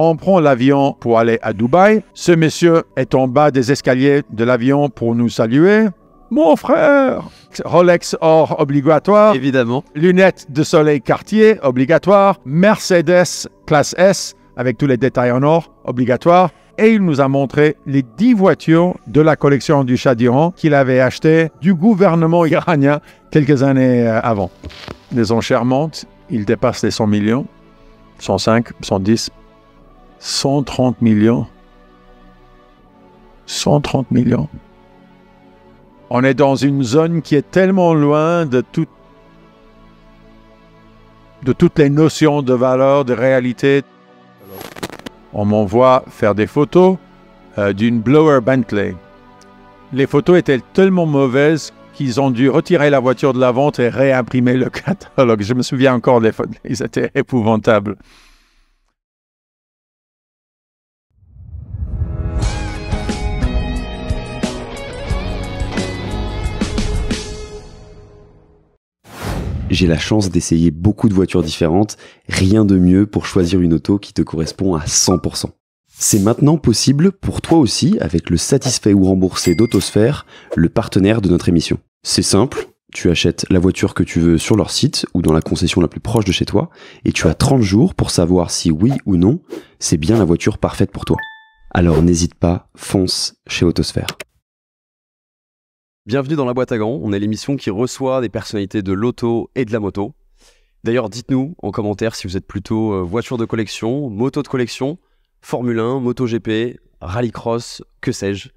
On prend l'avion pour aller à Dubaï. Ce monsieur est en bas des escaliers de l'avion pour nous saluer. Mon frère Rolex or obligatoire. Évidemment. Lunettes de soleil quartier obligatoire. Mercedes classe S avec tous les détails en or obligatoire. Et il nous a montré les 10 voitures de la collection du Shah d'Iran qu'il avait achetées du gouvernement iranien quelques années euh, avant. Les enchères montent, ils dépassent les 100 millions, 105, 110, 130 millions. 130 millions. On est dans une zone qui est tellement loin de, de toutes les notions de valeur, de réalité. On m'envoie faire des photos euh, d'une blower Bentley. Les photos étaient tellement mauvaises qu'ils ont dû retirer la voiture de la vente et réimprimer le catalogue. Je me souviens encore des photos. Ils étaient épouvantables. J'ai la chance d'essayer beaucoup de voitures différentes, rien de mieux pour choisir une auto qui te correspond à 100%. C'est maintenant possible pour toi aussi avec le satisfait ou remboursé d'Autosphère, le partenaire de notre émission. C'est simple, tu achètes la voiture que tu veux sur leur site ou dans la concession la plus proche de chez toi et tu as 30 jours pour savoir si oui ou non c'est bien la voiture parfaite pour toi. Alors n'hésite pas, fonce chez Autosphère. Bienvenue dans la boîte à gants. On est l'émission qui reçoit des personnalités de l'auto et de la moto. D'ailleurs, dites-nous en commentaire si vous êtes plutôt euh, voiture de collection, moto de collection, Formule 1, MotoGP, rallycross, que sais-je.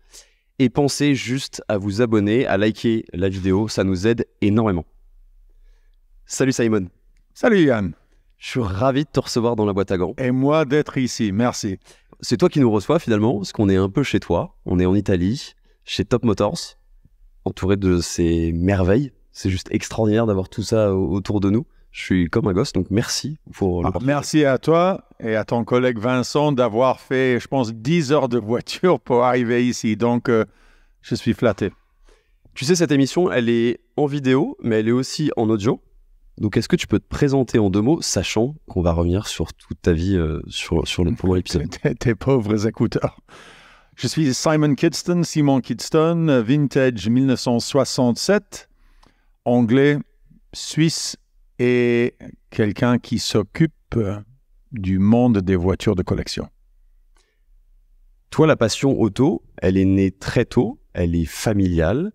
Et pensez juste à vous abonner, à liker la vidéo, ça nous aide énormément. Salut Simon. Salut Yann. Je suis ravi de te recevoir dans la boîte à gants. Et moi d'être ici, merci. C'est toi qui nous reçois finalement, parce qu'on est un peu chez toi. On est en Italie, chez Top Motors entouré de ces merveilles. C'est juste extraordinaire d'avoir tout ça autour de nous. Je suis comme un gosse, donc merci pour ah, Merci à toi et à ton collègue Vincent d'avoir fait, je pense, 10 heures de voiture pour arriver ici. Donc, euh, je suis flatté. Tu sais, cette émission, elle est en vidéo, mais elle est aussi en audio. Donc, est-ce que tu peux te présenter en deux mots, sachant qu'on va revenir sur toute ta vie euh, sur, sur le, pendant épisode. Tes pauvres écouteurs. Je suis Simon Kidston, Simon Kidston, vintage 1967, anglais, suisse et quelqu'un qui s'occupe du monde des voitures de collection. Toi, la passion auto, elle est née très tôt, elle est familiale.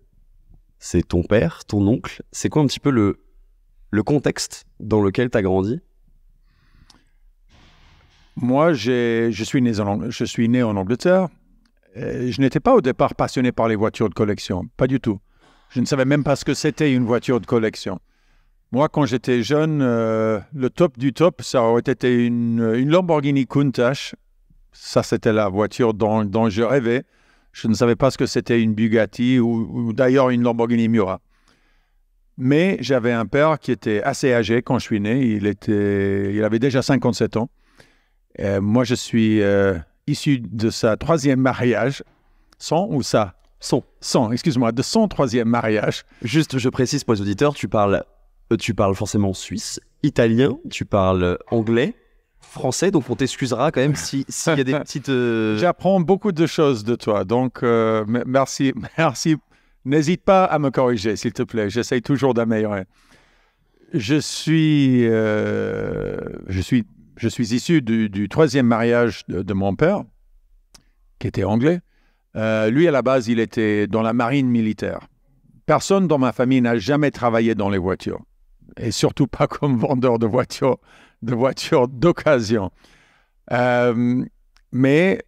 C'est ton père, ton oncle. C'est quoi un petit peu le, contexte dans lequel tu as grandi Moi, je suis né en Angleterre. Euh, je n'étais pas au départ passionné par les voitures de collection, pas du tout. Je ne savais même pas ce que c'était une voiture de collection. Moi, quand j'étais jeune, euh, le top du top, ça aurait été une, Lamborghini Countach. Ça, c'était la voiture dont, je rêvais. Je ne savais pas ce que c'était une Bugatti ou, d'ailleurs une Lamborghini Miura. Mais j'avais un père qui était assez âgé quand je suis né. Il, était, il avait déjà 57 ans. Euh, moi, je suis, issu de sa troisième mariage, 100 ou ça son, 100 excuse-moi, de son troisième mariage. Juste, je précise pour les auditeurs, tu parles, euh, tu parles forcément suisse, italien, tu parles anglais, français, donc on t'excusera quand même s'il y a des petites. Euh, J'apprends beaucoup de choses de toi, donc euh, merci, merci. N'hésite pas à me corriger, s'il te plaît. J'essaye toujours d'améliorer. Je suis, je suis je suis issu du, troisième mariage de, mon père, qui était anglais. Euh, lui, à la base, il était dans la marine militaire. Personne dans ma famille n'a jamais travaillé dans les voitures, et surtout pas comme vendeur de voitures, de voitures d'occasion. Euh, mais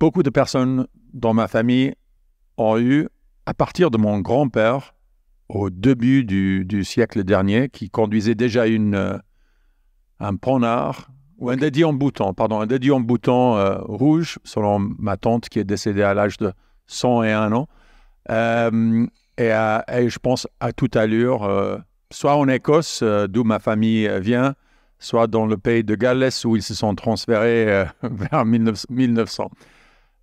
beaucoup de personnes dans ma famille ont eu, à partir de mon grand-père, au début du, siècle dernier, qui conduisait déjà une, un panard, ou un dédié en bouton, pardon, un dédié en bouton rouge, selon ma tante qui est décédée à l'âge de 101 ans. Euh, et, et, je pense à toute allure, euh, soit en Écosse, euh, d'où ma famille euh, vient, soit dans le pays de Galles où ils se sont transférés vers 1900.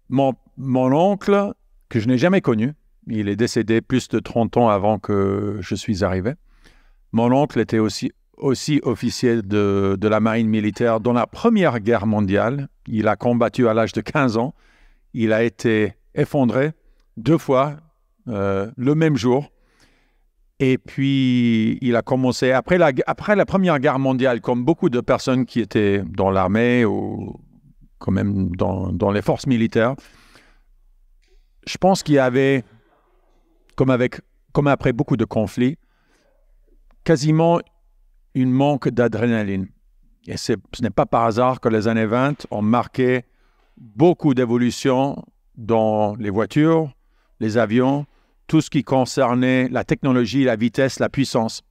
Mon, mon oncle, que je n'ai jamais connu, il est décédé plus de 30 ans avant que je suis arrivé. Mon oncle était aussi aussi officier de, de, la marine militaire dans la Première Guerre mondiale. Il a combattu à l'âge de 15 ans. Il a été effondré deux fois euh, le même jour. Et puis, il a commencé, après la, après la Première Guerre mondiale, comme beaucoup de personnes qui étaient dans l'armée ou quand même dans, dans les forces militaires, je pense qu'il y avait, comme, avec, comme après beaucoup de conflits, quasiment une manque d'adrénaline. Et ce n'est pas par hasard que les années 20 ont marqué beaucoup d'évolutions dans les voitures, les avions, tout ce qui concernait la technologie, la vitesse, la puissance.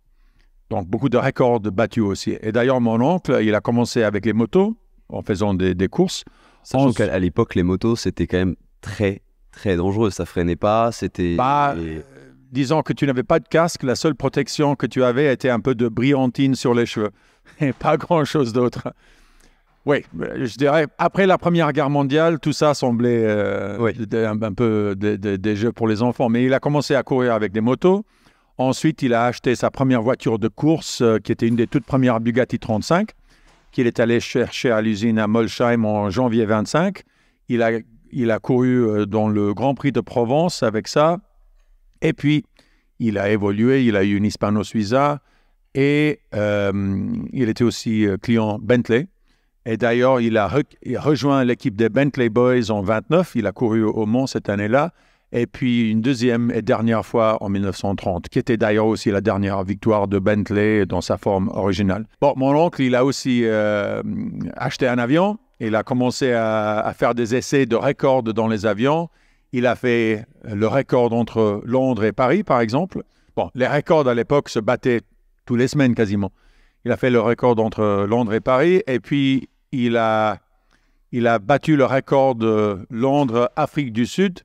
Donc beaucoup de records battus aussi. Et d'ailleurs, mon oncle, il a commencé avec les motos en faisant des, courses. Sachant à l'époque, les motos, c'était quand même très, très dangereux. Ça freinait pas, c'était... Bah, disant que tu n'avais pas de casque, la seule protection que tu avais était un peu de brillantine sur les cheveux et pas grand-chose d'autre. Oui, je dirais, après la Première Guerre mondiale, tout ça semblait euh, un, peu des, jeux pour les enfants. Mais il a commencé à courir avec des motos. Ensuite, il a acheté sa première voiture de course, euh, qui était une des toutes premières Bugatti 35, qu'il est allé chercher à l'usine à Molsheim en janvier 25. Il a, il a couru euh, dans le Grand Prix de Provence avec ça et puis, il a évolué, il a eu une Hispano-Suiza et euh, il était aussi euh, client Bentley. Et d'ailleurs, il, a rejoint l'équipe des Bentley Boys en 29. Il a couru au Mont cette année-là. Et puis une deuxième et dernière fois en 1930, qui était d'ailleurs aussi la dernière victoire de Bentley dans sa forme originale. Bon, mon oncle, il a aussi euh, acheté un avion. Il a commencé à, à faire des essais de record dans les avions. Il a fait le record entre Londres et Paris, par exemple. Bon, les records à l'époque se battaient tous les semaines quasiment. Il a fait le record entre Londres et Paris, et puis il a, il a battu le record de Londres-Afrique du Sud.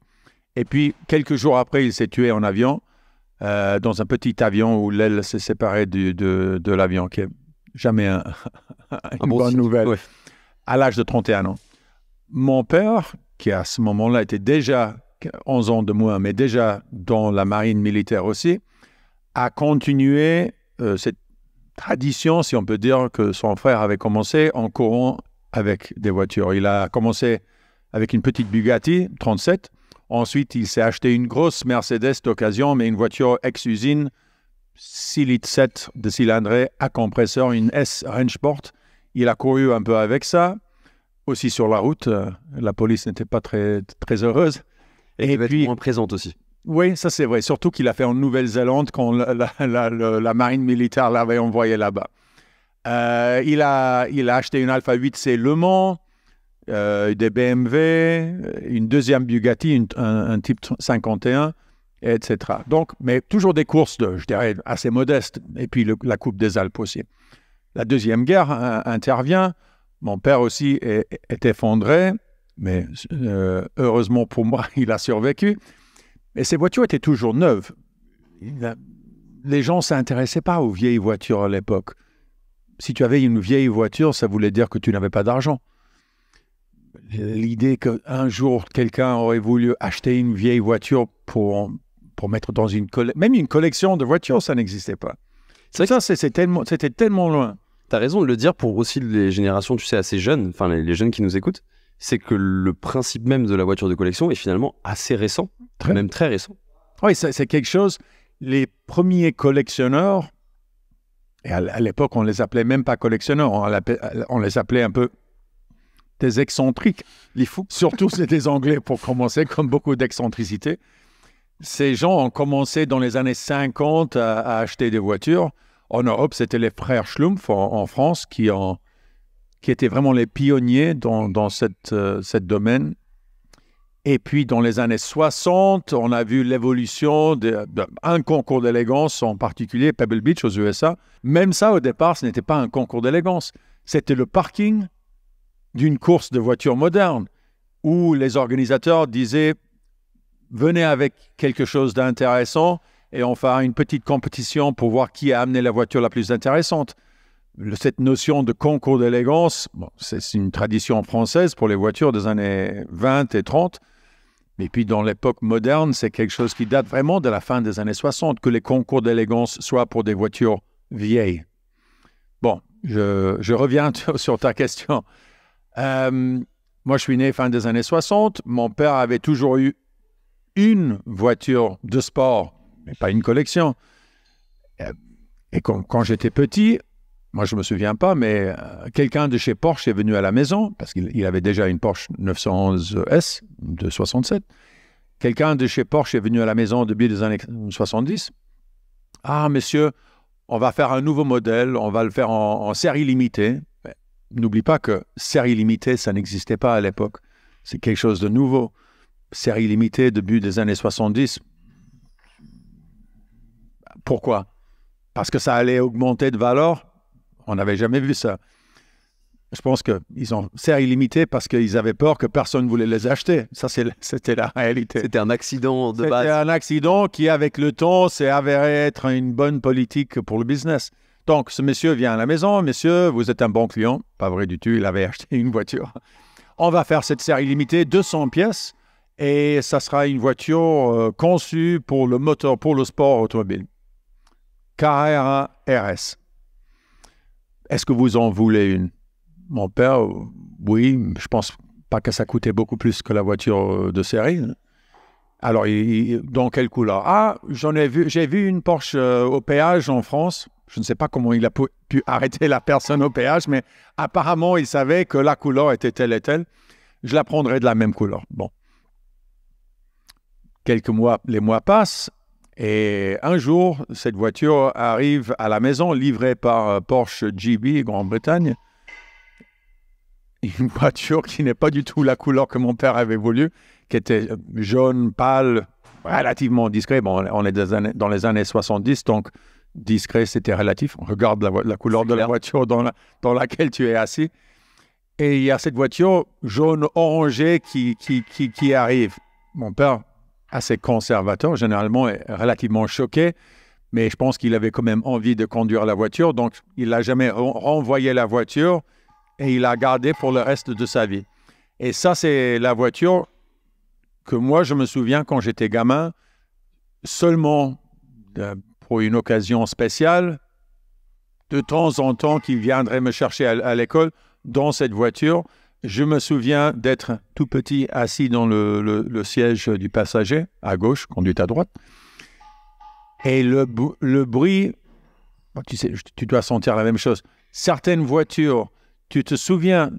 Et puis, quelques jours après, il s'est tué en avion, euh, dans un petit avion où l'aile s'est séparée de, l'avion, qui n'est jamais un, une ah bonne nouvelle, à l'âge de 31 ans. Mon père, qui à ce moment-là était déjà 11 ans de moins, mais déjà dans la marine militaire aussi, a continué euh, cette tradition, si on peut dire, que son frère avait commencé en courant avec des voitures. Il a commencé avec une petite Bugatti 37. Ensuite, il s'est acheté une grosse Mercedes d'occasion, mais une voiture ex-usine, 6 litres 7 de cylindrée à compresseur, une S Rangeport. Il a couru un peu avec ça aussi sur la route. Euh, la police n'était pas très, très heureuse. Et, et puis, moins présente aussi. Oui, ça c'est vrai. Surtout qu'il a fait en Nouvelle-Zélande quand la, marine militaire l'avait envoyé là-bas. Euh, il, a, il a acheté une Alpha 8C Le Mans, euh, des BMW, une deuxième Bugatti, un, type 51, etc. Donc, mais toujours des courses, de, je dirais, assez modestes. Et puis la Coupe des Alpes aussi. La Deuxième Guerre hein, intervient. Mon père aussi est, effondré, mais euh, heureusement pour moi, il a survécu. Et ces voitures étaient toujours neuves. les gens ne s'intéressaient pas aux vieilles voitures à l'époque. Si tu avais une vieille voiture, ça voulait dire que tu n'avais pas d'argent. L'idée qu'un jour quelqu'un aurait voulu acheter une vieille voiture pour, pour mettre dans une même une collection de voitures, ça n'existait pas. Ça, c'était tellement, tellement loin. T'as raison de le dire pour aussi les générations, tu sais, assez jeunes, enfin les, jeunes qui nous écoutent, c'est que le principe même de la voiture de collection est finalement assez récent, très. même très récent. Oui, c'est quelque chose. Les premiers collectionneurs, et à, l'époque, on les appelait même pas collectionneurs, on, les appelait un peu des excentriques. Les fous. Surtout, c'est des Anglais pour commencer, comme beaucoup d'excentricité. Ces gens ont commencé dans les années 50 à acheter des voitures en Europe, c'était les frères Schlumpf en, France qui, qui étaient vraiment les pionniers dans, dans cette euh, domaine. Et puis, dans les années 60, on a vu l'évolution d'un concours d'élégance, en particulier Pebble Beach aux USA. Même ça, au départ, ce n'était pas un concours d'élégance. C'était le parking d'une course de voitures modernes où les organisateurs disaient venez avec quelque chose d'intéressant et on fera une petite compétition pour voir qui a amené la voiture la plus intéressante. Cette notion de concours d'élégance, c'est une tradition française pour les voitures des années 20 et 30. Mais puis dans l'époque moderne, c'est quelque chose qui date vraiment de la fin des années 60, que les concours d'élégance soient pour des voitures vieilles. Bon, je, reviens sur ta question. Euh, moi, je suis né fin des années 60. Mon père avait toujours eu une voiture de sport mais pas une collection. Euh, et quand, j'étais petit, moi je ne me souviens pas, mais euh, quelqu'un de chez Porsche est venu à la maison, parce qu'il avait déjà une Porsche 911S de 67. Quelqu'un de chez Porsche est venu à la maison au début des années 70. Ah, messieurs, on va faire un nouveau modèle, on va le faire en, en série limitée. N'oublie pas que série limitée, ça n'existait pas à l'époque. C'est quelque chose de nouveau. Série limitée, début des années 70, pourquoi Parce que ça allait augmenter de valeur On n'avait jamais vu ça. Je pense qu'ils ont série illimité parce qu'ils avaient peur que personne ne voulait les acheter. Ça, c'était la réalité. C'était un accident de base. C'était un accident qui, avec le temps, s'est avéré être une bonne politique pour le business. Donc, ce monsieur vient à la maison. Monsieur, vous êtes un bon client. Pas vrai du tout, il avait acheté une voiture. On va faire cette série limitée, 200 pièces, et ça sera une voiture euh, conçue pour le moteur, pour le sport automobile. Carrera RS. Est-ce que vous en voulez une Mon père, oui, je pense pas que ça coûtait beaucoup plus que la voiture euh, de série. Hein. Alors, dans quelle couleur Ah, j'en ai vu, j'ai vu une Porsche euh, au péage en France. Je ne sais pas comment il a pu, arrêter la personne au péage, mais apparemment, il savait que la couleur était telle et telle. Je la prendrai de la même couleur. Bon. Quelques mois, les mois passent. Et un jour, cette voiture arrive à la maison, livrée par euh, Porsche GB Grande-Bretagne. Une voiture qui n'est pas du tout la couleur que mon père avait voulu, qui était euh, jaune, pâle, relativement discret. on est dans les années 70, donc discret, c'était relatif. On regarde la, couleur de la voiture dans, laquelle tu es assis. Et il y a cette voiture jaune-orangée qui arrive. Mon père assez conservateur, généralement relativement choqué, mais je pense qu'il avait quand même envie de conduire la voiture, donc il n'a jamais renvoyé la voiture et il l'a gardée pour le reste de sa vie. Et ça, c'est la voiture que moi, je me souviens quand j'étais gamin, seulement euh, pour une occasion spéciale, de temps en temps, qu'il viendrait me chercher à l'école dans cette voiture. Je me souviens d'être tout petit assis dans le, siège du passager, à gauche, conduite à droite. Et le, bruit, tu, sais, tu dois sentir la même chose. Certaines voitures, tu te souviens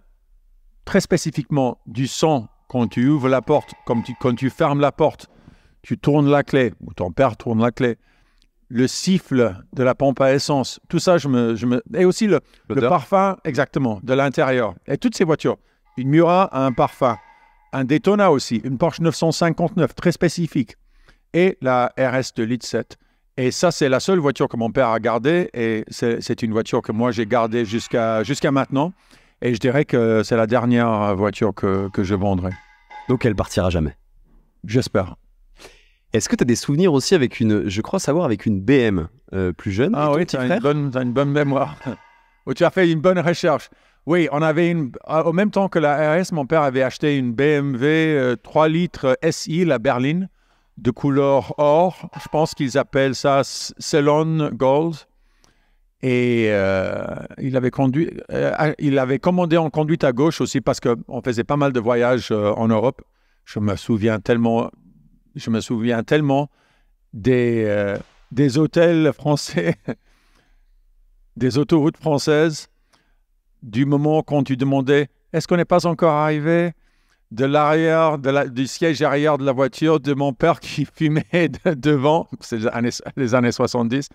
très spécifiquement du son quand tu ouvres la porte, quand tu fermes la porte, tu tournes la clé, ou ton père tourne la clé le siffle de la pompe à essence, tout ça, je me. Je Et aussi le, parfum, exactement, de l'intérieur. Et toutes ces voitures. Une Mura a un parfum. Un Daytona aussi. Une Porsche 959, très spécifique. Et la RS de lid 7. Et ça, c'est la seule voiture que mon père a gardée. Et c'est une voiture que moi, j'ai gardée jusqu'à jusqu'à maintenant. Et je dirais que c'est la dernière voiture que, que je vendrai. Donc, elle partira jamais. J'espère. Est-ce que tu as des souvenirs aussi avec une, je crois savoir, avec une BM euh, plus jeune Ah oui, tu as, as, une bonne mémoire. tu as fait une bonne recherche. Oui, on avait une. Ah, au même temps que la RS, mon père avait acheté une BMW 3 euh, litres SI, la berline, de couleur or. Je pense qu'ils appellent ça Ceylon Gold. Et euh, il, avait conduit, ah, il avait commandé en conduite à gauche aussi parce qu'on faisait pas mal de voyages en Europe. Je me souviens tellement je me souviens tellement des, euh, des hôtels français, des autoroutes françaises, du moment quand tu demandais est-ce qu'on n'est pas encore arrivé de l'arrière, la, du siège arrière de la voiture de mon père qui fumait devant, c'est les, années, 70.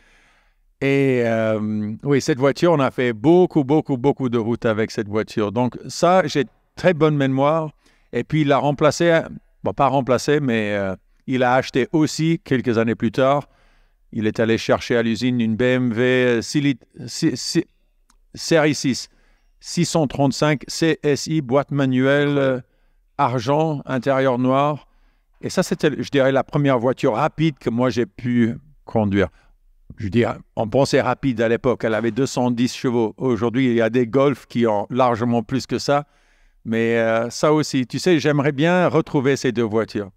Et euh, oui, cette voiture, on a fait beaucoup, beaucoup, beaucoup de routes avec cette voiture. Donc ça, j'ai très bonne mémoire. Et puis il l'a remplacé, bon, pas remplacé, mais euh, il a acheté aussi, quelques années plus tard, il est allé chercher à l'usine une BMW 6 série 6, 635 CSI, boîte manuelle, euh, argent, intérieur noir. Et ça, c'était, je dirais, la première voiture rapide que moi j'ai pu conduire. Je veux dire, on pensait rapide à l'époque. Elle avait 210 chevaux. Aujourd'hui, il y a des Golf qui ont largement plus que ça. Mais euh, ça aussi, tu sais, j'aimerais bien retrouver ces deux voitures.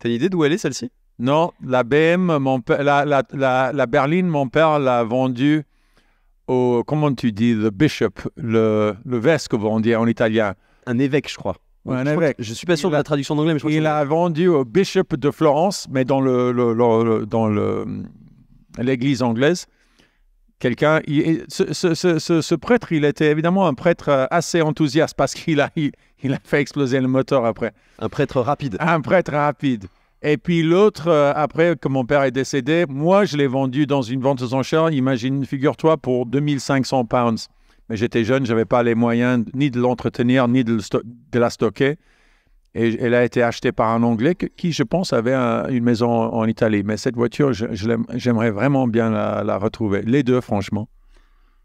T'as une idée d'où elle est celle-ci Non, la BM, mon père, la, berline, mon père l'a vendue au, comment tu dis, le bishop, le, le vesque, on dit en italien. Un évêque, je crois. un je, évêque. je suis pas sûr de la traduction d'anglais, mais je crois Il l'a vendu au bishop de Florence, mais dans le dans le l'église anglaise quelqu'un. Ce, ce, ce, prêtre, il était évidemment un prêtre euh, assez enthousiaste parce qu'il a, il, a fait exploser le moteur après. Un prêtre rapide. Un prêtre rapide. Et puis l'autre, euh, après que mon père est décédé, moi, je l'ai vendu dans une vente aux enchères, imagine, figure-toi, pour 2500 pounds. Mais j'étais jeune, je n'avais pas les moyens ni de l'entretenir, ni de, de la stocker. Et elle a été achetée par un Anglais qui, je pense, avait une maison en, Italie. Mais cette voiture, j'aimerais vraiment bien la, retrouver. Les deux, franchement.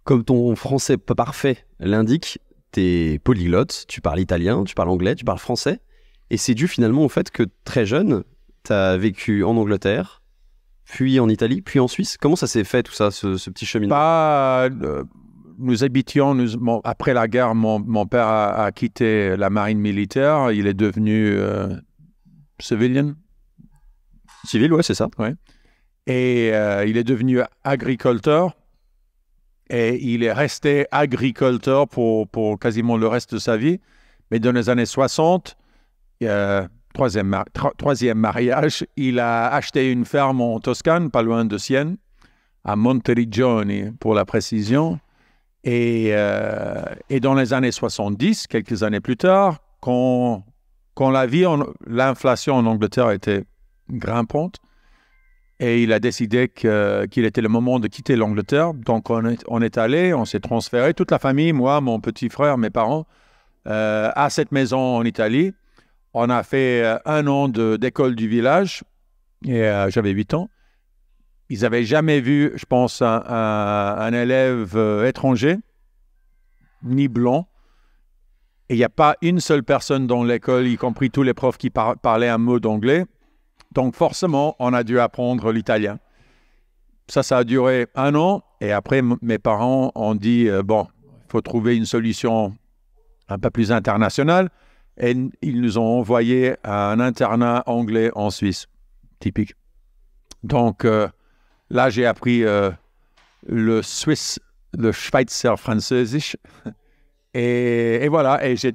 Comme ton français parfait l'indique, tu es polyglotte, tu parles italien, tu parles anglais, tu parles français. Et c'est dû finalement au fait que très jeune, tu as vécu en Angleterre, puis en Italie, puis en Suisse. Comment ça s'est fait tout ça, ce, petit chemin Pas. Bah, nous habitions, nous, après la guerre, mon, père a, quitté la marine militaire. Il est devenu euh, civilian. Civil, oui, c'est ça. Ouais. Et euh, il est devenu agriculteur. Et il est resté agriculteur pour, pour quasiment le reste de sa vie. Mais dans les années 60, euh, troisième, troisième mariage, il a acheté une ferme en Toscane, pas loin de Sienne, à Monteriggioni pour la précision. Euh, et, dans les années 70, quelques années plus tard, quand, quand la vie, l'inflation en Angleterre était grimpante, et il a décidé qu'il était le moment de quitter l'Angleterre. Donc on est, allé, on s'est transféré, toute la famille, moi, mon petit frère, mes parents, euh, à cette maison en Italie. On a fait euh, un an d'école du village, et j'avais 8 ans ils n'avaient jamais vu, je pense, un, élève euh, étranger, ni blanc. Et il n'y a pas une seule personne dans l'école, y compris tous les profs qui parlaient un mot d'anglais. Donc forcément, on a dû apprendre l'italien. Ça, ça a duré un an. Et après, mes parents ont dit, euh, bon, il faut trouver une solution un peu plus internationale. Et ils nous ont envoyé à un internat anglais en Suisse, typique. Donc, euh, Là, j'ai appris euh, le suisse, le Schweizer französisch. Et, voilà, et j'ai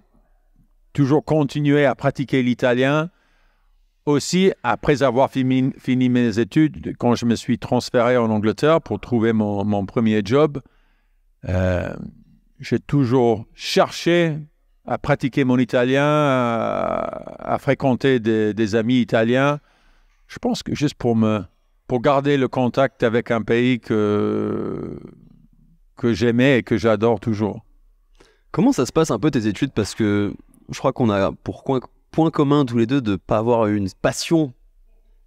toujours continué à pratiquer l'italien. Aussi, après avoir fini, mes études, quand je me suis transféré en Angleterre pour trouver mon, premier job, euh, j'ai toujours cherché à pratiquer mon italien, à, fréquenter des, des, amis italiens. Je pense que juste pour me, pour garder le contact avec un pays que, que j'aimais et que j'adore toujours. Comment ça se passe un peu tes études Parce que je crois qu'on a pour point, point commun tous les deux de ne pas avoir une passion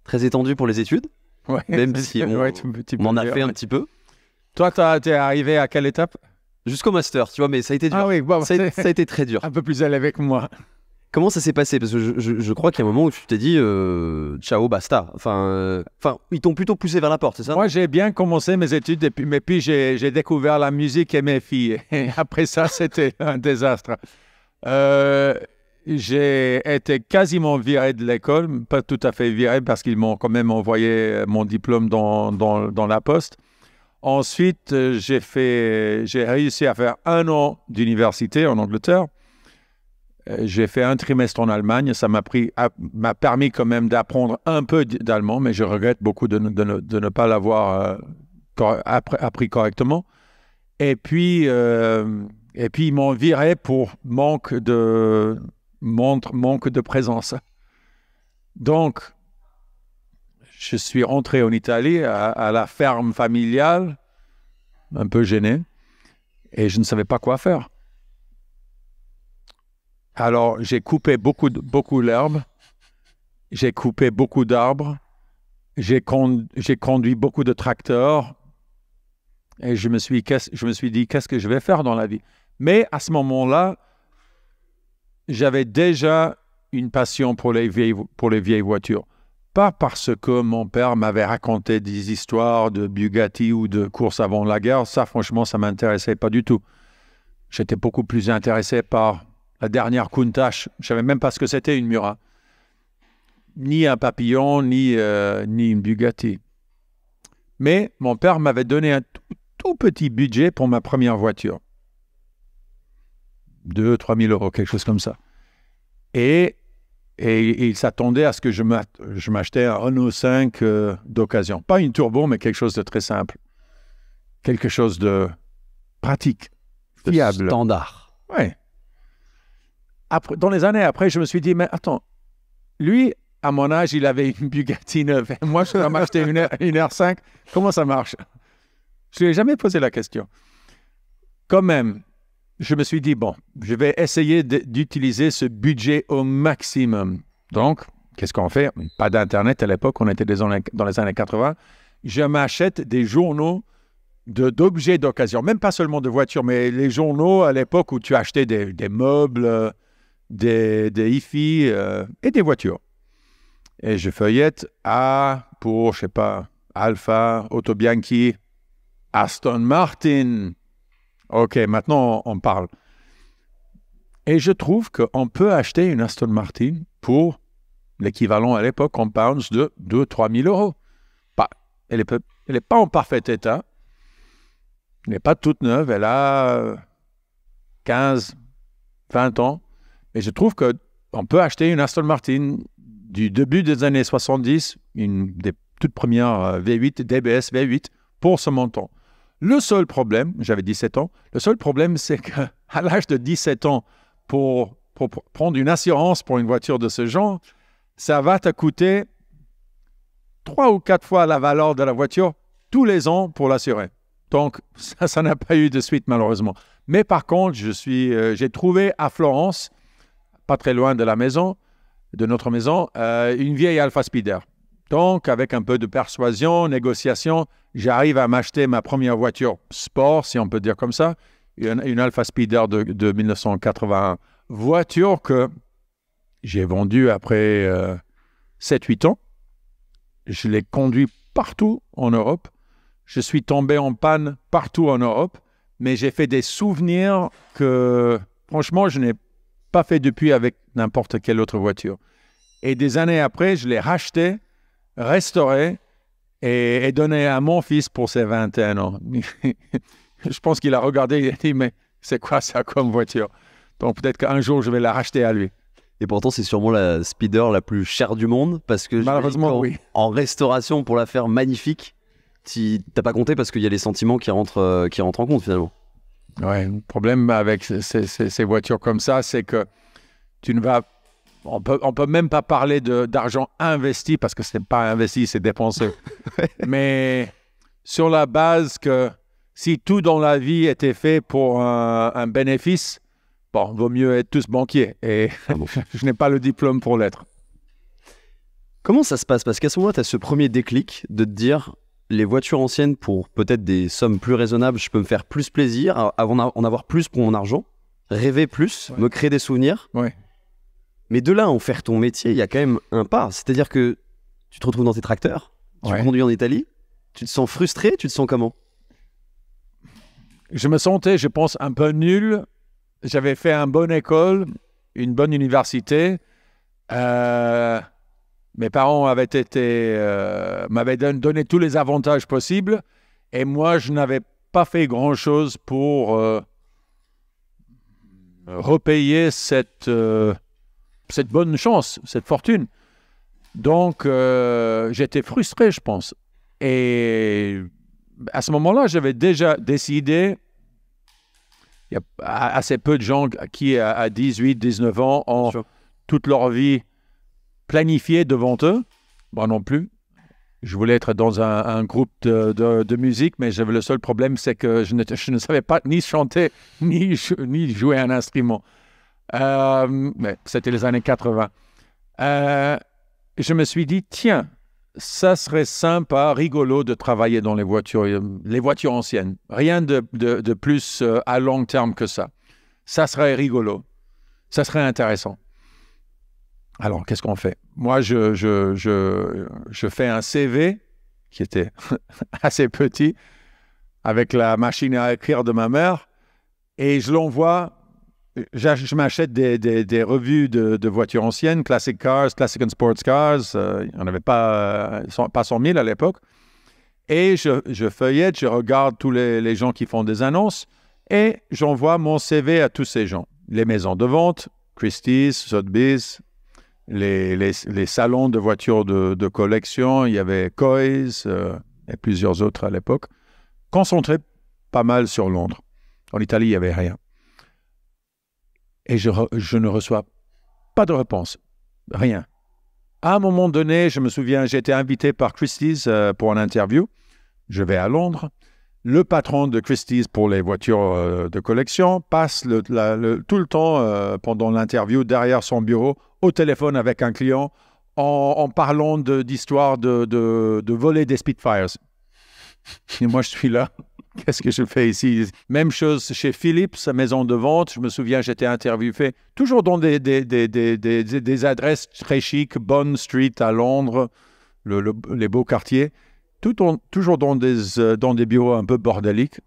très étendue pour les études. même si on, a fait un petit peu. Toi, tu es arrivé à quelle étape Jusqu'au master, tu vois, mais ça a été dur. Ah oui, ça, a, été très dur. Un peu plus élevé avec moi. Comment ça s'est passé Parce que je, crois qu'il y a un moment où tu t'es dit euh, ciao, basta. Euh, enfin, ils t'ont plutôt poussé vers la porte, c'est ça Moi, j'ai bien commencé mes études, mais puis j'ai découvert la musique et mes filles. après ça, c'était un désastre. Euh, j'ai été quasiment viré de l'école, pas tout à fait viré parce qu'ils m'ont quand même envoyé mon diplôme dans la poste. Ensuite, j'ai réussi à faire un an d'université en Angleterre. Euh, j'ai fait un trimestre en Allemagne. Ça m'a pris, ah, m'a permis quand même d'apprendre un peu d'allemand, mais je regrette beaucoup de, ne, pas l'avoir euh, appris correctement. Et puis, euh, et puis ils m'ont viré pour manque de montre manque de présence. Donc, je suis rentré en Italie à la ferme familiale, un peu gêné, et je ne savais pas quoi faire. Alors, j'ai coupé beaucoup, beaucoup j'ai coupé beaucoup d'arbres, j'ai conduit, beaucoup de tracteurs, et je me suis, dit, qu'est-ce que je vais faire dans la vie Mais à ce moment-là, j'avais déjà une passion pour les, vieilles, pour les vieilles voitures. Pas parce que mon père m'avait raconté des histoires de Bugatti ou de courses avant la guerre, ça franchement, ça m'intéressait pas du tout. J'étais beaucoup plus intéressé par la dernière Countach, je ne savais même pas ce que c'était une Murat. Ni un papillon, ni, euh, ni une Bugatti. Mais mon père m'avait donné un tout, petit budget pour ma première voiture. 2 trois mille euros, quelque chose comme ça. Et, et, il s'attendait à ce que je m'achetais un Renault 5 euh, d'occasion. Pas une turbo, mais quelque chose de très simple. Quelque chose de pratique, fiable. standard. Ouais dans les années après, je me suis dit, mais attends, lui, à mon âge, il avait une Bugatti neuve. moi, je dois m'acheter une, une R5. Comment ça marche Je ne lui ai jamais posé la question. Quand même, je me suis dit, bon, je vais essayer d'utiliser ce budget au maximum. Donc, qu'est-ce qu'on fait Pas d'Internet à l'époque, on était dans les années 80. Je m'achète des journaux d'objets d'occasion, même pas seulement de voitures, mais les journaux à l'époque où tu achetais des, des meubles euh, des, des hi-fi euh, et des voitures. Et je feuillette A pour, je sais pas, Alpha, Auto Bianchi, Aston Martin. Ok, maintenant on parle. Et je trouve qu'on peut acheter une Aston Martin pour l'équivalent à l'époque en pounds de 2-3 000 euros. Pas, elle n'est elle pas en parfait état. Elle n'est pas toute neuve. Elle a 15, 20 ans. Mais je trouve qu'on peut acheter une Aston Martin du début des années 70, une des toutes premières V8, DBS V8, pour ce montant. Le seul problème, j'avais 17 ans, le seul problème, c'est qu'à l'âge de 17 ans, pour, prendre une assurance pour une voiture de ce genre, ça va te coûter trois ou quatre fois la valeur de la voiture tous les ans pour l'assurer. Donc, ça, n'a pas eu de suite, malheureusement. Mais par contre, euh, j'ai trouvé à Florence pas très loin de la maison, de notre maison, euh, une vieille Alpha Speeder. Donc, avec un peu de persuasion, négociation, j'arrive à m'acheter ma première voiture sport, si on peut dire comme ça, une, Alpha Speeder de, de, 1981. Voiture que j'ai vendue après 7-8 euh, ans. Je l'ai conduite partout en Europe. Je suis tombé en panne partout en Europe, mais j'ai fait des souvenirs que, franchement, je n'ai pas fait depuis avec n'importe quelle autre voiture. Et des années après, je l'ai racheté, restauré et, donné à mon fils pour ses 21 ans. je pense qu'il a regardé et a dit, mais c'est quoi ça comme voiture Donc peut-être qu'un jour, je vais la racheter à lui. Et pourtant, c'est sûrement la speeder la plus chère du monde parce que malheureusement, oui. En restauration, pour la faire magnifique, t'as pas compté parce qu'il y a les sentiments qui rentrent, euh, qui rentrent en compte finalement le problème avec ces, voitures comme ça, c'est que tu ne vas on peut, peut même pas parler d'argent investi parce que ce n'est pas investi, c'est dépensé. Mais sur la base que si tout dans la vie était fait pour un, bénéfice, bon, vaut mieux être tous banquiers. Et ah je n'ai pas le diplôme pour l'être. Comment ça se passe Parce qu'à ce moment, tu as ce premier déclic de te dire les voitures anciennes, pour peut-être des sommes plus raisonnables, je peux me faire plus plaisir, avant en avoir plus pour mon argent, rêver plus, me créer des souvenirs. Mais de là en faire ton métier, il y a quand même un pas. C'est-à-dire que tu te retrouves dans tes tracteurs, tu conduis en Italie, tu te sens frustré, tu te sens comment Je me sentais, je pense, un peu nul. J'avais fait une bonne école, une bonne université. Euh, mes parents avaient été, euh, m'avaient donné tous les avantages possibles et moi, je n'avais pas fait grand-chose pour euh, repayer cette, euh, cette bonne chance, cette fortune. Donc, j'étais frustré, je pense. Et à ce moment-là, j'avais déjà décidé, il y a assez peu de gens qui, à 18, 19 ans, ont toute leur vie planifier devant eux. Moi non plus. Je voulais être dans un, groupe de, musique, mais le seul problème, c'est que je ne, savais pas ni chanter, ni, jouer un instrument. Euh, mais c'était les années 80. Euh, je me suis dit, tiens, ça serait sympa, rigolo de travailler dans les voitures, les voitures anciennes. Rien de plus euh, à long terme que ça. Ça serait rigolo. Ça serait intéressant. Alors, qu'est-ce qu'on fait Moi, je, fais un CV qui était assez petit avec la machine à écrire de ma mère et je l'envoie. Je m'achète des, revues de, voitures anciennes, Classic Cars, Classic and Sports Cars. on euh, il n'y en avait pas, euh, pas 100 000 à l'époque. Et je, je, feuillette, je regarde tous les, les gens qui font des annonces et j'envoie mon CV à tous ces gens. Les maisons de vente, Christie's, Sotheby's, les, salons de voitures de, collection, il y avait Coys euh, et plusieurs autres à l'époque, concentrés pas mal sur Londres. En Italie, il n'y avait rien. Et je, ne reçois pas de réponse, rien. À un moment donné, je me souviens, j'ai été invité par Christie's euh, pour une interview. Je vais à Londres le patron de Christie's pour les voitures euh, de collection passe tout le temps euh, pendant l'interview derrière son bureau au téléphone avec un client en, parlant d'histoires de, de, de, voler des Spitfires. Et moi, je suis là. Qu'est-ce que je fais ici Même chose chez Philips, sa maison de vente. Je me souviens, j'étais interviewé, toujours dans des, adresses très chic, Bond Street à Londres, les beaux quartiers toujours euh, dans des, bureaux un peu bordéliques.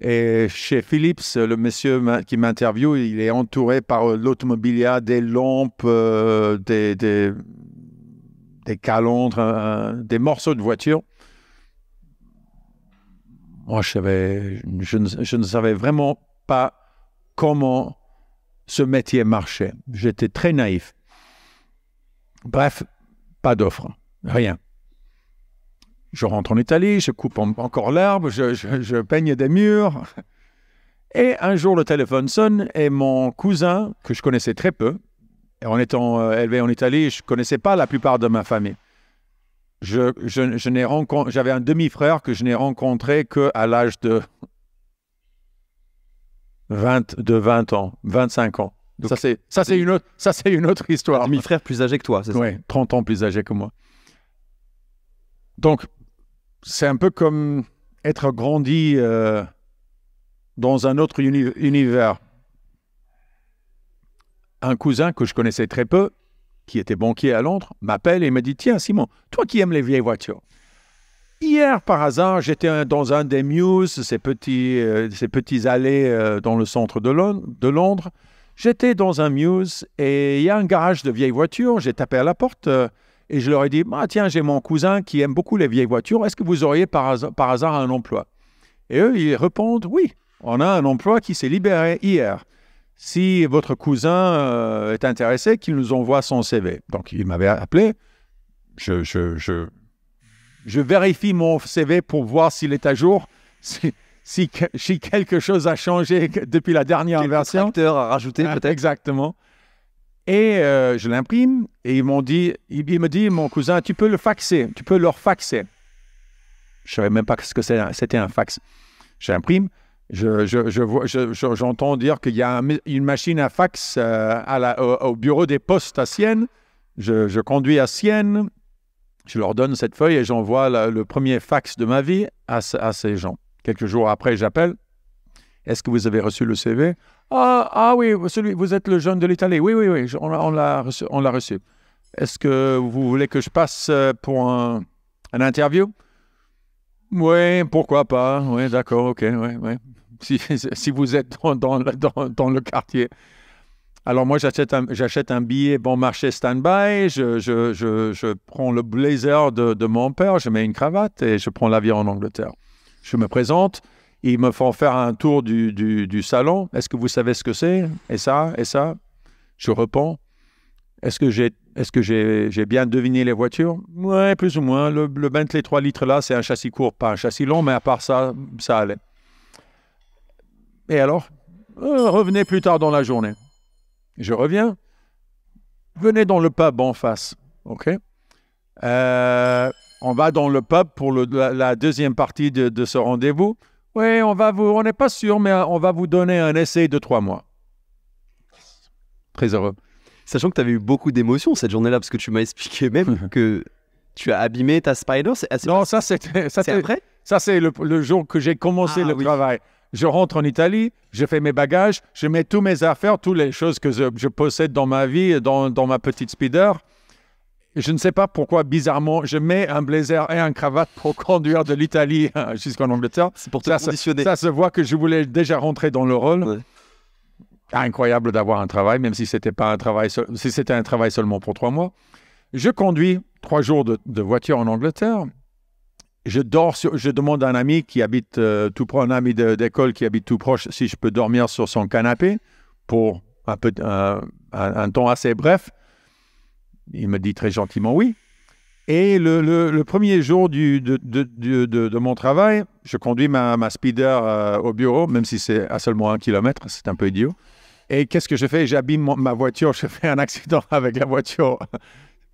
Et chez Philips, euh, le monsieur qui m'interviewe, il est entouré par euh, l'automobilia, des lampes, des, calandres, des, morceaux de voiture. Moi, je, je, ne, savais vraiment pas comment ce métier marchait. J'étais très naïf. Bref, pas d'offre, rien. Je rentre en Italie, je coupe encore l'herbe, je, peigne des murs. Et un jour, le téléphone sonne et mon cousin, que je connaissais très peu, et en étant euh, élevé en Italie, je ne connaissais pas la plupart de ma famille. Je, je J'avais un demi-frère que je n'ai rencontré qu'à l'âge de 20, de 20 ans, 25 ans. ça, c'est, ça, c'est une autre, ça, c'est une autre histoire. Demi-frère plus âgé que toi, c'est ça? Oui, 30 ans plus âgé que moi. Donc, c'est un peu comme être grandi euh, dans un autre univers. Un cousin que je connaissais très peu, qui était banquier à Londres, m'appelle et me dit Tiens, Simon, toi qui aimes les vieilles voitures, hier par hasard, j'étais dans un des Mews, ces petits, euh, allées euh, dans le centre de, de Londres. J'étais dans un Muse et il y a un garage de vieilles voitures. J'ai tapé à la porte et je leur ai dit bah Tiens, j'ai mon cousin qui aime beaucoup les vieilles voitures, est-ce que vous auriez par hasard, un emploi Et eux, ils répondent Oui, on a un emploi qui s'est libéré hier. Si votre cousin euh, est intéressé, qu'il nous envoie son CV. Donc, il m'avait appelé. Je, je, vérifie mon CV pour voir s'il est à jour. Si, quelque chose a changé depuis la dernière anniversaire. version. Ah, peut-être. Exactement. Et euh, je l'imprime et ils m'ont dit, il, me dit, mon cousin, tu peux le faxer, tu peux leur faxer. Je ne savais même pas ce que c'était un fax. J'imprime, j'entends je, dire qu'il y a une machine à fax euh, au, bureau des postes à Sienne. Je, conduis à Sienne, je leur donne cette feuille et j'envoie le premier fax de ma vie à, à ces gens. Quelques jours après, j'appelle. Est-ce que vous avez reçu le CV ah, ah, oui, vous êtes le jeune de l'Italie. Oui, oui, oui, on, l'a reçu. Est-ce que vous voulez que je passe euh, pour un, interview Oui, pourquoi pas. Oui, d'accord, ok, Si, vous êtes dans, le quartier. Alors moi, j'achète un, billet bon marché stand-by, je, prends le blazer de, de, mon père, je mets une cravate et je prends l'avion en Angleterre. Je me présente, ils me font faire un tour du, du, salon. Est-ce que vous savez ce que c'est Et ça, et ça Je réponds. Est-ce que j'ai est-ce que j'ai bien deviné les voitures Oui, plus ou moins. Le, le Bentley 3 litres là, c'est un châssis court, pas un châssis long, mais à part ça, ça allait. Et alors euh, Revenez plus tard dans la journée. Je reviens. Venez dans le pub en face. OK euh, On va dans le pub pour la, la, deuxième partie de, de ce rendez-vous. Oui, on va vous, on n'est pas sûr, mais euh, on va vous donner un essai de trois mois. Très heureux. Sachant que tu avais eu beaucoup d'émotions cette journée-là, parce que tu m'as expliqué même que tu as abîmé ta Spider. Non, ça c'était. Ça c'est vrai. Ça c'est le, jour que j'ai commencé ah le travail. Je rentre en Italie, je fais mes bagages, je mets tous mes affaires, toutes les choses que je, possède dans ma vie, dans, dans ma petite Spider je ne sais pas pourquoi, bizarrement, je mets un blazer et un cravate pour conduire de l'Italie euh, jusqu'en Angleterre. C'est pour te ça, Ça, se voit que je voulais déjà rentrer dans le rôle. Incroyable d'avoir un travail, même si c'était pas un travail, si c'était un travail seulement pour trois mois. Je conduis trois jours de, voiture en Angleterre. Je dors je demande à un ami qui habite euh, tout proche, un ami d'école qui habite tout proche, si je peux dormir sur son canapé pour un, peu, un temps assez bref. Il me dit très gentiment oui. Et le, premier jour de, mon travail, je conduis ma, speeder euh, au bureau, même si c'est à seulement un kilomètre, c'est un peu idiot. Et qu'est-ce que je fais J'abîme ma voiture, je fais un accident avec la voiture.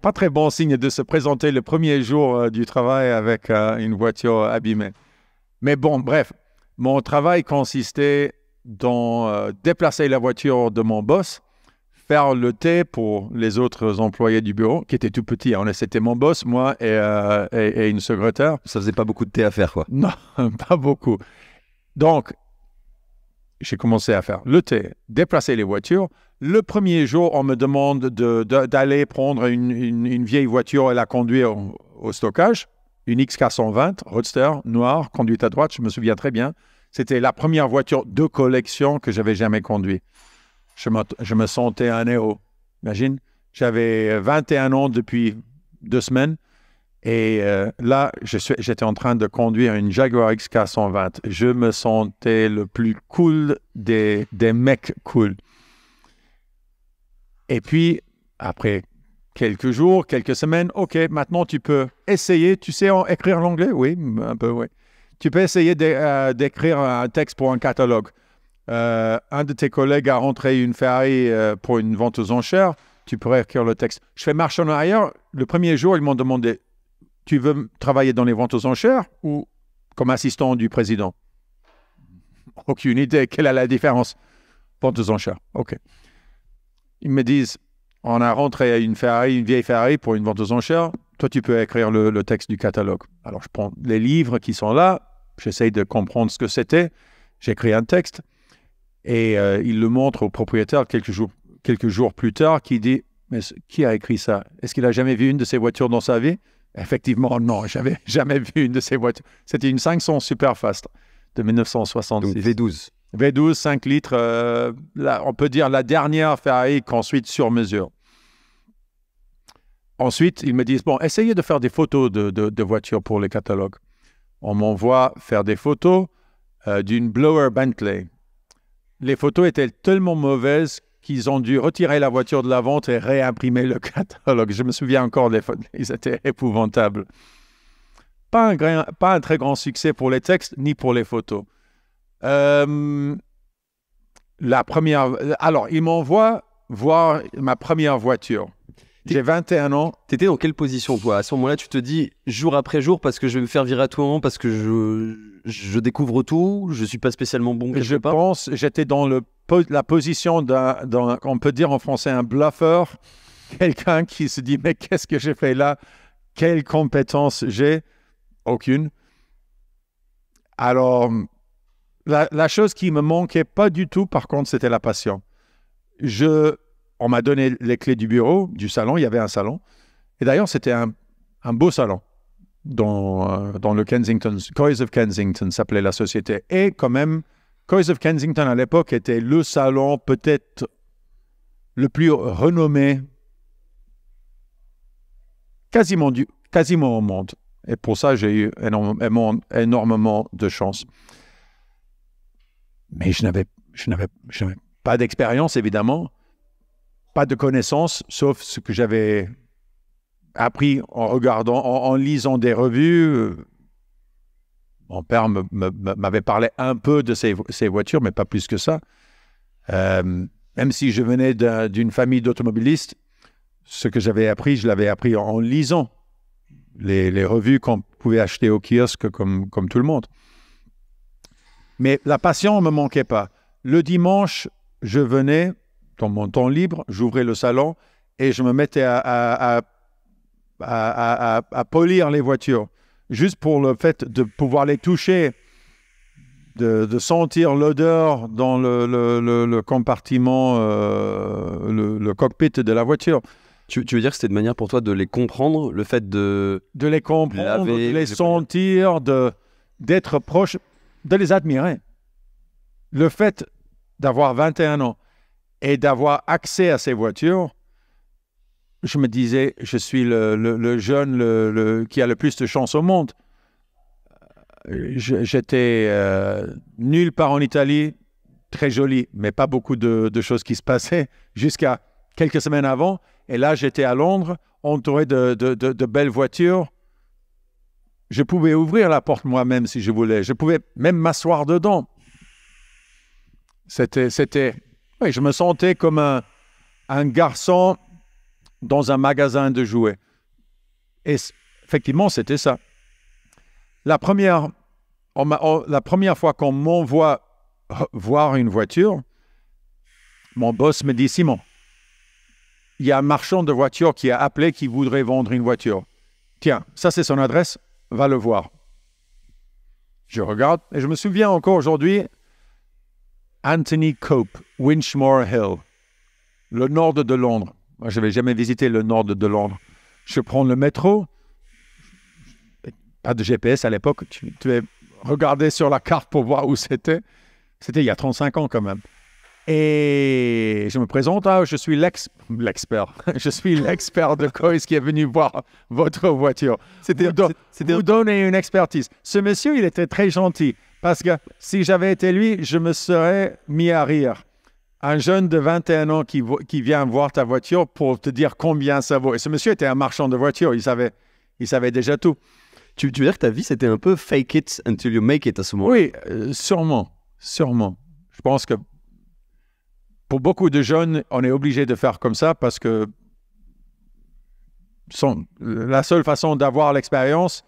Pas très bon signe de se présenter le premier jour euh, du travail avec euh, une voiture abîmée. Mais bon, bref, mon travail consistait dans déplacer la voiture de mon boss faire le thé pour les autres employés du bureau, qui étaient tout petits. Hein. On C'était mon boss, moi euh, et, une secrétaire. Ça faisait pas beaucoup de thé à faire, quoi. Non, pas beaucoup. Donc, j'ai commencé à faire le thé, déplacer les voitures. Le premier jour, on me demande d'aller prendre une, vieille voiture et la conduire au, au stockage. Une XK120, roadster, noire, conduite à droite, je me souviens très bien. C'était la première voiture de collection que j'avais jamais conduite je me, sentais un héros. Imagine, j'avais 21 ans depuis deux semaines. Et euh, là, j'étais en train de conduire une Jaguar XK 120. Je me sentais le plus cool des, des mecs cool. Et puis, après quelques jours, quelques semaines, OK, maintenant tu peux essayer. Tu sais en écrire l'anglais Oui, un peu, oui. Tu peux essayer euh, d'écrire un texte pour un catalogue. Euh, un de tes collègues a rentré une Ferrari euh, pour une vente aux enchères, tu pourrais écrire le texte. Je fais marche en arrière. Le premier jour, ils m'ont demandé Tu veux travailler dans les ventes aux enchères ou comme assistant du président Aucune idée. Quelle est la différence Vente aux enchères. OK. Ils me disent On a rentré une Ferrari, une vieille Ferrari pour une vente aux enchères. Toi, tu peux écrire le texte du catalogue. Alors, je prends les livres qui sont là. J'essaye de comprendre ce que c'était. J'écris un texte. Et euh, il le montre au propriétaire quelques jours, quelques jours plus tard, qui dit Mais qui a écrit ça Est-ce qu'il a jamais vu une de ces voitures dans sa vie Effectivement, non, j'avais jamais vu une de ces voitures. C'était une 500 Superfast de 1966. V12. V12, 5 litres, euh, on peut dire la dernière Ferrari qu'ensuite sur mesure. Ensuite, ils me disent, bon, essayez de faire des photos de, de, voitures pour les catalogues. On m'envoie faire des photos euh, d'une Blower Bentley les photos étaient tellement mauvaises qu'ils ont dû retirer la voiture de la vente et réimprimer le catalogue. Je me souviens encore des photos. Ils étaient épouvantables. Pas un, très grand succès pour les textes ni pour les photos. Euh, la première... Alors, ils m'envoient voir ma première voiture. J'ai 21 ans. Tu étais dans quelle position, toi À ce moment-là, tu te dis jour après jour, parce que je vais me faire virer à tout moment, parce que je, découvre tout, je suis pas spécialement bon je pense, j'étais dans le, la position d'un, on peut dire en français, un bluffeur, quelqu'un qui se dit mais qu'est-ce que j'ai fait là Quelles compétences j'ai Aucune. Alors, la, la chose qui me manquait pas du tout, par contre, c'était la passion. Je on m'a donné les clés du bureau, du salon. Il y avait un salon. Et d'ailleurs, c'était un, beau salon euh, dans, le Kensington. Coys of Kensington s'appelait la société. Et quand même, Coys of Kensington à l'époque était le salon peut-être le plus renommé quasiment, du, quasiment au monde. Et pour ça, j'ai eu énormément, énormément de chance. Mais je n'avais, je n'avais, pas d'expérience, évidemment pas de connaissances, sauf ce que j'avais appris en regardant, en, lisant des revues. Mon père m'avait parlé un peu de ces, voitures, mais pas plus que ça. Euh, même si je venais d'une famille d'automobilistes, ce que j'avais appris, je l'avais appris en, lisant les, revues qu'on pouvait acheter au kiosque comme, comme tout le monde. Mais la passion ne me manquait pas. Le dimanche, je venais, dans mon temps libre, j'ouvrais le salon et je me mettais à, à, polir les voitures, juste pour le fait de pouvoir les toucher, de, sentir l'odeur dans le, compartiment, euh, le, cockpit de la voiture. Tu, veux dire que c'était une manière pour toi de les comprendre, le fait de... De les comprendre, de les sentir, de, d'être proche, de les admirer. Le fait d'avoir 21 ans, et d'avoir accès à ces voitures, je me disais, je suis le, jeune le, qui a le plus de chance au monde. Euh, j'étais euh, nulle part en Italie, très joli, mais pas beaucoup de, choses qui se passaient jusqu'à quelques semaines avant. Et là, j'étais à Londres, entouré de, de, belles voitures. Je pouvais ouvrir la porte moi-même si je voulais. Je pouvais même m'asseoir dedans. C'était, c'était je me sentais comme un, garçon dans un magasin de jouets. Et effectivement, c'était ça. La première, la première fois qu'on m'envoie euh, voir une voiture, mon boss me dit Simon, il y a un marchand de voitures qui a appelé qui voudrait vendre une voiture. Tiens, ça c'est son adresse, va le voir. Je regarde et je me souviens encore aujourd'hui, Anthony Cope, Winchmore Hill, le nord de Londres. Moi, je n'avais jamais visité le nord de Londres. Je prends le métro, pas de GPS à l'époque, tu, tu es regardé sur la carte pour voir où c'était. C'était il y a 35 ans quand même. Et je me présente, ah, je suis l'expert. Je suis l'expert de Coise qui est venu voir votre voiture. C'était vous, vous donner une expertise. Ce monsieur, il était très gentil. Parce que si j'avais été lui, je me serais mis à rire. Un jeune de 21 ans qui, qui vient voir ta voiture pour te dire combien ça vaut. Et ce monsieur était un marchand de voitures, il savait, il savait déjà tout. Tu, veux dire que ta vie, c'était un peu fake it until you make it à ce moment-là Oui, euh, sûrement, sûrement. Je pense que pour beaucoup de jeunes, on est obligé de faire comme ça parce que la seule façon d'avoir l'expérience,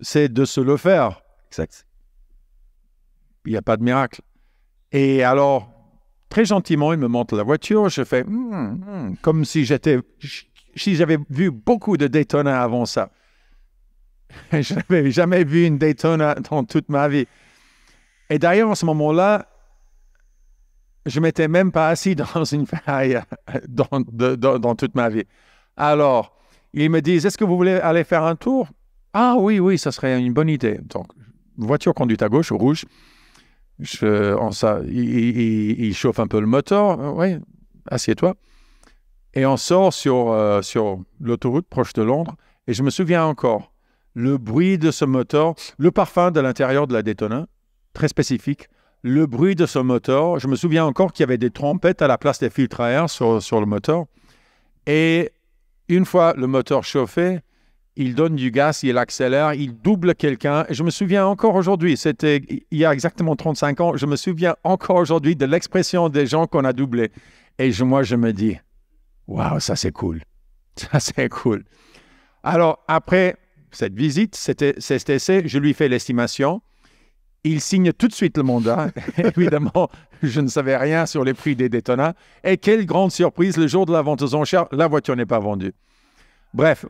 c'est de se le faire. Exact il n'y a pas de miracle. Et alors, très gentiment, il me montre la voiture. Je fais hmm, hmm, comme si j'avais vu beaucoup de Daytona avant ça. je n'avais jamais vu une Daytona dans toute ma vie. Et d'ailleurs, en ce moment-là, je m'étais même pas assis dans une faille dans, toute ma vie. Alors, il me dit, est-ce que vous voulez aller faire un tour Ah oui, oui, ça serait une bonne idée. Donc, voiture conduite à gauche, au rouge ça, il, chauffe un peu le moteur, euh, oui, assieds-toi. Et on sort sur, euh, sur l'autoroute proche de Londres, et je me souviens encore, le bruit de ce moteur, le parfum de l'intérieur de la Daytona, très spécifique, le bruit de ce moteur, je me souviens encore qu'il y avait des trompettes à la place des filtres à air sur, sur le moteur, et une fois le moteur chauffé, il donne du gaz, il accélère, il double quelqu'un. Je me souviens encore aujourd'hui, c'était il y a exactement 35 ans, je me souviens encore aujourd'hui de l'expression des gens qu'on a doublé. Et moi, je me dis, waouh, ça c'est cool. Ça c'est cool. Alors, après cette visite, c'était essai, je lui fais l'estimation. Il signe tout de suite le mandat. Évidemment, je ne savais rien sur les prix des détonats. Et quelle grande surprise, le jour de la vente aux enchères, la voiture n'est pas vendue. Bref,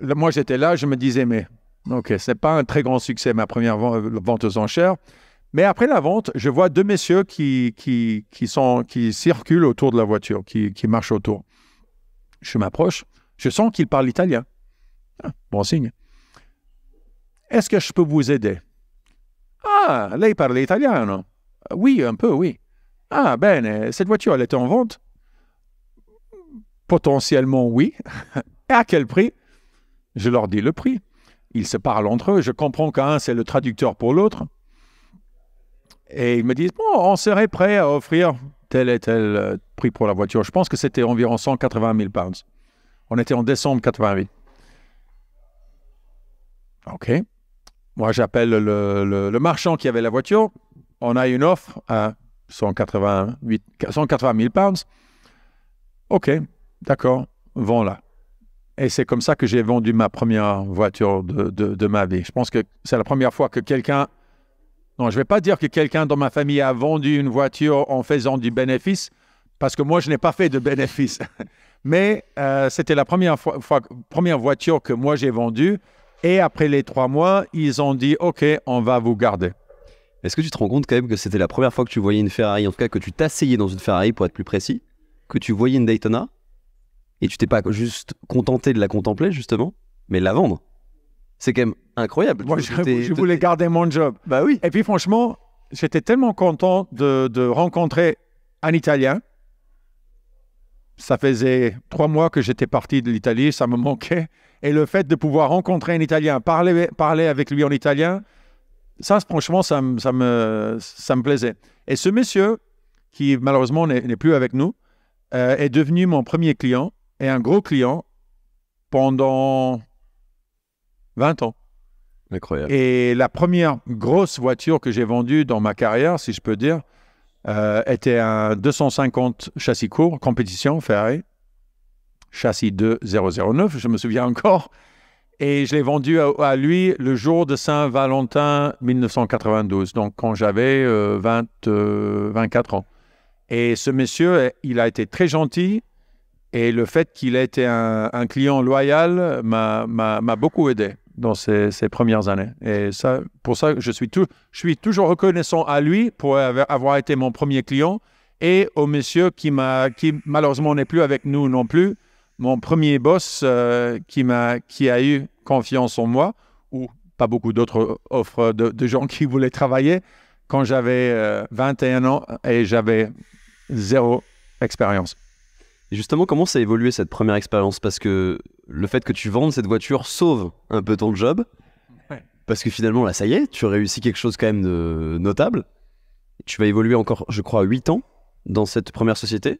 moi, j'étais là, je me disais, mais ok, c'est pas un très grand succès, ma première vente aux enchères. Mais après la vente, je vois deux messieurs qui, qui, qui, sont, qui circulent autour de la voiture, qui, qui marchent autour. Je m'approche, je sens qu'ils parlent italien. Ah, bon signe. Est-ce que je peux vous aider? Ah, lei parle italien? Oui, un peu, oui. Ah, ben, cette voiture, elle était en vente? Potentiellement, oui. à quel prix? Je leur dis le prix. Ils se parlent entre eux. Je comprends qu'un, c'est le traducteur pour l'autre. Et ils me disent, bon, on serait prêt à offrir tel et tel euh, prix pour la voiture. Je pense que c'était environ 180 000 pounds. On était en décembre 88. OK. Moi, j'appelle le, marchand qui avait la voiture. On a une offre à 188, 180 000 pounds. OK, d'accord, vont là. Et c'est comme ça que j'ai vendu ma première voiture de, ma vie. Je pense que c'est la première fois que quelqu'un... Non, je ne vais pas dire que quelqu'un dans ma famille a vendu une voiture en faisant du bénéfice, parce que moi, je n'ai pas fait de bénéfice. Mais euh, c'était la première, première voiture que moi, j'ai vendue. Et après les trois mois, ils ont dit, OK, on va vous garder. Est-ce que tu te rends compte quand même que c'était la première fois que tu voyais une Ferrari, en tout cas que tu t'asseyais dans une Ferrari pour être plus précis, que tu voyais une Daytona et tu t'es pas juste contenté de la contempler, justement, mais de la vendre. C'est quand même incroyable. Moi, je, voulais garder mon job. Bah oui. Et puis, franchement, j'étais tellement content de, rencontrer un Italien. Ça faisait trois mois que j'étais parti de l'Italie, ça me manquait. Et le fait de pouvoir rencontrer un Italien, parler, parler avec lui en italien, ça, franchement, ça, ça, me, ça me plaisait. Et ce monsieur, qui malheureusement n'est plus avec nous, euh, est devenu mon premier client un gros client pendant 20 ans. Incroyable. Et la première grosse voiture que j'ai vendue dans ma carrière, si je peux dire, euh, était un 250 châssis court, compétition Ferrari, châssis 2009, je me souviens encore. Et je l'ai vendu à, lui le jour de Saint-Valentin 1992, donc quand j'avais 24 euh, euh, ans. Et ce monsieur, il a été très gentil. Et le fait qu'il ait été un, client loyal m'a beaucoup aidé dans ces, premières années. Et ça, pour ça, je suis, tout, je suis toujours reconnaissant à lui pour avoir été mon premier client et au monsieur qui, qui malheureusement n'est plus avec nous non plus, mon premier boss euh, qui, a, qui a eu confiance en moi, ou pas beaucoup d'autres offres de, gens qui voulaient travailler, quand j'avais 21 euh, ans et j'avais zéro expérience justement, comment ça a évolué cette première expérience Parce que le fait que tu vendes cette voiture sauve un peu ton job. Parce que finalement, là, ça y est, tu réussis quelque chose quand même de notable. Tu vas évoluer encore, je crois, 8 ans dans cette première société.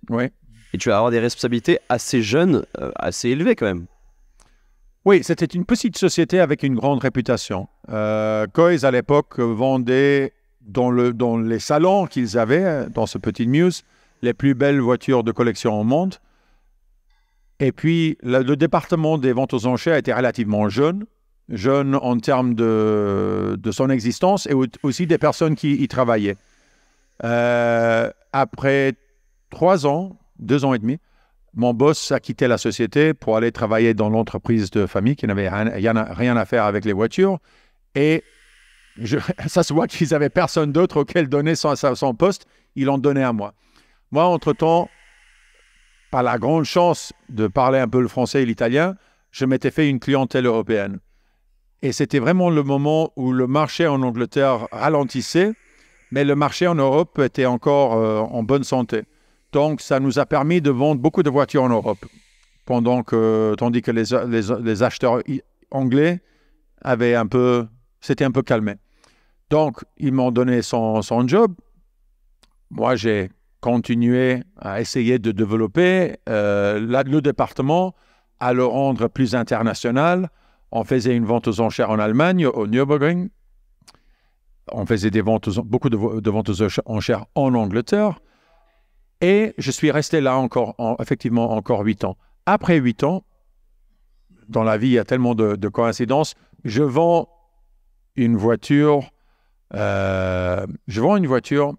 Et tu vas avoir des responsabilités assez jeunes, euh, assez élevées quand même. Oui, c'était une petite société avec une grande réputation. Euh, Coys, à l'époque, vendait dans, le, dans les salons qu'ils avaient, euh, dans ce petit Muse, les plus belles voitures de collection au monde. Et puis, le, département des ventes aux enchères était relativement jeune, jeune en termes de, de son existence et aussi des personnes qui y travaillaient. Euh, après trois ans, deux ans et demi, mon boss a quitté la société pour aller travailler dans l'entreprise de famille qui n'avait rien, à faire avec les voitures. Et je, ça se voit qu'ils n'avaient personne d'autre auquel donner son, son poste. Ils l'ont donné à moi. Moi, entre-temps, par la grande chance de parler un peu le français et l'italien, je m'étais fait une clientèle européenne. Et c'était vraiment le moment où le marché en Angleterre ralentissait, mais le marché en Europe était encore euh, en bonne santé. Donc, ça nous a permis de vendre beaucoup de voitures en Europe, pendant que, tandis que les, acheteurs anglais avaient un peu, c'était un peu calmé. Donc, ils m'ont donné son, son job. Moi, j'ai continuer à essayer de développer euh, le département, à le rendre plus international. On faisait une vente aux enchères en Allemagne, au Nürburgring. On faisait des ventes beaucoup de, ventes aux enchères en Angleterre. Et je suis resté là encore, en, effectivement, encore huit ans. Après huit ans, dans la vie, il y a tellement de, coïncidences. Je vends une voiture, euh, je vends une voiture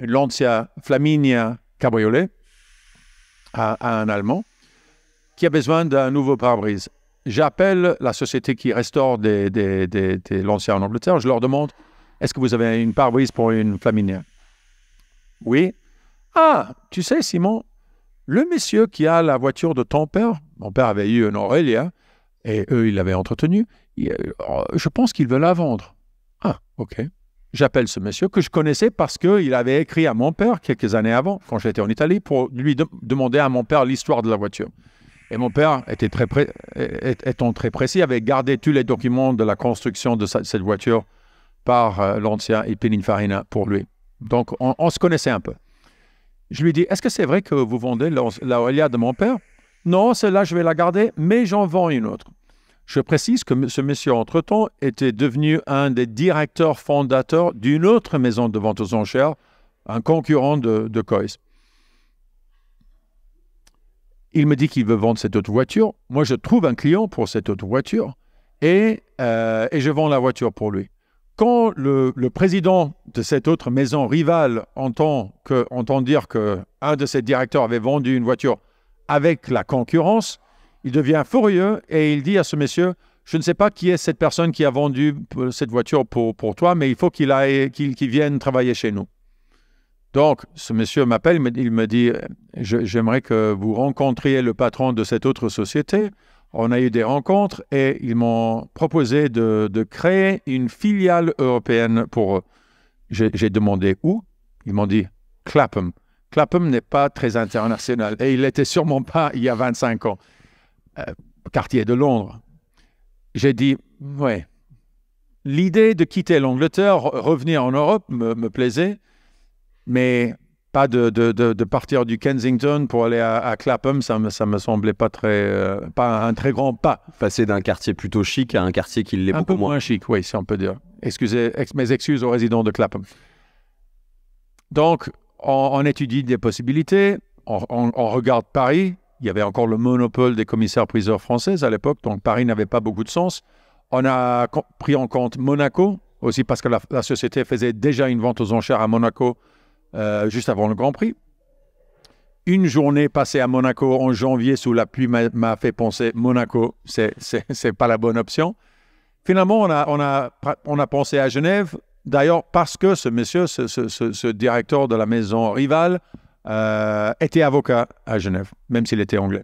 L'ancien Lancia Flaminia Cabriolet à, un Allemand qui a besoin d'un nouveau pare-brise. J'appelle la société qui restaure des, des, en Angleterre. Je leur demande Est-ce que vous avez une pare-brise pour une Flaminia Oui. Ah, tu sais, Simon, le monsieur qui a la voiture de ton père, mon père avait eu une Aurelia, et eux, ils l'avaient entretenue, euh, je pense qu'il veulent la vendre. Ah, ok j'appelle ce monsieur que je connaissais parce qu'il avait écrit à mon père quelques années avant, quand j'étais en Italie, pour lui demander à mon père l'histoire de la voiture. Et mon père, était très étant très précis, avait gardé tous les documents de la construction de cette voiture par euh, l'ancien l'ancien Farina pour lui. Donc, on, se connaissait un peu. Je lui dis, est-ce que c'est vrai que vous vendez la, de mon père Non, celle-là, je vais la garder, mais j'en vends une autre. Je précise que ce monsieur, entre-temps, était devenu un des directeurs fondateurs d'une autre maison de vente aux enchères, un concurrent de, de Il me dit qu'il veut vendre cette autre voiture. Moi, je trouve un client pour cette autre voiture et, euh, je vends la voiture pour lui. Quand le, président de cette autre maison rivale entend dire qu'un de ses directeurs avait vendu une voiture avec la concurrence, il devient furieux et il dit à ce monsieur, je ne sais pas qui est cette personne qui a vendu euh, cette voiture pour, pour toi, mais il faut qu'il vienne travailler chez nous. Donc, ce monsieur m'appelle, il me dit, j'aimerais que vous rencontriez le patron de cette autre société. On a eu des rencontres et ils m'ont proposé de, de, créer une filiale européenne pour eux. J'ai demandé où Ils m'ont dit Clapham. Clapham n'est pas très international et il était sûrement pas il y a 25 ans. Euh, quartier de Londres. J'ai dit, ouais, l'idée de quitter l'Angleterre, revenir en Europe me, plaisait, mais pas de, partir du Kensington pour aller à, Clapham, ça me, ça me semblait pas très, euh, pas un très grand pas. Passer d'un quartier plutôt chic à un quartier qui l'est beaucoup moins. chic, oui, si on peut dire. Excusez, mes excuses aux résidents de Clapham. Donc, on, étudie des possibilités, on regarde Paris, il y avait encore le monopole des commissaires-priseurs françaises à l'époque, donc Paris n'avait pas beaucoup de sens. On a pris en compte Monaco, aussi parce que la, société faisait déjà une vente aux enchères à Monaco euh, juste avant le Grand Prix. Une journée passée à Monaco en janvier sous la pluie m'a fait penser Monaco, c'est pas la bonne option. Finalement, on a, on a, pensé à Genève, d'ailleurs parce que ce monsieur, ce, ce directeur de la maison rivale, euh, était avocat à Genève, même s'il était anglais.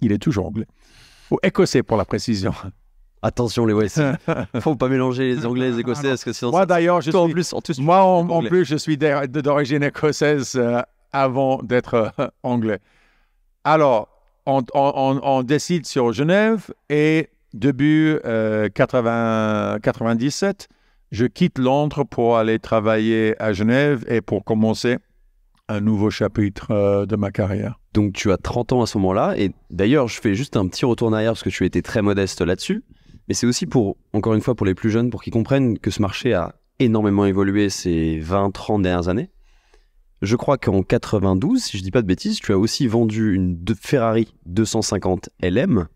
Il est toujours anglais. Ou écossais pour la précision. Attention les ne Faut pas mélanger les Anglais et les Écossais ah que Moi d'ailleurs, je suis... en plus, moi en, plus, je suis d'origine écossaise euh, avant d'être euh, anglais. Alors, on, décide sur Genève et début 80, 97, je quitte Londres pour aller travailler à Genève et pour commencer un nouveau chapitre euh, de ma carrière. Donc tu as 30 ans à ce moment-là, et d'ailleurs je fais juste un petit retour en arrière parce que tu étais très modeste là-dessus, mais c'est aussi pour, encore une fois, pour les plus jeunes, pour qu'ils comprennent que ce marché a énormément évolué ces 20-30 dernières années. Je crois qu'en 92, si je dis pas de bêtises, tu as aussi vendu une Ferrari 250 LM,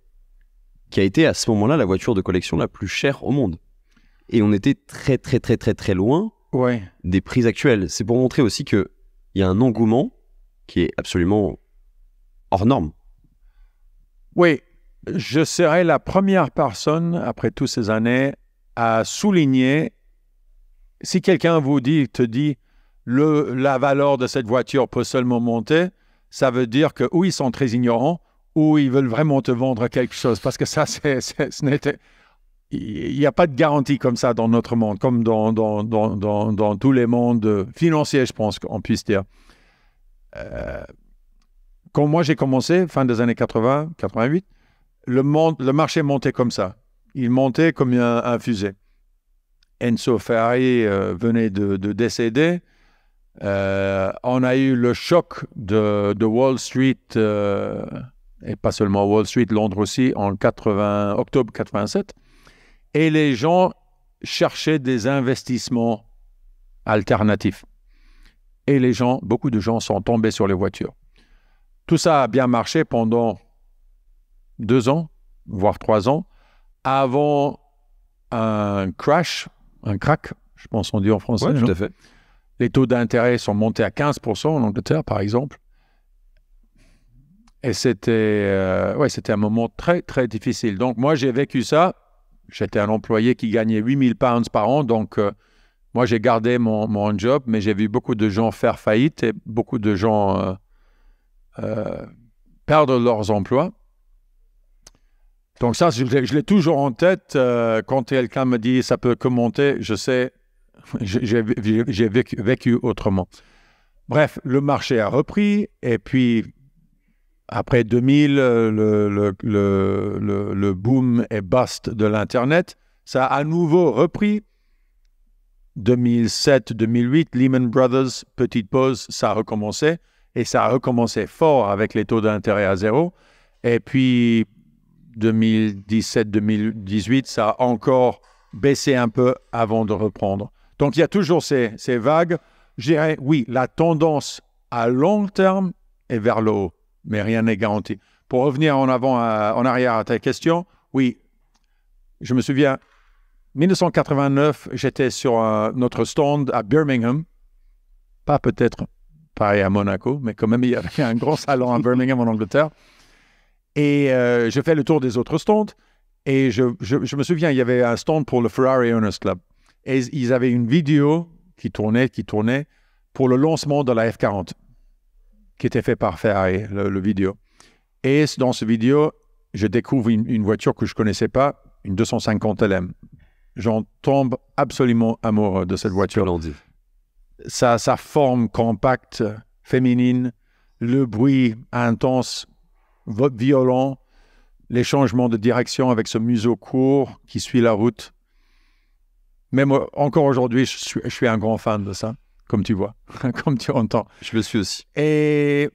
qui a été à ce moment-là la voiture de collection la plus chère au monde. Et on était très très très très très loin ouais. des prix actuels. C'est pour montrer aussi que il y a un engouement qui est absolument hors norme. Oui, je serai la première personne, après toutes ces années, à souligner, si quelqu'un vous dit, te dit, le, la valeur de cette voiture peut seulement monter, ça veut dire que ou ils sont très ignorants, ou ils veulent vraiment te vendre quelque chose, parce que ça, c'est, ce n'était il n'y a pas de garantie comme ça dans notre monde, comme dans, dans, tous les mondes financiers, je pense qu'on puisse dire. Euh, quand moi j'ai commencé, fin des années 80, 88, le, monde, le marché montait comme ça. Il montait comme un, fusée. Enzo Ferrari euh, venait de, décéder. Euh, on a eu le choc de, de Wall Street, et pas seulement Wall Street, Londres aussi, en 80, octobre 87 et les gens cherchaient des investissements alternatifs. Et les gens, beaucoup de gens sont tombés sur les voitures. Tout ça a bien marché pendant deux ans, voire trois ans, avant un crash, un crack, je pense on dit en français. tout à fait. Les taux d'intérêt sont montés à 15% en Angleterre, par exemple. Et c'était euh, ouais, c'était un moment très, très difficile. Donc moi, j'ai vécu ça j'étais un employé qui gagnait 8000 pounds par an. Donc, euh, moi, j'ai gardé mon, job, mais j'ai vu beaucoup de gens faire faillite et beaucoup de gens euh, euh, perdre leurs emplois. Donc, ça, je, l'ai toujours en tête. quand quelqu'un me dit ça peut que monter, je sais, j'ai vécu, vécu, autrement. Bref, le marché a repris et puis après 2000, euh, le, boom et bust de l'Internet, ça a à nouveau repris. 2007-2008, Lehman Brothers, petite pause, ça a recommencé. Et ça a recommencé fort avec les taux d'intérêt à zéro. Et puis 2017-2018, ça a encore baissé un peu avant de reprendre. Donc il y a toujours ces, ces vagues. Je dirais, oui, la tendance à long terme est vers le haut mais rien n'est garanti. Pour revenir en avant, euh, en arrière à ta question, oui, je me souviens, 1989, j'étais sur euh, notre stand à Birmingham, pas peut-être pareil à Monaco, mais quand même, il y avait un grand salon à Birmingham en Angleterre. Et euh, je fais le tour des autres stands. Et je, je, me souviens, il y avait un stand pour le Ferrari Owners Club. Et ils avaient une vidéo qui tournait, qui tournait pour le lancement de la F40 qui était fait par Ferrari, le, vidéo. Et dans ce vidéo, je découvre une, voiture que je ne connaissais pas, une 250 LM. J'en tombe absolument amoureux de cette voiture. Dit. Sa, sa forme compacte, féminine, le bruit intense, violent, les changements de direction avec ce museau court qui suit la route. Même euh, encore aujourd'hui, je suis, je suis un grand fan de ça comme tu vois, comme tu entends. Je le suis aussi. Et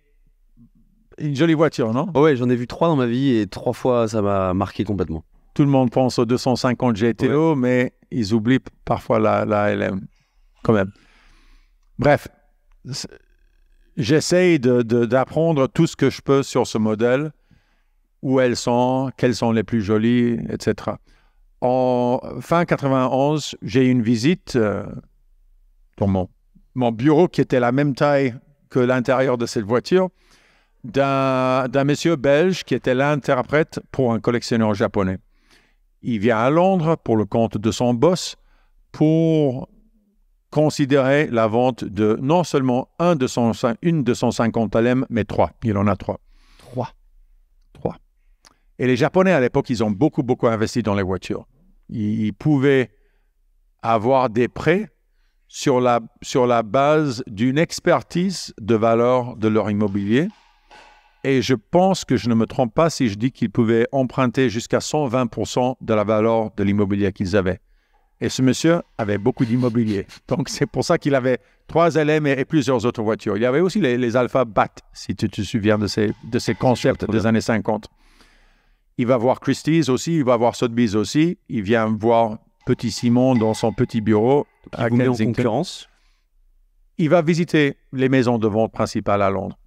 une jolie voiture, non Oui, oh Ouais, j'en ai vu trois dans ma vie et trois fois ça m'a marqué complètement. Tout le monde pense aux 250 GTO, mais ils oublient parfois la, LM, quand même. Bref, j'essaye d'apprendre tout ce que je peux sur ce modèle, où elles sont, quelles sont les plus jolies, etc. En fin 91, j'ai une visite euh, Tourment mon bureau qui était la même taille que l'intérieur de cette voiture, d'un monsieur belge qui était l'interprète pour un collectionneur japonais. Il vient à Londres pour le compte de son boss pour considérer la vente de non seulement une de LM, mais trois. Il en a trois. Trois. Trois. Et les Japonais, à l'époque, ils ont beaucoup, beaucoup investi dans les voitures. Ils pouvaient avoir des prêts sur la, sur la base d'une expertise de valeur de leur immobilier. Et je pense que je ne me trompe pas si je dis qu'ils pouvaient emprunter jusqu'à 120 de la valeur de l'immobilier qu'ils avaient. Et ce monsieur avait beaucoup d'immobilier. Donc, c'est pour ça qu'il avait trois LM et, plusieurs autres voitures. Il y avait aussi les, les Alpha BAT, si tu te souviens de ces, de ces concepts des années 50. Il va voir Christie's aussi, il va voir Sotheby's aussi, il vient voir petit Simon dans son petit bureau à Il va visiter les maisons de vente principales à Londres.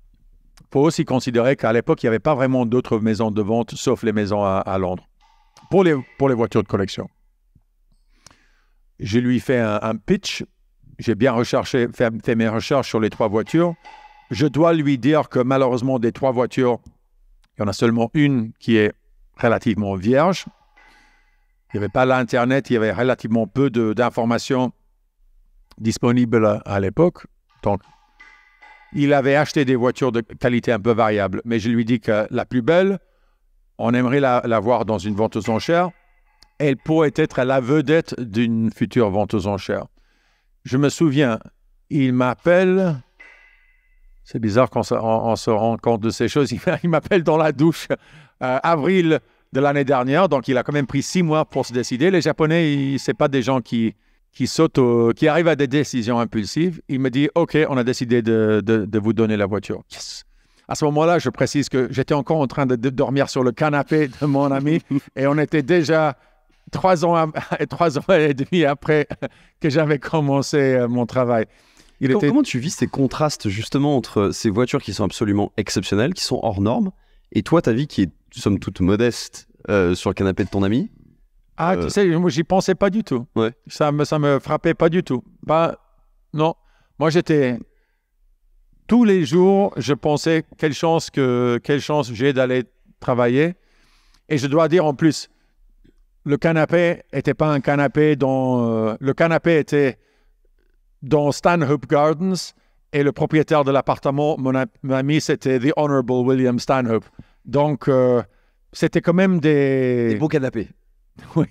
Il faut aussi considérer qu'à l'époque, il n'y avait pas vraiment d'autres maisons de vente sauf les maisons à, Londres pour les, pour les voitures de collection. Je lui fais un, pitch. J'ai bien recherché, fait, fait mes recherches sur les trois voitures. Je dois lui dire que malheureusement, des trois voitures, il y en a seulement une qui est relativement vierge, il n'y avait pas l'Internet, il y avait relativement peu d'informations disponibles à, l'époque. Donc, il avait acheté des voitures de qualité un peu variable, mais je lui dis que la plus belle, on aimerait la, voir dans une vente aux enchères. Elle pourrait être la vedette d'une future vente aux enchères. Je me souviens, il m'appelle. C'est bizarre quand on, se rend compte de ces choses. Il m'appelle dans la douche. Euh, avril de l'année dernière. Donc, il a quand même pris six mois pour se décider. Les Japonais, ce n'est pas des gens qui, qui sautent, qui arrivent à des décisions impulsives. Il me dit OK, on a décidé de, vous donner la voiture. À ce moment-là, je précise que j'étais encore en train de, dormir sur le canapé de mon ami et on était déjà trois ans, et trois ans et demi après que j'avais commencé euh, mon travail. Il était... comment tu vis ces contrastes justement entre ces voitures qui sont absolument exceptionnelles, qui sont hors normes, et toi, ta vie qui est somme toute modeste euh, sur le canapé de ton ami. Ah, tu euh. sais, moi, j'y pensais pas du tout. Ouais. Ça me, ça me frappait pas du tout. non. Moi, j'étais. Tous les jours, je pensais quelle chance que quelle chance j'ai d'aller travailler. Et je dois dire en plus, le canapé n'était pas un canapé dans... Euh, le canapé était dans Stanhope Gardens et le propriétaire de l'appartement, mon, ami, c'était The Honorable William Stanhope. Donc, euh, c'était quand même des... Des beaux canapés. Oui.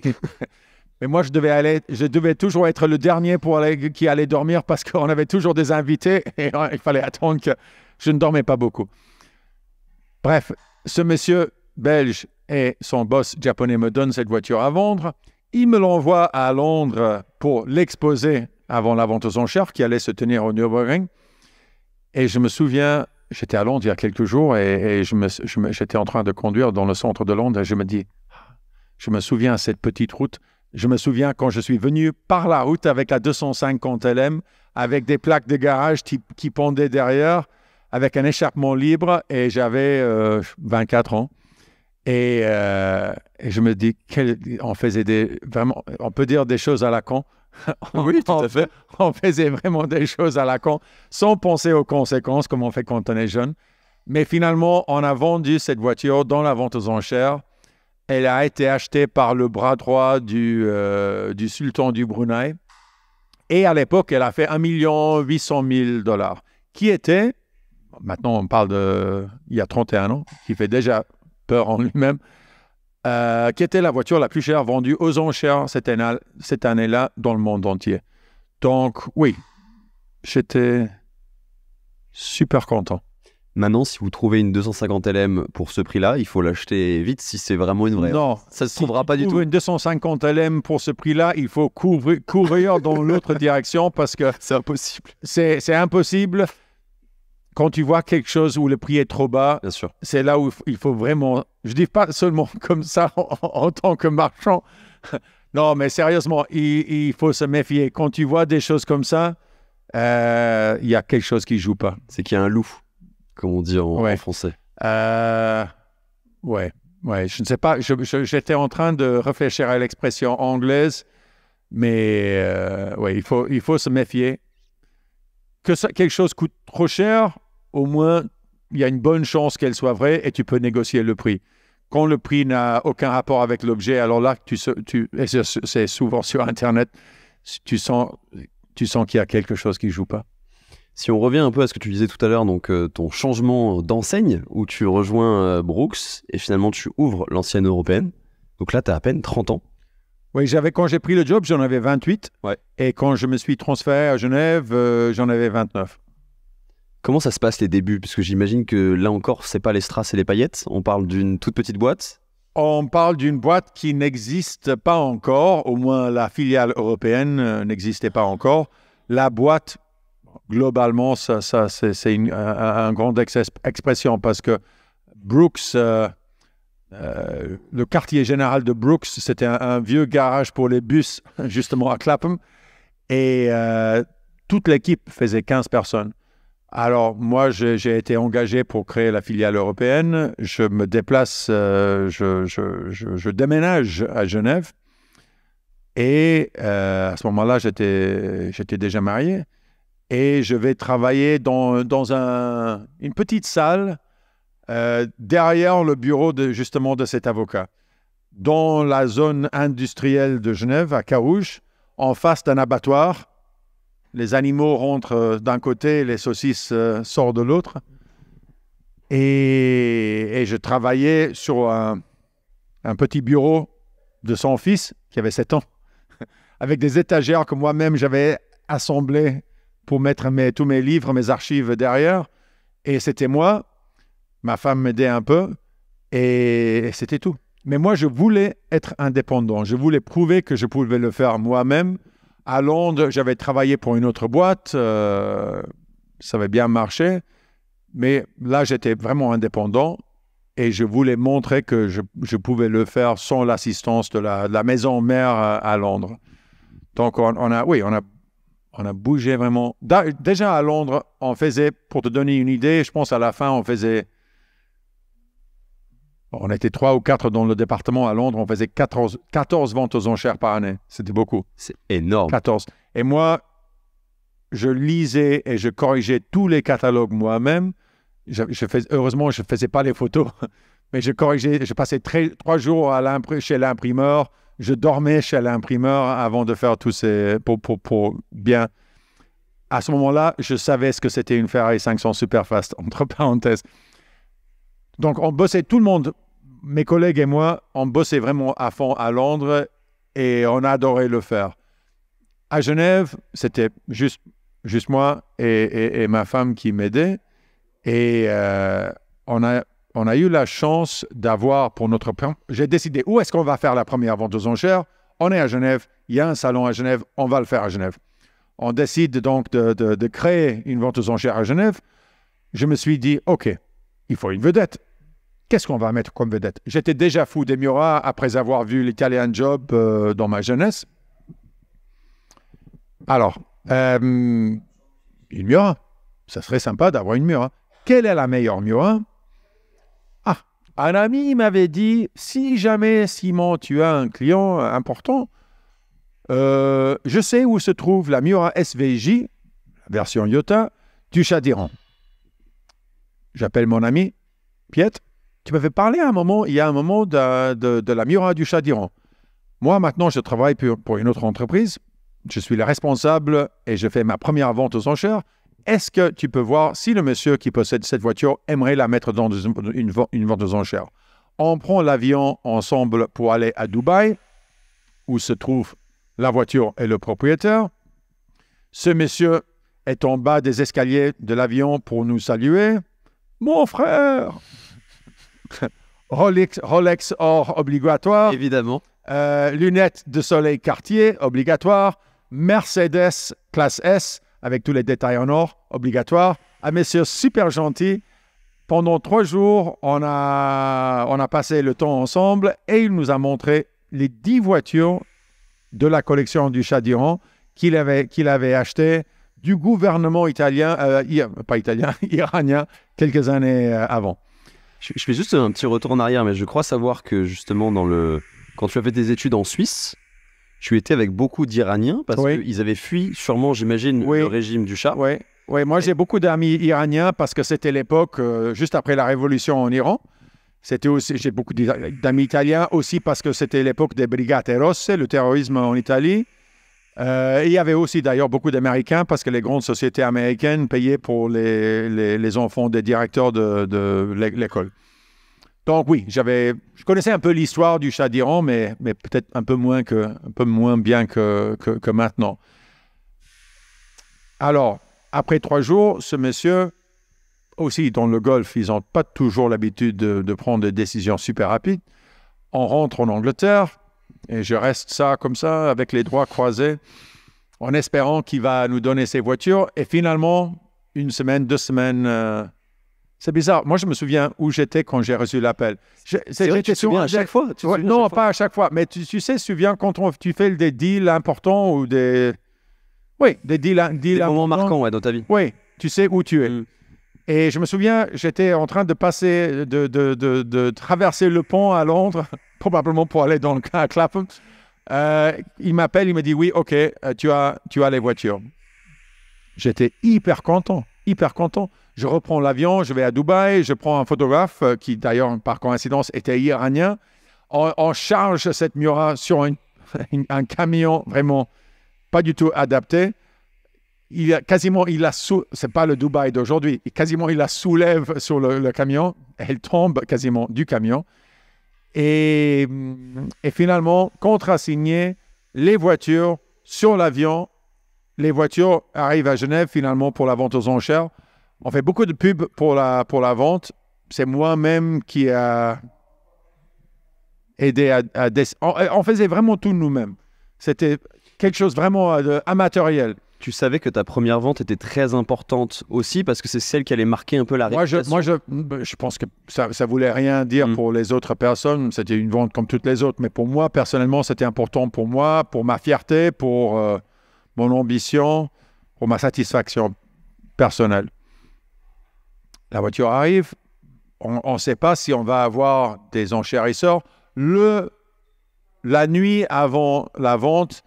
Mais moi, je devais, aller, je devais toujours être le dernier pour aller, qui allait dormir parce qu'on avait toujours des invités et euh, il fallait attendre que je ne dormais pas beaucoup. Bref, ce monsieur belge et son boss japonais me donnent cette voiture à vendre. Il me l'envoie à Londres pour l'exposer avant la vente aux enchères qui allait se tenir au Nürburgring. Et je me souviens, J'étais à Londres il y a quelques jours et, je j'étais en train de conduire dans le centre de Londres et je me dis, je me souviens cette petite route. Je me souviens quand je suis venu par la route avec la 250 LM, avec des plaques de garage qui, qui pendaient derrière, avec un échappement libre et j'avais 24 euh, ans. Euh, et, je me dis, qu'on on faisait des, vraiment, on peut dire des choses à la con, oui, tout à fait. On faisait vraiment des choses à la con, sans penser aux conséquences, comme on fait quand on est jeune. Mais finalement, on a vendu cette voiture dans la vente aux enchères. Elle a été achetée par le bras droit du, euh, sultan du Brunei. Et à l'époque, elle a fait 1 800 000 dollars, qui était, maintenant on parle de, il y a 31 ans, qui fait déjà peur en lui-même, euh, qui était la voiture la plus chère vendue aux enchères cette année-là dans le monde entier. Donc, oui, j'étais super content. Maintenant, si vous trouvez une 250 LM pour ce prix-là, il faut l'acheter vite si c'est vraiment une vraie. Non, ça se trouvera pas du tout. Une 250 LM pour ce prix-là, il faut courir dans l'autre direction parce que c'est impossible. C'est impossible quand tu vois quelque chose où le prix est trop bas, c'est là où il faut vraiment, je dis pas seulement comme ça en, tant que marchand, non, mais sérieusement, il, faut se méfier. Quand tu vois des choses comme ça, euh, il y a quelque chose qui joue pas. C'est qu'il y a un loup, comme on dit en, français. Euh, ouais, ouais, je ne sais pas, j'étais en train de réfléchir à l'expression anglaise, mais euh, ouais, il faut, il faut se méfier que ça, quelque chose coûte trop cher, au moins, il y a une bonne chance qu'elle soit vraie et tu peux négocier le prix. Quand le prix n'a aucun rapport avec l'objet, alors là, tu, c'est souvent sur Internet, tu sens, tu sens qu'il y a quelque chose qui ne joue pas. Si on revient un peu à ce que tu disais tout à l'heure, donc euh, ton changement d'enseigne où tu rejoins euh, Brooks et finalement tu ouvres l'ancienne européenne. Donc là, tu as à peine 30 ans. Oui, j'avais quand j'ai pris le job, j'en avais 28. Et quand je me suis transféré à Genève, euh, j'en avais 29. Comment ça se passe les débuts Parce que j'imagine que là encore, c'est pas les strass et les paillettes. On parle d'une toute petite boîte. On parle d'une boîte qui n'existe pas encore, au moins la filiale européenne euh, n'existait pas encore. La boîte, globalement, ça, c'est une, un, grand expression parce que Brooks, euh, euh, le quartier général de Brooks, c'était un, vieux garage pour les bus, justement à Clapham, et toute l'équipe faisait 15 personnes. Alors, moi, j'ai été engagé pour créer la filiale européenne. Je me déplace, euh, je, déménage à Genève. Et euh, à ce moment-là, j'étais déjà marié. Et je vais travailler dans, une petite salle euh, derrière le bureau de, justement de cet avocat, dans la zone industrielle de Genève, à Carouge, en face d'un abattoir les animaux rentrent euh, d'un côté, les saucisses euh, sortent de l'autre. Et, je travaillais sur un, petit bureau de son fils, qui avait 7 ans, avec des étagères que moi-même j'avais assemblées pour mettre tous mes livres, mes archives derrière. Et c'était moi, ma femme m'aidait un peu, et c'était tout. Mais moi, je voulais être indépendant, je voulais prouver que je pouvais le faire moi-même à Londres, j'avais travaillé pour une autre boîte. Euh, ça avait bien marché. Mais là, j'étais vraiment indépendant et je voulais montrer que je, pouvais le faire sans l'assistance de la, maison mère euh, à, Londres. Donc, on, a, oui, on a, on a bougé vraiment. déjà à Londres, on faisait, pour te donner une idée, je pense à la fin, on faisait on était trois ou quatre dans le département à Londres. On faisait 14, ventes aux enchères par année. C'était beaucoup. C'est énorme. 14. Et moi, je lisais et je corrigeais tous les catalogues moi-même. Je, heureusement, je ne faisais pas les photos, mais je corrigeais. Je passais très, trois jours à chez l'imprimeur. Je dormais chez l'imprimeur avant de faire tous ces. pour, pour bien. À ce moment-là, je savais ce que c'était une Ferrari 500 Superfast, entre parenthèses. Donc, on bossait tout le monde mes collègues et moi, on bossait vraiment à fond à Londres et on adorait le faire. À Genève, c'était juste, juste moi et, ma femme qui m'aidaient. Et euh, on, a, on a eu la chance d'avoir pour notre... J'ai décidé où est-ce qu'on va faire la première vente aux enchères. On est à Genève, il y a un salon à Genève, on va le faire à Genève. On décide donc de créer une vente aux enchères à Genève. Je me suis dit, OK, il faut une vedette. Qu'est-ce qu'on va mettre comme vedette J'étais déjà fou des mura après avoir vu l'Italian Job euh, dans ma jeunesse. Alors, euh, une Mura. Ça serait sympa d'avoir une Mura. Quelle est la meilleure Mura Ah, un ami m'avait dit si jamais, Simon, tu as un client important, euh, je sais où se trouve la Mura SVJ, version Iota, du Chadiran. J'appelle mon ami, Piet, tu m'avais parlé à un moment, il y a un moment de, de, la Mura du Chat d'Iran. Moi, maintenant, je travaille pour, une autre entreprise. Je suis le responsable et je fais ma première vente aux enchères. Est-ce que tu peux voir si le monsieur qui possède cette voiture aimerait la mettre dans une, une, une vente aux enchères On prend l'avion ensemble pour aller à Dubaï, où se trouve la voiture et le propriétaire. Ce monsieur est en bas des escaliers de l'avion pour nous saluer. Mon frère Rolex, Rolex or obligatoire. Évidemment. Euh, lunettes de soleil quartier obligatoire. Mercedes classe S avec tous les détails en or obligatoire. Un ah, monsieur super gentil. Pendant trois jours, on a, on a passé le temps ensemble et il nous a montré les dix voitures de la collection du Chat d'Iran qu'il avait, qu'il avait achetées du gouvernement italien, euh, pas italien, iranien, quelques années euh, avant. Je, fais juste un petit retour en arrière, mais je crois savoir que justement, dans le... quand tu as fait tes études en Suisse, tu étais avec beaucoup d'Iraniens parce qu'ils avaient fui, sûrement, j'imagine, le régime du Shah. Oui, oui moi j'ai beaucoup d'amis iraniens parce que c'était l'époque euh, juste après la révolution en Iran. C'était aussi, j'ai beaucoup d'amis italiens aussi parce que c'était l'époque des Brigate Rosse, le terrorisme en Italie. Euh, il y avait aussi d'ailleurs beaucoup d'Américains parce que les grandes sociétés américaines payaient pour les, les, enfants des directeurs de, de l'école. Donc oui, j'avais, je connaissais un peu l'histoire du chat d'Iran, mais, mais peut-être un peu moins que, un peu moins bien que, que, maintenant. Alors, après trois jours, ce monsieur, aussi dans le golf, ils n'ont pas toujours l'habitude de, de prendre des décisions super rapides. On rentre en Angleterre, et je reste ça comme ça, avec les doigts croisés, en espérant qu'il va nous donner ses voitures. Et finalement, une semaine, deux semaines, euh, c'est bizarre. Moi, je me souviens où j'étais quand j'ai reçu l'appel. C'est vrai à chaque fois. Tu non, chaque pas à chaque fois. Mais tu, tu sais, souviens quand tu fais des deals importants ou des. Oui, des deals, des moments marquants dans ta vie. Oui, tu sais où tu es. Mm. Et je me souviens, j'étais en train de passer, de, de, traverser le pont à Londres, probablement pour aller dans le à Clapham. Euh, il m'appelle, il me dit oui, ok, euh, tu as, tu as les voitures. J'étais hyper content, hyper content. Je reprends l'avion, je vais à Dubaï, je prends un photographe euh, qui d'ailleurs par coïncidence était iranien. On, charge cette mura sur un camion vraiment pas du tout adapté il a quasiment, il la c'est pas le Dubaï d'aujourd'hui, quasiment il la soulève sur le, camion, elle tombe quasiment du camion. Et, et finalement, contrasigné les voitures sur l'avion. Les voitures arrivent à Genève finalement pour la vente aux enchères. On fait beaucoup de pubs pour la, pour la vente. C'est moi-même qui a aidé à... on, on faisait vraiment tout nous-mêmes. C'était quelque chose vraiment euh, amateuriel tu savais que ta première vente était très importante aussi parce que c'est celle qui allait marquer un peu la réputation. Moi, je, ben, je, pense que ça ne voulait rien dire mm. pour les autres personnes. C'était une vente comme toutes les autres. Mais pour moi, personnellement, c'était important pour moi, pour ma fierté, pour euh, mon ambition, pour ma satisfaction personnelle. La voiture arrive. On ne sait pas si on va avoir des enchérisseurs. Le, la nuit avant la vente,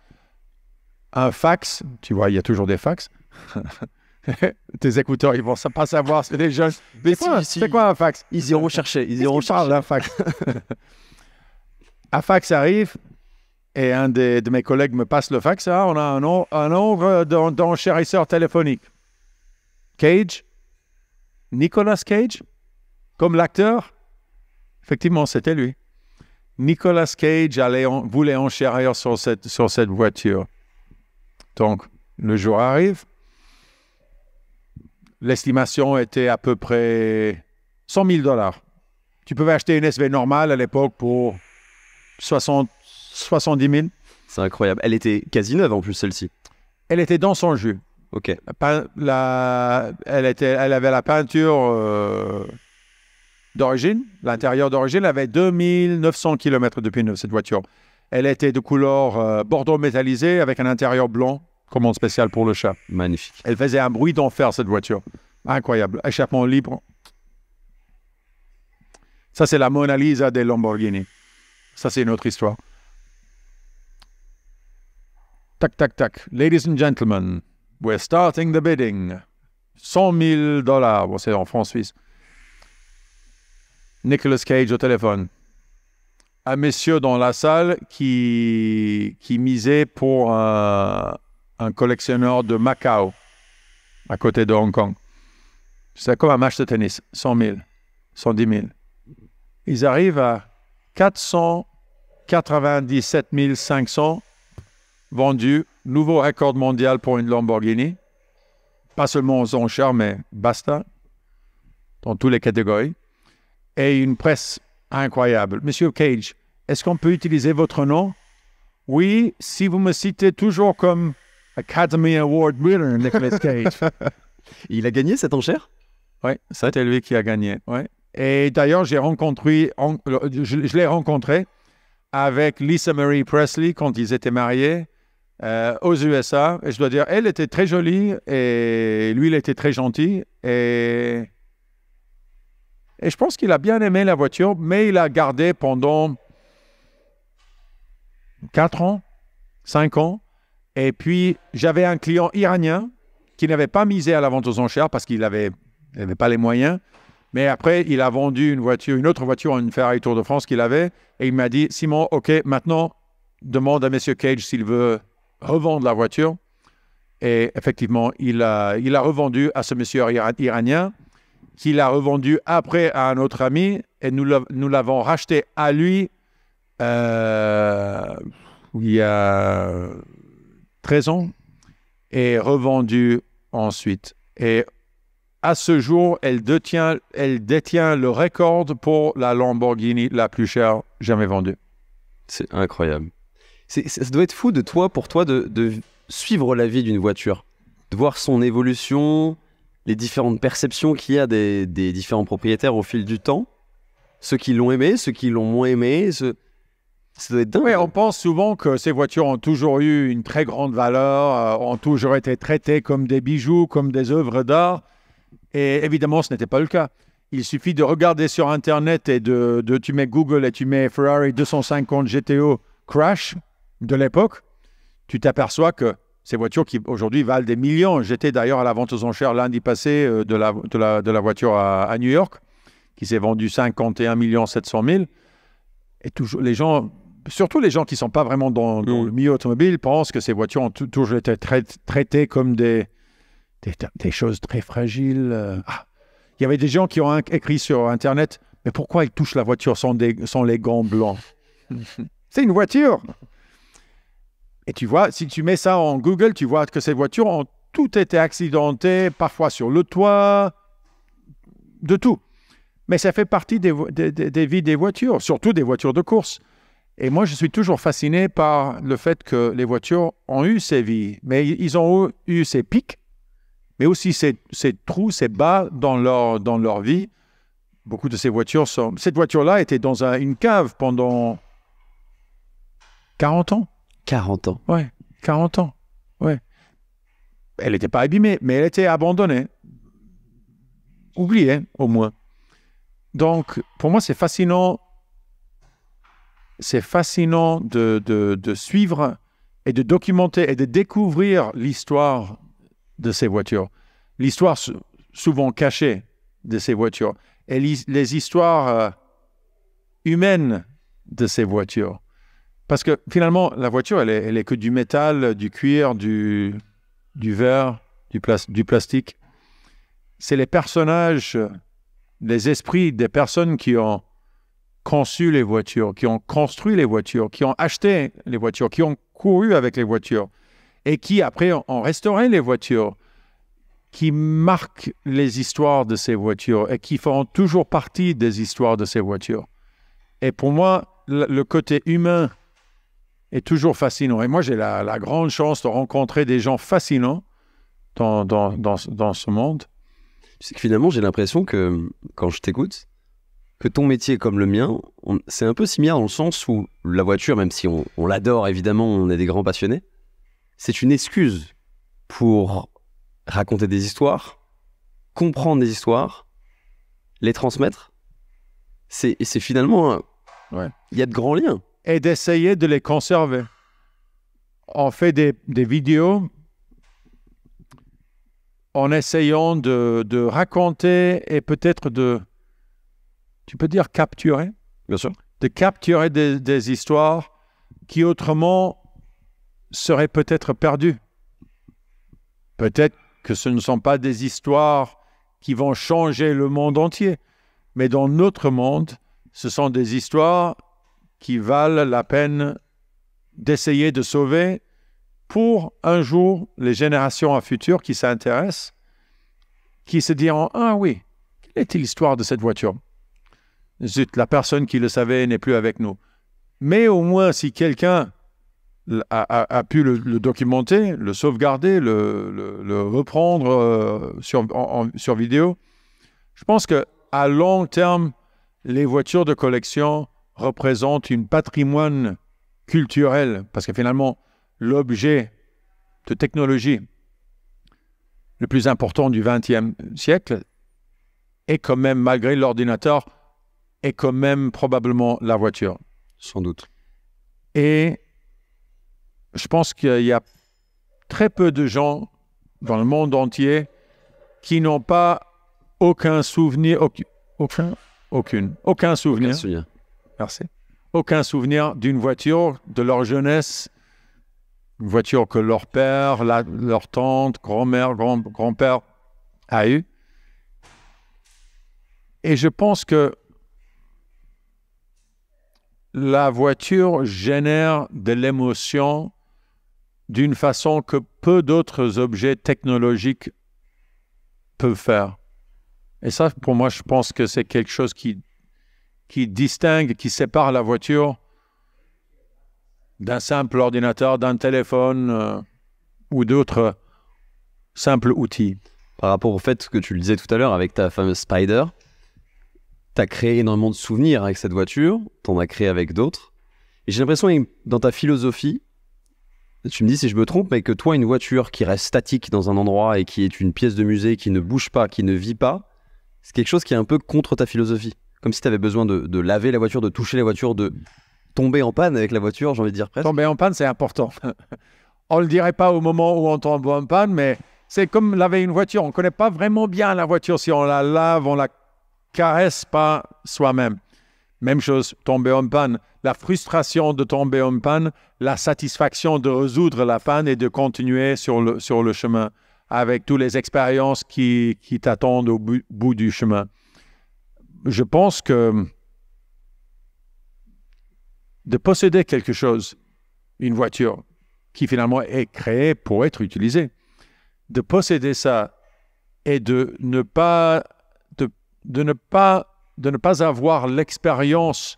un fax, tu vois, il y a toujours des fax. Tes écouteurs, ils vont pas savoir, c'est des jeunes. c'est quoi un fax Ils iront chercher, ils iront chercher un fax. un fax arrive et un de mes collègues me passe le fax. Ah, on a un, nom, un euh, d'enchérisseur téléphonique. Cage, Nicolas Cage, comme l'acteur. Effectivement, c'était lui. Nicolas Cage allait voulait enchérir sur sur cette voiture. Donc, le jour arrive. L'estimation était à peu près 100 000 dollars. Tu pouvais acheter une SV normale à l'époque pour 70 000. C'est incroyable. Elle était quasi neuve en plus, celle-ci. Elle était dans son jus. Ok. elle, était, elle avait la peinture euh, d'origine, l'intérieur d'origine. avait 2900 km depuis cette voiture. Elle était de couleur euh, bordeaux métallisé avec un intérieur blanc commande spéciale pour le chat. Magnifique. Elle faisait un bruit d'enfer, cette voiture. Incroyable. Échappement libre. Ça, c'est la Mona Lisa des Lamborghini. Ça, c'est une autre histoire. Tac, tac, tac. Ladies and gentlemen, we're starting the bidding. 100 000 dollars. Bon, c'est en francs suisses. Nicolas Cage au téléphone. Un monsieur dans la salle qui, qui misait pour un, un collectionneur de Macao, à côté de Hong Kong. C'est comme un match de tennis, 100 000, 110 000. Ils arrivent à 497 500 vendus, nouveau record mondial pour une Lamborghini. Pas seulement aux enchères, mais basta, dans toutes les catégories. Et une presse incroyable. Monsieur Cage, est-ce qu'on peut utiliser votre nom? Oui, si vous me citez toujours comme Academy Award winner, Nicolas Cage. Il a gagné cette enchère Oui. C'était lui qui a gagné. ouais Et d'ailleurs, j'ai rencontré, je, l'ai rencontré avec Lisa Marie Presley quand ils étaient mariés euh, aux USA. Et je dois dire, elle était très jolie et lui, il était très gentil. Et, et je pense qu'il a bien aimé la voiture, mais il a gardé pendant 4 ans, 5 ans. Et puis, j'avais un client iranien qui n'avait pas misé à la vente aux enchères parce qu'il n'avait pas les moyens. Mais après, il a vendu une voiture, une autre voiture, une Ferrari Tour de France qu'il avait. Et il m'a dit, Simon, OK, maintenant, demande à M. Cage s'il veut revendre la voiture. Et effectivement, il a, il revendu à ce monsieur iranien, qu'il a revendu après à un autre ami. Et nous l'avons racheté à lui euh, il y a Présent et revendue ensuite. Et à ce jour, elle détient, elle détient le record pour la Lamborghini la plus chère jamais vendue. C'est incroyable. ça doit être fou de toi, pour toi, de, suivre la vie d'une voiture, de voir son évolution, les différentes perceptions qu'il y a des, différents propriétaires au fil du temps, ceux qui l'ont aimé, ceux qui l'ont moins aimé on pense souvent que ces voitures ont toujours eu une très grande valeur, euh, ont toujours été traitées comme des bijoux, comme des œuvres d'art. Et évidemment, ce n'était pas le cas. Il suffit de regarder sur Internet et de, tu mets Google et tu mets Ferrari 250 GTO crash de l'époque, tu t'aperçois que ces voitures qui aujourd'hui valent des millions. J'étais d'ailleurs à la vente aux enchères lundi passé euh, de, la, de, la, de la, voiture à, à New York, qui s'est vendue 51 700 000. Et toujours, les gens surtout les gens qui ne sont pas vraiment dans, le milieu automobile pensent que ces voitures ont toujours été traitées comme des, choses très fragiles. Euh. Ah, il y avait des gens qui ont écrit sur Internet, mais pourquoi ils touchent la voiture sans, les gants blancs C'est une voiture. Et tu vois, si tu mets ça en Google, tu vois que ces voitures ont toutes été accidentées, parfois sur le toit, de tout. Mais ça fait partie des vies des voitures, surtout des voitures de course. Et moi, je suis toujours fasciné par le fait que les voitures ont eu ces vies, mais ils ont eu ces pics, mais aussi ces, trous, ces bas dans leur, dans leur vie. Beaucoup de ces voitures sont... Cette voiture-là était dans une cave pendant 40 ans. 40 ans. Ouais, 40 ans. Ouais. Elle n'était pas abîmée, mais elle était abandonnée. Oubliée, au moins. Donc, pour moi, c'est fascinant c'est fascinant de, suivre et de documenter et de découvrir l'histoire de ces voitures. L'histoire souvent cachée de ces voitures et les histoires euh, humaines de ces voitures. Parce que finalement, la voiture, elle est, que du métal, du cuir, du, du verre, du, du plastique. C'est les personnages, les esprits des personnes qui ont conçu les voitures, qui ont construit les voitures, qui ont acheté les voitures, qui ont couru avec les voitures et qui après ont restauré les voitures, qui marquent les histoires de ces voitures et qui feront toujours partie des histoires de ces voitures. Et pour moi, le côté humain est toujours fascinant. Et moi, j'ai la, grande chance de rencontrer des gens fascinants dans, dans, dans ce monde. C'est que finalement, j'ai l'impression que quand je t'écoute, que ton métier comme le mien, c'est un peu similaire dans le sens où la voiture, même si on, l'adore évidemment, on est des grands passionnés, c'est une excuse pour raconter des histoires, comprendre des histoires, les transmettre. C'est finalement... Il y a de grands liens. Et d'essayer de les conserver. On fait des, vidéos en essayant de raconter et peut-être de tu peux dire capturer. Bien sûr. De capturer des, histoires qui autrement seraient peut-être perdues. Peut-être que ce ne sont pas des histoires qui vont changer le monde entier, mais dans notre monde, ce sont des histoires qui valent la peine d'essayer de sauver pour un jour les générations à futur qui s'intéressent, qui se diront Ah oui, quelle était l'histoire de cette voiture zut, la personne qui le savait n'est plus avec nous. Mais au moins, si quelqu'un a, pu le, documenter, le sauvegarder, le, reprendre euh, sur, sur vidéo, je pense que à long terme, les voitures de collection représentent une patrimoine culturel, parce que finalement, l'objet de technologie le plus important du XXe siècle est quand même, malgré l'ordinateur, est quand même probablement la voiture. Sans doute. Et je pense qu'il y a très peu de gens dans le monde entier qui n'ont pas aucun souvenir, aucun, aucun, aucune, aucun souvenir. Aucun souvenir. Merci. Aucun souvenir d'une voiture de leur jeunesse, une voiture que leur père, leur tante, grand-mère, grand, grand-père a eue. Et je pense que la voiture génère de l'émotion d'une façon que peu d'autres objets technologiques peuvent faire. Et ça, pour moi, je pense que c'est quelque chose qui, distingue, qui sépare la voiture d'un simple ordinateur, d'un téléphone euh, ou d'autres simples outils. Par rapport au fait que tu le disais tout à l'heure avec ta fameuse Spider, tu as créé énormément de souvenirs avec cette voiture, tu en as créé avec d'autres. Et j'ai l'impression, dans ta philosophie, tu me dis si je me trompe, mais que toi, une voiture qui reste statique dans un endroit et qui est une pièce de musée, qui ne bouge pas, qui ne vit pas, c'est quelque chose qui est un peu contre ta philosophie. Comme si tu avais besoin de, laver la voiture, de toucher la voiture, de tomber en panne avec la voiture, j'ai envie de dire presque. Tomber en panne, c'est important. on le dirait pas au moment où on tombe en panne, mais c'est comme laver une voiture. On ne connaît pas vraiment bien la voiture. Si on la lave, on la caresse pas soi-même. Même chose, tomber en panne. La frustration de tomber en panne, la satisfaction de résoudre la panne et de continuer sur le, sur le chemin avec toutes les expériences qui, t'attendent au bout, du chemin. Je pense que de posséder quelque chose, une voiture, qui finalement est créée pour être utilisée, de posséder ça et de ne pas de ne pas, de ne pas avoir l'expérience,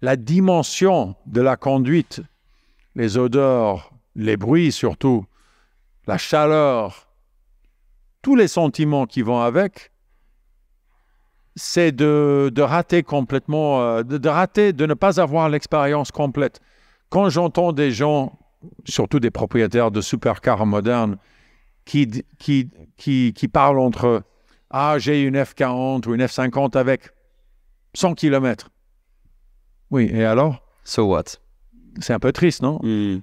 la dimension de la conduite, les odeurs, les bruits surtout, la chaleur, tous les sentiments qui vont avec, c'est de, rater complètement, euh, de, rater, de ne pas avoir l'expérience complète. Quand j'entends des gens, surtout des propriétaires de supercars modernes, qui, qui, qui parlent entre eux, ah, j'ai une F40 ou une F50 avec 100 km. Oui, et alors So what C'est un peu triste, non hmm.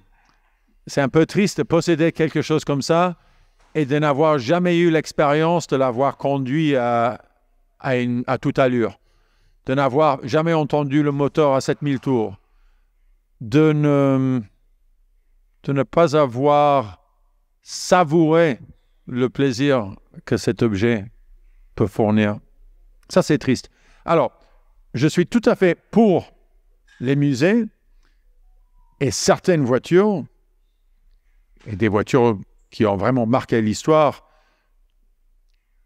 C'est un peu triste de posséder quelque chose comme ça et de n'avoir jamais eu l'expérience de l'avoir conduit à, à, toute allure, de n'avoir jamais entendu le moteur à 7000 tours, de ne, de ne pas avoir savouré le plaisir que cet objet fournir. Ça, c'est triste. Alors, je suis tout à fait pour les musées et certaines voitures, et des voitures qui ont vraiment marqué l'histoire,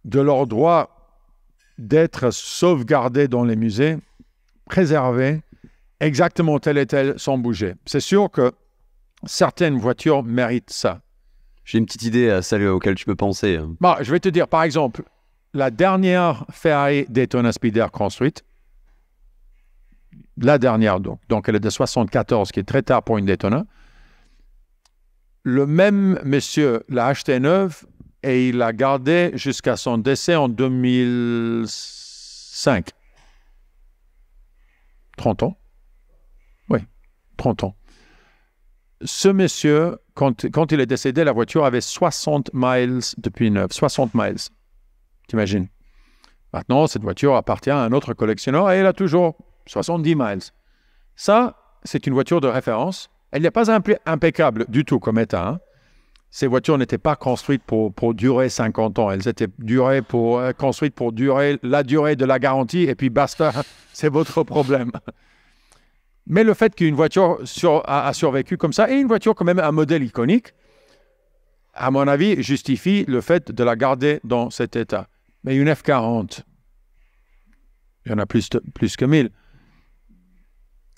de leur droit d'être sauvegardées dans les musées, préservées, exactement telles et telles, sans bouger. C'est sûr que certaines voitures méritent ça. J'ai une petite idée à celle auquel tu peux penser. Hein. Bah, je vais te dire, par exemple, la dernière Ferrari Daytona Speeder construite, la dernière donc, donc elle est de 74, qui est très tard pour une Daytona. Le même monsieur l'a acheté neuve et il l'a gardée jusqu'à son décès en 2005. 30 ans. Oui, 30 ans. Ce monsieur, quand, quand il est décédé, la voiture avait 60 miles depuis neuve, 60 miles. T'imagines Maintenant, cette voiture appartient à un autre collectionneur et elle a toujours 70 miles. Ça, c'est une voiture de référence. Elle n'est pas impeccable du tout comme état. Hein. Ces voitures n'étaient pas construites pour, durer 50 ans. Elles étaient euh, construites pour durer la durée de la garantie et puis basta, c'est votre problème. Mais le fait qu'une voiture a, survécu comme ça, et une voiture quand même un modèle iconique, à mon avis, justifie le fait de la garder dans cet état. Mais une F40, il y en a plus, plus que 1000.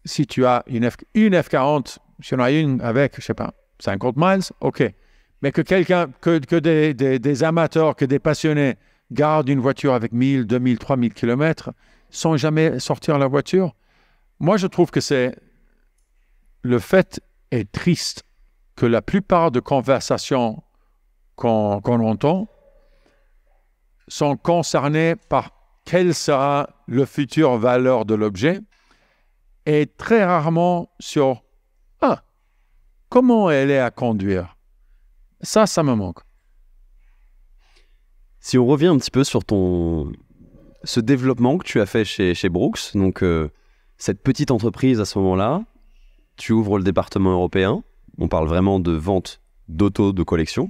Si tu as une, F, 40 si on a une avec, je sais pas, 50 miles, OK. Mais que quelqu'un, que, des, amateurs, que des passionnés gardent une voiture avec 1000, 2000, 3000 km sans jamais sortir la voiture, moi je trouve que c'est. Le fait est triste que la plupart de conversations qu'on entend sont concernés par quelle sera le future valeur de l'objet et très rarement sur ah, comment elle est à conduire Ça, ça me manque. Si on revient un petit peu sur ton ce développement que tu as fait chez, chez Brooks, donc euh, cette petite entreprise à ce moment-là, tu ouvres le département européen, on parle vraiment de vente d'auto de collection.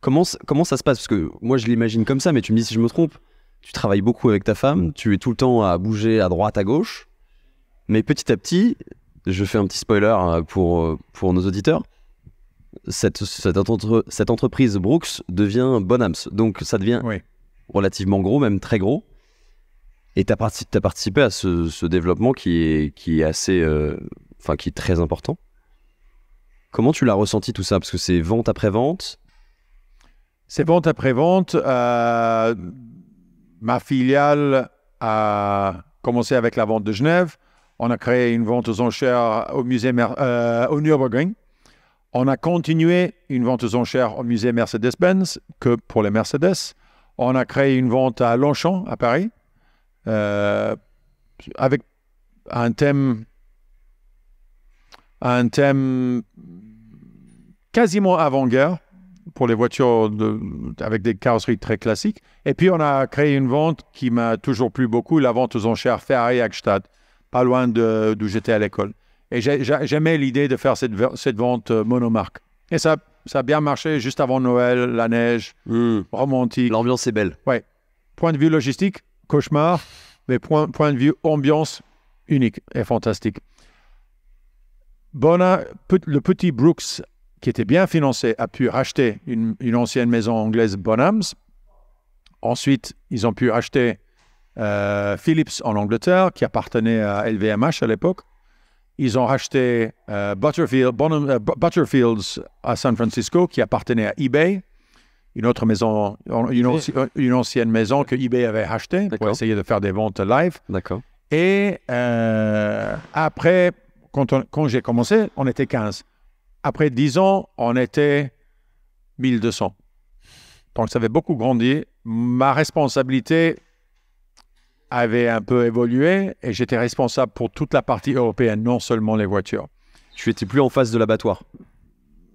Comment, ça se passe Parce que moi, je l'imagine comme ça, mais tu me dis si je me trompe. Tu travailles beaucoup avec ta femme, tu es tout le temps à bouger à droite, à gauche. Mais petit à petit, je fais un petit spoiler euh, euh, pour, nos auditeurs. Cette, entreprise Brooks devient Bonhams. Donc ça devient relativement gros, même très gros. Et tu as, participé à ce, développement qui est, assez. Euh, enfin, qui est très important. Comment tu l'as ressenti tout ça Parce que c'est vente après vente, c'est vente après vente. Euh, ma filiale a commencé avec la vente de Genève. On a créé une vente aux enchères au musée Mer euh, au Nürburgring. On a continué une vente aux enchères au musée Mercedes-Benz, que pour les Mercedes. On a créé une vente à Longchamp, à Paris, euh, avec un thème, un thème quasiment avant-guerre pour les voitures de, avec des carrosseries très classiques. Et puis, on a créé une vente qui m'a toujours plu beaucoup, la vente aux enchères Ferrari Hackstadt, pas loin d'où j'étais à l'école. Et j'aimais l'idée de faire cette, vente euh, monomarque. Et ça, ça a bien marché juste avant Noël, la neige, mmh. romantique. L'ambiance est belle. Oui. Point de vue logistique, cauchemar, mais point, point de vue ambiance, unique et fantastique. Bona, le petit Brooks qui était bien financé, a pu racheter une, ancienne maison anglaise Bonhams. Ensuite, ils ont pu acheter euh, Philips en Angleterre, qui appartenait à LVMH à l'époque. Ils ont racheté euh, euh, Butterfields à San Francisco, qui appartenait à eBay, une autre maison, euh, une, ancienne maison que eBay avait rachetée pour essayer de faire des ventes live. D'accord. Et après, quand, quand j'ai commencé, on était 15. Après 10 ans, on était 1200. Donc ça avait beaucoup grandi. Ma responsabilité avait un peu évolué et j'étais responsable pour toute la partie européenne, non seulement les voitures. Tu n'étais plus en face de l'abattoir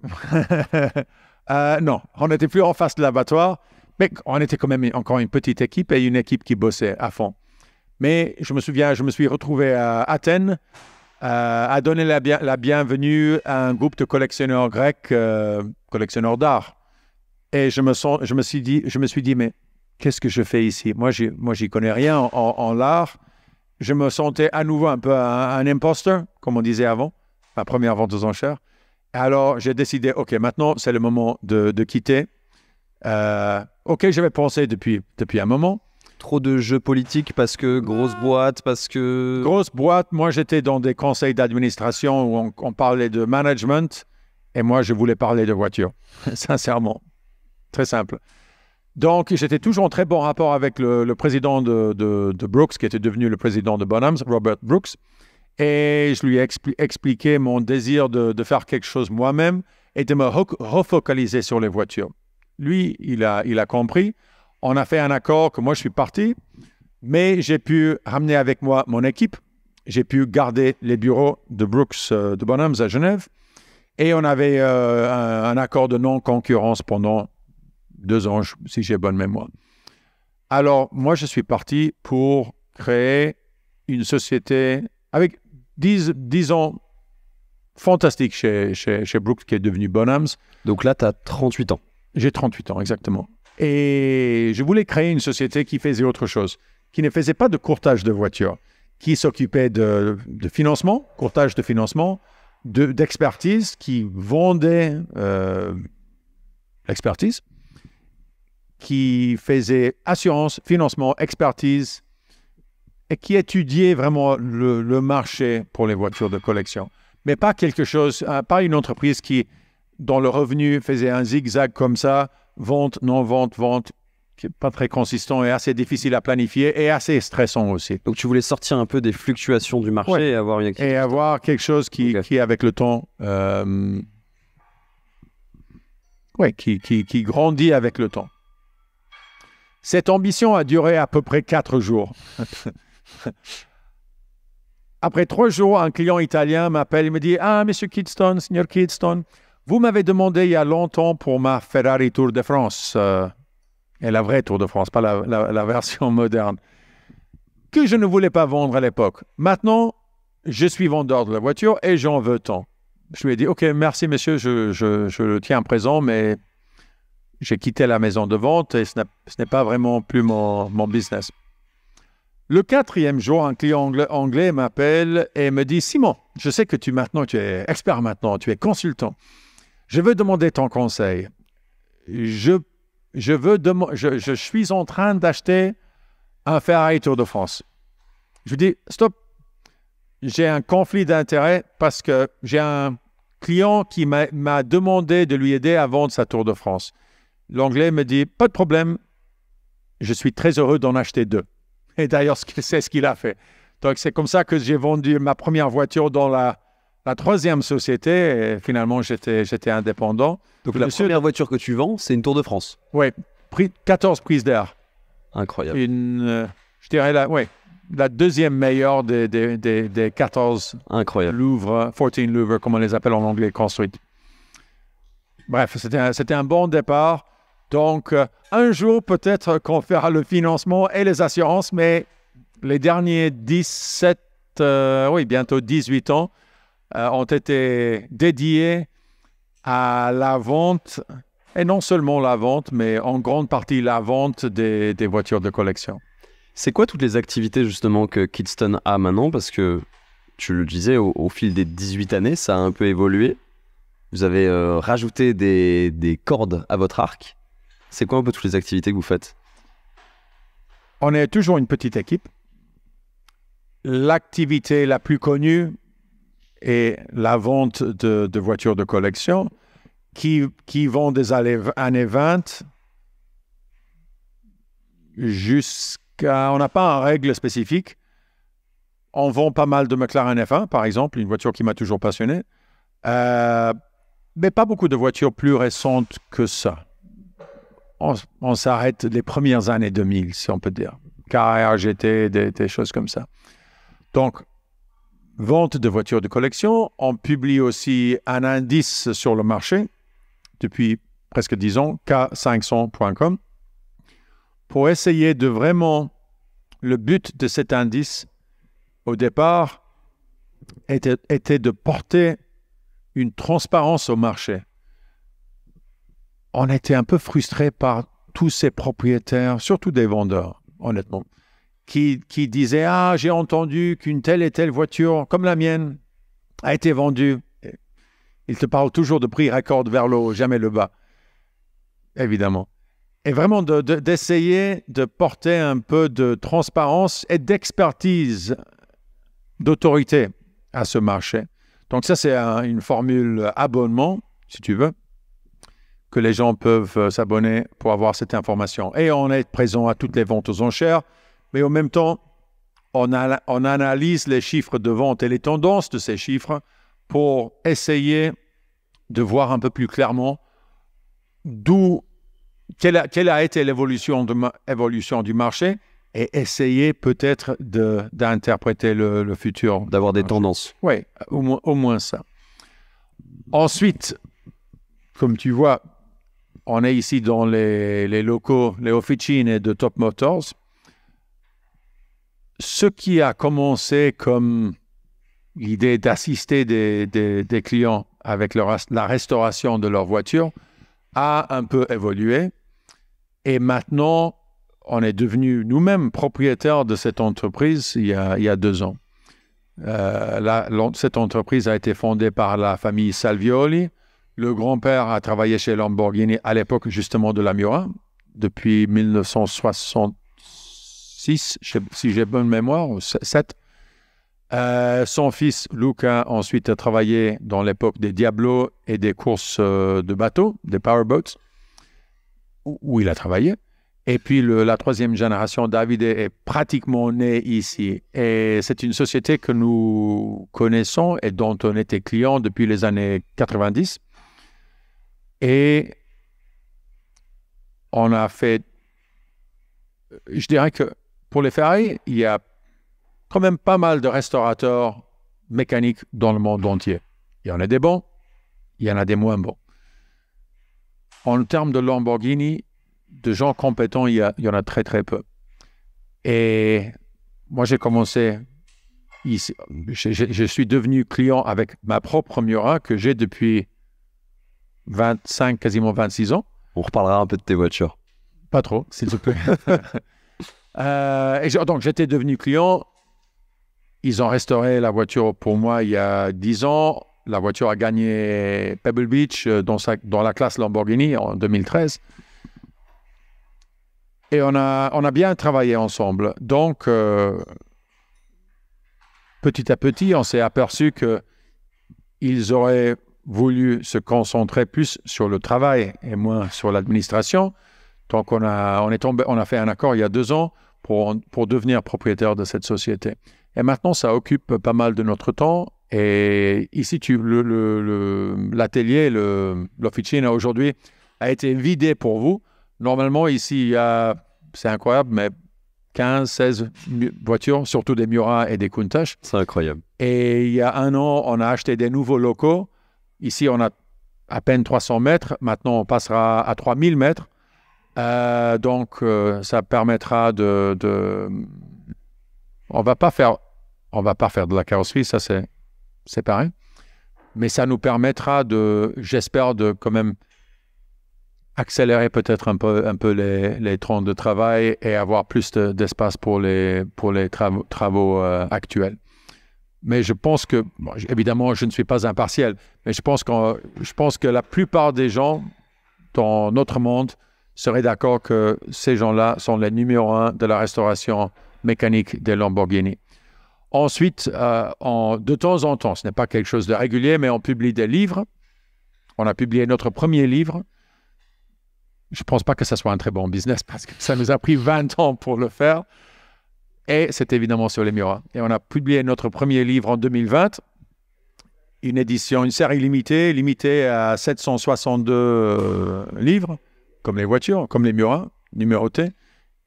euh, Non, on n'était plus en face de l'abattoir, mais on était quand même encore une petite équipe et une équipe qui bossait à fond. Mais je me souviens, je me suis retrouvé à Athènes euh, a donné la, bienvenue à un groupe de collectionneurs grecs, euh, collectionneurs d'art. Et je me, suis dit, je me suis dit, mais qu'est-ce que je fais ici Moi, je n'y connais rien en, l'art. Je me sentais à nouveau un peu un, imposteur, comme on disait avant, ma première vente aux enchères. Alors, j'ai décidé, OK, maintenant, c'est le moment de, quitter. Euh, OK, j'avais pensé depuis, depuis un moment, trop de jeux politiques parce que grosse ah. boîte, parce que... Grosse boîte, moi j'étais dans des conseils d'administration où on, parlait de management et moi je voulais parler de voitures. sincèrement. Très simple. Donc j'étais toujours en très bon rapport avec le, président de, Brooks, qui était devenu le président de Bonhams, Robert Brooks, et je lui ai expliqué mon désir de, faire quelque chose moi-même et de me refocaliser sur les voitures. Lui, il a compris on a fait un accord que moi je suis parti, mais j'ai pu ramener avec moi mon équipe. J'ai pu garder les bureaux de Brooks euh, de Bonhams à Genève. Et on avait euh, un, accord de non-concurrence pendant deux ans, si j'ai bonne mémoire. Alors, moi, je suis parti pour créer une société avec, dix, ans fantastique chez, chez, chez Brooks, qui est devenu Bonhams. Donc là, tu as 38 ans. J'ai 38 ans, exactement. Et je voulais créer une société qui faisait autre chose, qui ne faisait pas de courtage de voitures, qui s'occupait de, financement, courtage de financement, d'expertise, qui vendait euh, l'expertise, qui faisait assurance, financement, expertise, et qui étudiait vraiment le, le marché pour les voitures de collection. Mais pas quelque chose, euh, pas une entreprise qui, dont le revenu faisait un zigzag comme ça, vente, non-vente, vente, qui n'est pas très consistant et assez difficile à planifier et assez stressant aussi. Donc tu voulais sortir un peu des fluctuations du marché et avoir quelque chose qui, avec le temps, euh, qui, grandit avec le temps. Cette ambition a duré à peu près quatre jours. Après trois jours, un client italien m'appelle et me dit Ah, monsieur Kidston, Signor Kidston, vous m'avez demandé il y a longtemps pour ma Ferrari Tour de France, euh, et la vraie Tour de France, pas la, version moderne, que je ne voulais pas vendre à l'époque. Maintenant, je suis vendeur de la voiture et j'en veux tant. Je lui ai dit, OK, merci monsieur, je, le tiens présent, mais j'ai quitté la maison de vente et ce n'est pas vraiment plus mon, business. Le quatrième jour, un client anglais, m'appelle et me dit, Simon, je sais que tu maintenant, tu es expert maintenant, tu es consultant. Je veux demander ton conseil. Je, je, suis en train d'acheter un Ferrari Tour de France. Je dis, stop, j'ai un conflit d'intérêt parce que j'ai un client qui m'a demandé de lui aider à vendre sa Tour de France. L'anglais me dit, pas de problème, je suis très heureux d'en acheter deux. Et d'ailleurs, c'est ce qu'il a fait. Donc, c'est comme ça que j'ai vendu ma première voiture dans la, la troisième société, finalement, j'étais, indépendant. Donc la première voiture que tu vends, c'est une Tour de France. Oui, 14 prises d'air. Incroyable. Euh, je dirais la, deuxième meilleure des, des, 14 Louvre, louvre 14 Louvre, comme on les appelle en anglais, construites. Bref, c'était un, bon départ. Donc, euh, un jour, peut-être qu'on fera le financement et les assurances, mais les derniers 17, euh, oui, bientôt 18 ans, euh, ont été dédiés à la vente, et non seulement la vente, mais en grande partie la vente des, voitures de collection. C'est quoi toutes les activités justement que Kidston a maintenant Parce que tu le disais, au, fil des 18 années, ça a un peu évolué. Vous avez euh, rajouté des, des cordes à votre arc. C'est quoi un peu toutes les activités que vous faites On est toujours une petite équipe. L'activité la plus connue, et la vente de, voitures de collection qui, qui vont des années 20 jusqu'à... On n'a pas une règle spécifique. On vend pas mal de McLaren F1, par exemple, une voiture qui m'a toujours passionné. Euh, mais pas beaucoup de voitures plus récentes que ça. On, s'arrête les premières années 2000, si on peut dire. car GT, des, des choses comme ça. Donc, vente de voitures de collection. On publie aussi un indice sur le marché depuis presque dix ans, k500.com, pour essayer de vraiment... Le but de cet indice, au départ, était, était de porter une transparence au marché. On était un peu frustré par tous ces propriétaires, surtout des vendeurs, honnêtement, qui, disait Ah, j'ai entendu qu'une telle et telle voiture, comme la mienne, a été vendue. Il te parle toujours de prix raccord vers le haut, jamais le bas, évidemment. Et vraiment d'essayer de, porter un peu de transparence et d'expertise, d'autorité à ce marché. Donc ça, c'est une formule abonnement, si tu veux, que les gens peuvent euh, s'abonner pour avoir cette information. Et on est présent à toutes les ventes aux enchères mais en même temps, on, on analyse les chiffres de vente et les tendances de ces chiffres pour essayer de voir un peu plus clairement d'où quelle a, été l'évolution été l'évolution du marché et essayer peut-être d'interpréter le, futur. D'avoir des tendances. Oui, au moins, au moins ça. Ensuite, comme tu vois, on est ici dans les, les locaux, les officines de Top Motors ce qui a commencé comme l'idée d'assister des, clients avec la restauration de leur voiture a un peu évolué. Et maintenant, on est devenu nous-mêmes propriétaires de cette entreprise il y a, deux ans. Euh, cette entreprise a été fondée par la famille Salvioli. Le grand-père a travaillé chez Lamborghini à l'époque justement de la Miura, depuis 1960. 6, si j'ai bonne mémoire, ou euh, 7. son fils Luca ensuite a travaillé dans l'époque des Diablos et des courses euh, de bateaux, des powerboats, où, où il a travaillé. Et puis la troisième génération, David est pratiquement né ici. Et c'est une société que nous connaissons et dont on était client depuis les années 90. Et on a fait, je dirais que pour les ferrailles, il y a quand même pas mal de restaurateurs mécaniques dans le monde entier. Il y en a des bons, il y en a des moins bons. En termes de Lamborghini, de gens compétents, il y, en a très très peu. Et moi, j'ai commencé Ici, je, suis devenu client avec ma propre Miura que j'ai depuis 25, quasiment 26 ans. On reparlera un peu de tes voitures. Pas trop, s'il te plaît. Euh, donc, j'étais devenu client. Ils ont restauré la voiture pour moi il y a 10 ans. La voiture a gagné Pebble Beach euh, dans, la classe Lamborghini en 2013. Et on a, bien travaillé ensemble. Donc, euh, petit à petit, on s'est aperçu qu'ils auraient voulu se concentrer plus sur le travail et moins sur l'administration. Donc, on a, on est tombé, on a fait un accord il y a deux ans pour, devenir propriétaire de cette société. Et maintenant, ça occupe pas mal de notre temps. Et ici, l'atelier, le, l'officine aujourd'hui a été vidé pour vous. Normalement, ici, il y a, c'est incroyable, mais 15, 16 voitures, surtout des Murat et des Countach. C'est incroyable. Et il y a un an, on a acheté des nouveaux locaux. Ici, on a à peine 300 mètres. Maintenant, on passera à 3000 mètres. Euh, donc, euh, ça permettra de, de, On va pas faire, on va pas faire de la carrosserie, ça c'est séparé, mais ça nous permettra de, j'espère, de quand même accélérer peut-être un peu, un peu les, les troncs de travail et avoir plus d'espace pour les, pour les travaux, travaux euh, actuels. Mais je pense que, évidemment, je ne suis pas impartial, mais je pense, qu je pense que la plupart des gens dans notre monde serait d'accord que ces gens-là sont les numéro un de la restauration mécanique des Lamborghini. Ensuite, euh, en, de temps en temps, ce n'est pas quelque chose de régulier, mais on publie des livres. On a publié notre premier livre. Je ne pense pas que ce soit un très bon business parce que ça nous a pris 20 ans pour le faire. Et c'est évidemment sur les miroirs. Hein. Et on a publié notre premier livre en 2020, une édition, une série limitée, limitée à 762 euh, livres comme les voitures, comme les Murat numérotés.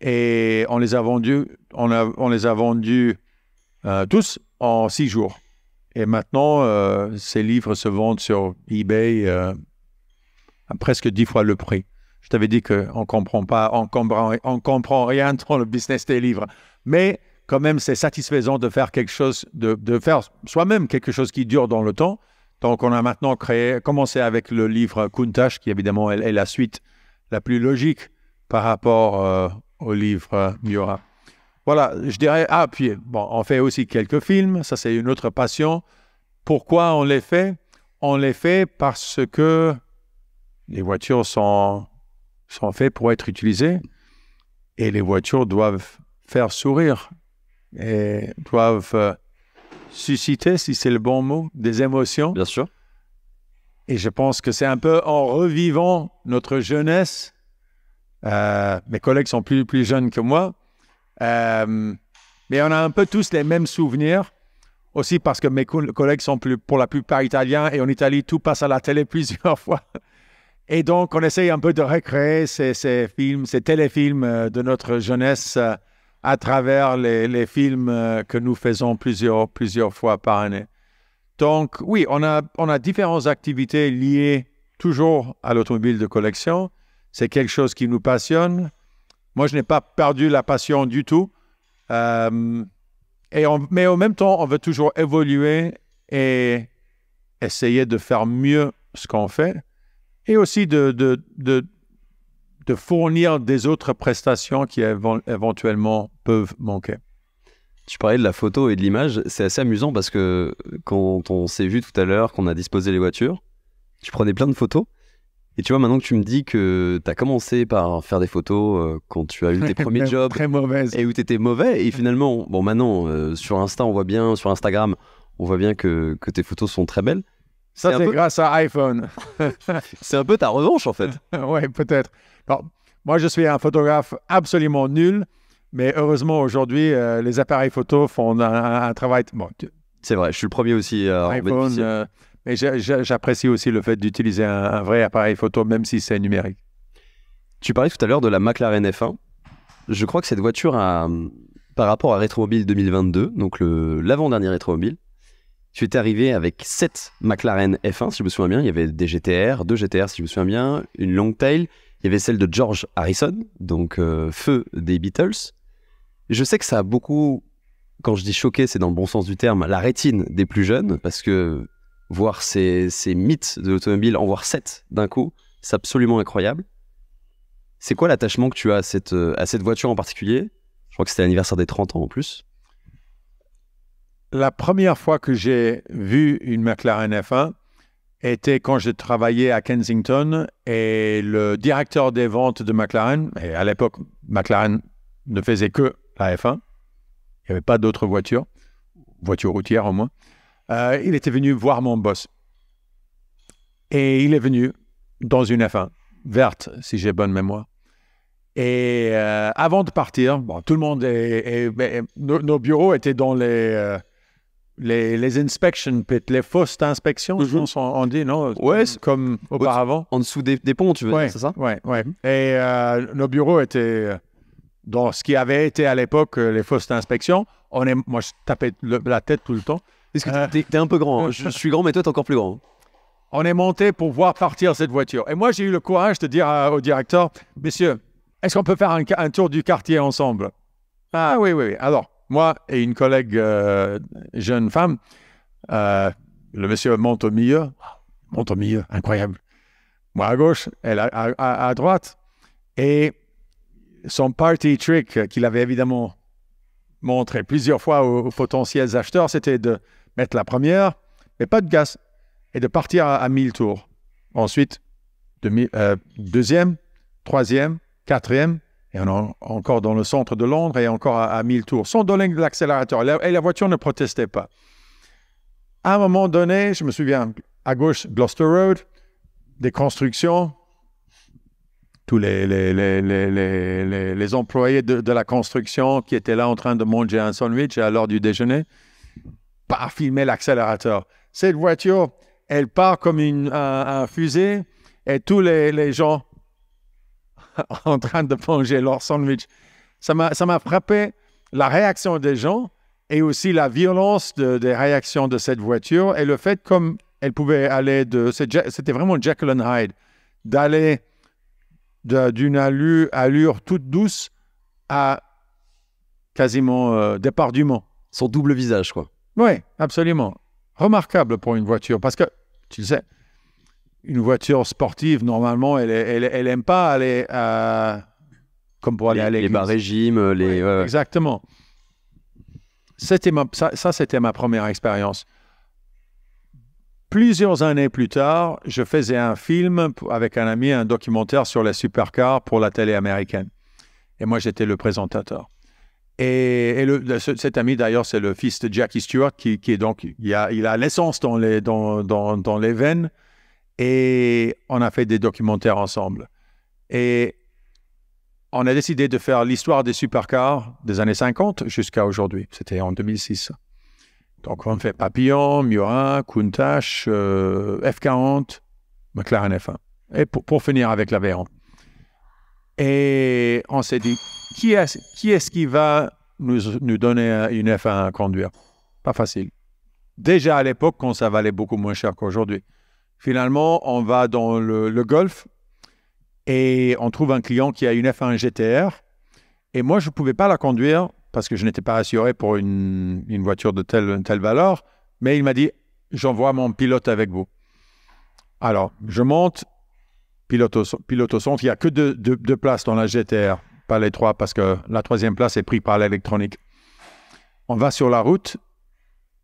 Et on les a vendus, on, on les a vendus euh, tous en six jours. Et maintenant, euh, ces livres se vendent sur eBay euh, à presque dix fois le prix. Je t'avais dit qu'on ne comprend pas, on comprend, on comprend rien dans le business des livres. Mais quand même, c'est satisfaisant de faire quelque chose, de, faire soi-même quelque chose qui dure dans le temps. Donc, on a maintenant créé, commencé avec le livre Kuntash, qui évidemment est la suite la plus logique par rapport euh, au livre euh, Miura. Voilà, je dirais, ah, puis bon, on fait aussi quelques films, ça c'est une autre passion. Pourquoi on les fait On les fait parce que les voitures sont, sont faites pour être utilisées et les voitures doivent faire sourire et doivent euh, susciter, si c'est le bon mot, des émotions. Bien sûr. Et je pense que c'est un peu en revivant notre jeunesse, euh, mes collègues sont plus, plus jeunes que moi, euh, mais on a un peu tous les mêmes souvenirs, aussi parce que mes collègues sont plus, pour la plupart italiens, et en Italie, tout passe à la télé plusieurs fois. Et donc, on essaye un peu de recréer ces, films, ces téléfilms euh, de notre jeunesse à travers les, les films que nous faisons plusieurs, plusieurs fois par année. Donc, oui, on a, on a différentes activités liées toujours à l'automobile de collection. C'est quelque chose qui nous passionne. Moi, je n'ai pas perdu la passion du tout. Euh, et mais en même temps, on veut toujours évoluer et essayer de faire mieux ce qu'on fait et aussi de, de, fournir des autres prestations qui éventuellement peuvent manquer. Tu parlais de la photo et de l'image. C'est assez amusant parce que quand on s'est vu tout à l'heure, qu'on a disposé les voitures, tu prenais plein de photos. Et tu vois, maintenant que tu me dis que tu as commencé par faire des photos euh, quand tu as eu tes premiers jobs. Très Et où tu étais mauvais. Et finalement, bon, maintenant, euh, sur Insta, on voit bien, sur Instagram, on voit bien que, que tes photos sont très belles. Ça, c'est grâce à iPhone. c'est un peu ta revanche, en fait. ouais, peut-être. moi, je suis un photographe absolument nul. Mais heureusement, aujourd'hui, euh, les appareils photo font un, travail. C'est vrai, je suis le premier aussi à euh, euh, mais j'apprécie aussi le fait d'utiliser un, vrai appareil photo, même si c'est numérique. Tu parlais tout à l'heure de la McLaren F1. Je crois que cette voiture a, par rapport à Retromobile 2022, donc l'avant-dernier Retromobile, tu étais arrivé avec 7 McLaren F1, si je me souviens bien. Il y avait des GTR, deux GTR, si je me souviens bien, une Longtail. Il y avait celle de George Harrison, donc feu des Beatles. Je sais que ça a beaucoup, quand je dis choqué, c'est dans le bon sens du terme, la rétine des plus jeunes, parce que voir ces, mythes de l'automobile, en voir sept d'un coup, c'est absolument incroyable. C'est quoi l'attachement que tu as à cette, à cette voiture en particulier Je crois que c'était l'anniversaire des 30 ans en plus. La première fois que j'ai vu une McLaren F1 était quand j'ai travaillé à Kensington et le directeur des ventes de McLaren, et à l'époque, McLaren ne faisait que la F1. Il n'y avait pas d'autres voitures, voitures routière au moins. Euh, il était venu voir mon boss. Et il est venu dans une F1 verte, si j'ai bonne mémoire. Et euh, avant de partir, tout le monde est, nos, bureaux étaient dans les, inspections, euh, les, les, les fausses inspections, mhm. on, dit, non Ouais, comme auparavant. En dessous des, ponts, tu veux c'est ça Oui, oui. Mhm. Et nos bureaux étaient dans ce qui avait été à l'époque euh, les fausses inspections, on est, moi, je tapais la tête tout le temps. Est-ce que euh, tu es, un peu grand hein. je, suis grand, mais toi, tu es encore plus grand. Hein. On est monté pour voir partir cette voiture. Et moi, j'ai eu le courage de dire au directeur, Monsieur, est-ce qu'on peut faire un, tour du quartier ensemble Ah oui, oui, oui. Alors, moi et une collègue euh, jeune femme, le monsieur monte au milieu. Monte au milieu, incroyable. Moi à gauche, elle à, à, à droite. Et son party trick euh, qu'il avait évidemment montré plusieurs fois aux, potentiels acheteurs, c'était de mettre la première, mais pas de gaz, et de partir à, 1000 tours. Ensuite, euh, deuxième, troisième, quatrième, et encore dans le centre de Londres et encore à, 1000 tours, sans donner de l'accélérateur. et la voiture ne protestait pas. À un moment donné, je me souviens, à gauche, Gloucester Road, des constructions, tous les, les, les, les employés de, de, la construction qui étaient là en train de manger un sandwich à l'heure du déjeuner, pas filmer l'accélérateur. Cette voiture, elle part comme une, un, fusée et tous les, gens en train de manger leur sandwich. Ça m'a frappé la réaction des gens et aussi la violence de, des réactions de cette voiture et le fait comme elle pouvait aller de... C'était vraiment and Hyde, d'aller d'une allure, toute douce à quasiment euh, du dépardument. Son double visage, quoi. Oui, absolument. Remarquable pour une voiture, parce que, tu le sais, une voiture sportive, normalement, elle n'aime aime pas aller à... Comme pour aller les, Les bas régimes, euh, les... Exactement. ça c'était ma première expérience plusieurs années plus tard, je faisais un film avec un ami, un documentaire sur les supercars pour la télé américaine. Et moi, j'étais le présentateur. Et, cet ami, d'ailleurs, c'est le fils de Jackie Stewart, qui, est donc, il a, il a l'essence dans les, dans les veines. Et on a fait des documentaires ensemble. Et on a décidé de faire l'histoire des supercars des années 50 jusqu'à aujourd'hui. C'était en 2006. Donc, on fait Papillon, Murin, Countach, euh, F40, McLaren F1. Et pour, finir avec la l'Aveyron. Et on s'est dit, qui est-ce qui, est qui, va nous, nous donner une F1 à conduire Pas facile. Déjà à l'époque, quand ça valait beaucoup moins cher qu'aujourd'hui. Finalement, on va dans le, le Golfe et on trouve un client qui a une F1 GTR. Et moi, je ne pouvais pas la conduire parce que je n'étais pas assuré pour une, voiture de telle, valeur. Mais il m'a dit, j'envoie mon pilote avec vous. Alors, je monte, pilote au, pilote centre. Il n'y a que deux, places dans la GTR, pas les trois, parce que la troisième place est prise par l'électronique. On va sur la route.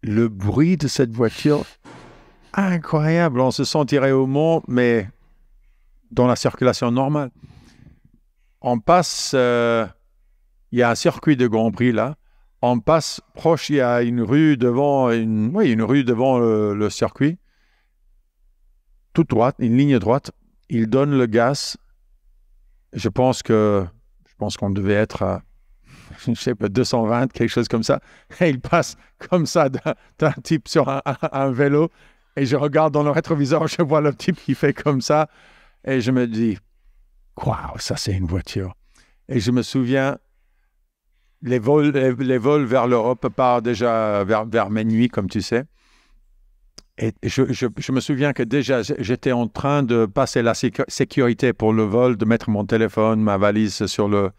Le bruit de cette voiture, incroyable. On se sentirait au mont, mais dans la circulation normale. On passe... Euh, il y a un circuit de Grand Prix là. On passe proche, il y a une rue devant, une, oui, une rue devant le, circuit. Toute droite, une ligne droite. Il donne le gaz. Je pense que, je pense qu'on devait être à, je sais pas, 220, quelque chose comme ça. Et il passe comme ça d'un type sur un, un, vélo. Et je regarde dans le rétroviseur, je vois le type qui fait comme ça. Et je me dis, waouh, ça c'est une voiture. Et je me souviens, les vols, vers l'Europe partent déjà vers, minuit, comme tu sais. Et je, me souviens que déjà, j'étais en train de passer la sécurité pour le vol, de mettre mon téléphone, ma valise sur le,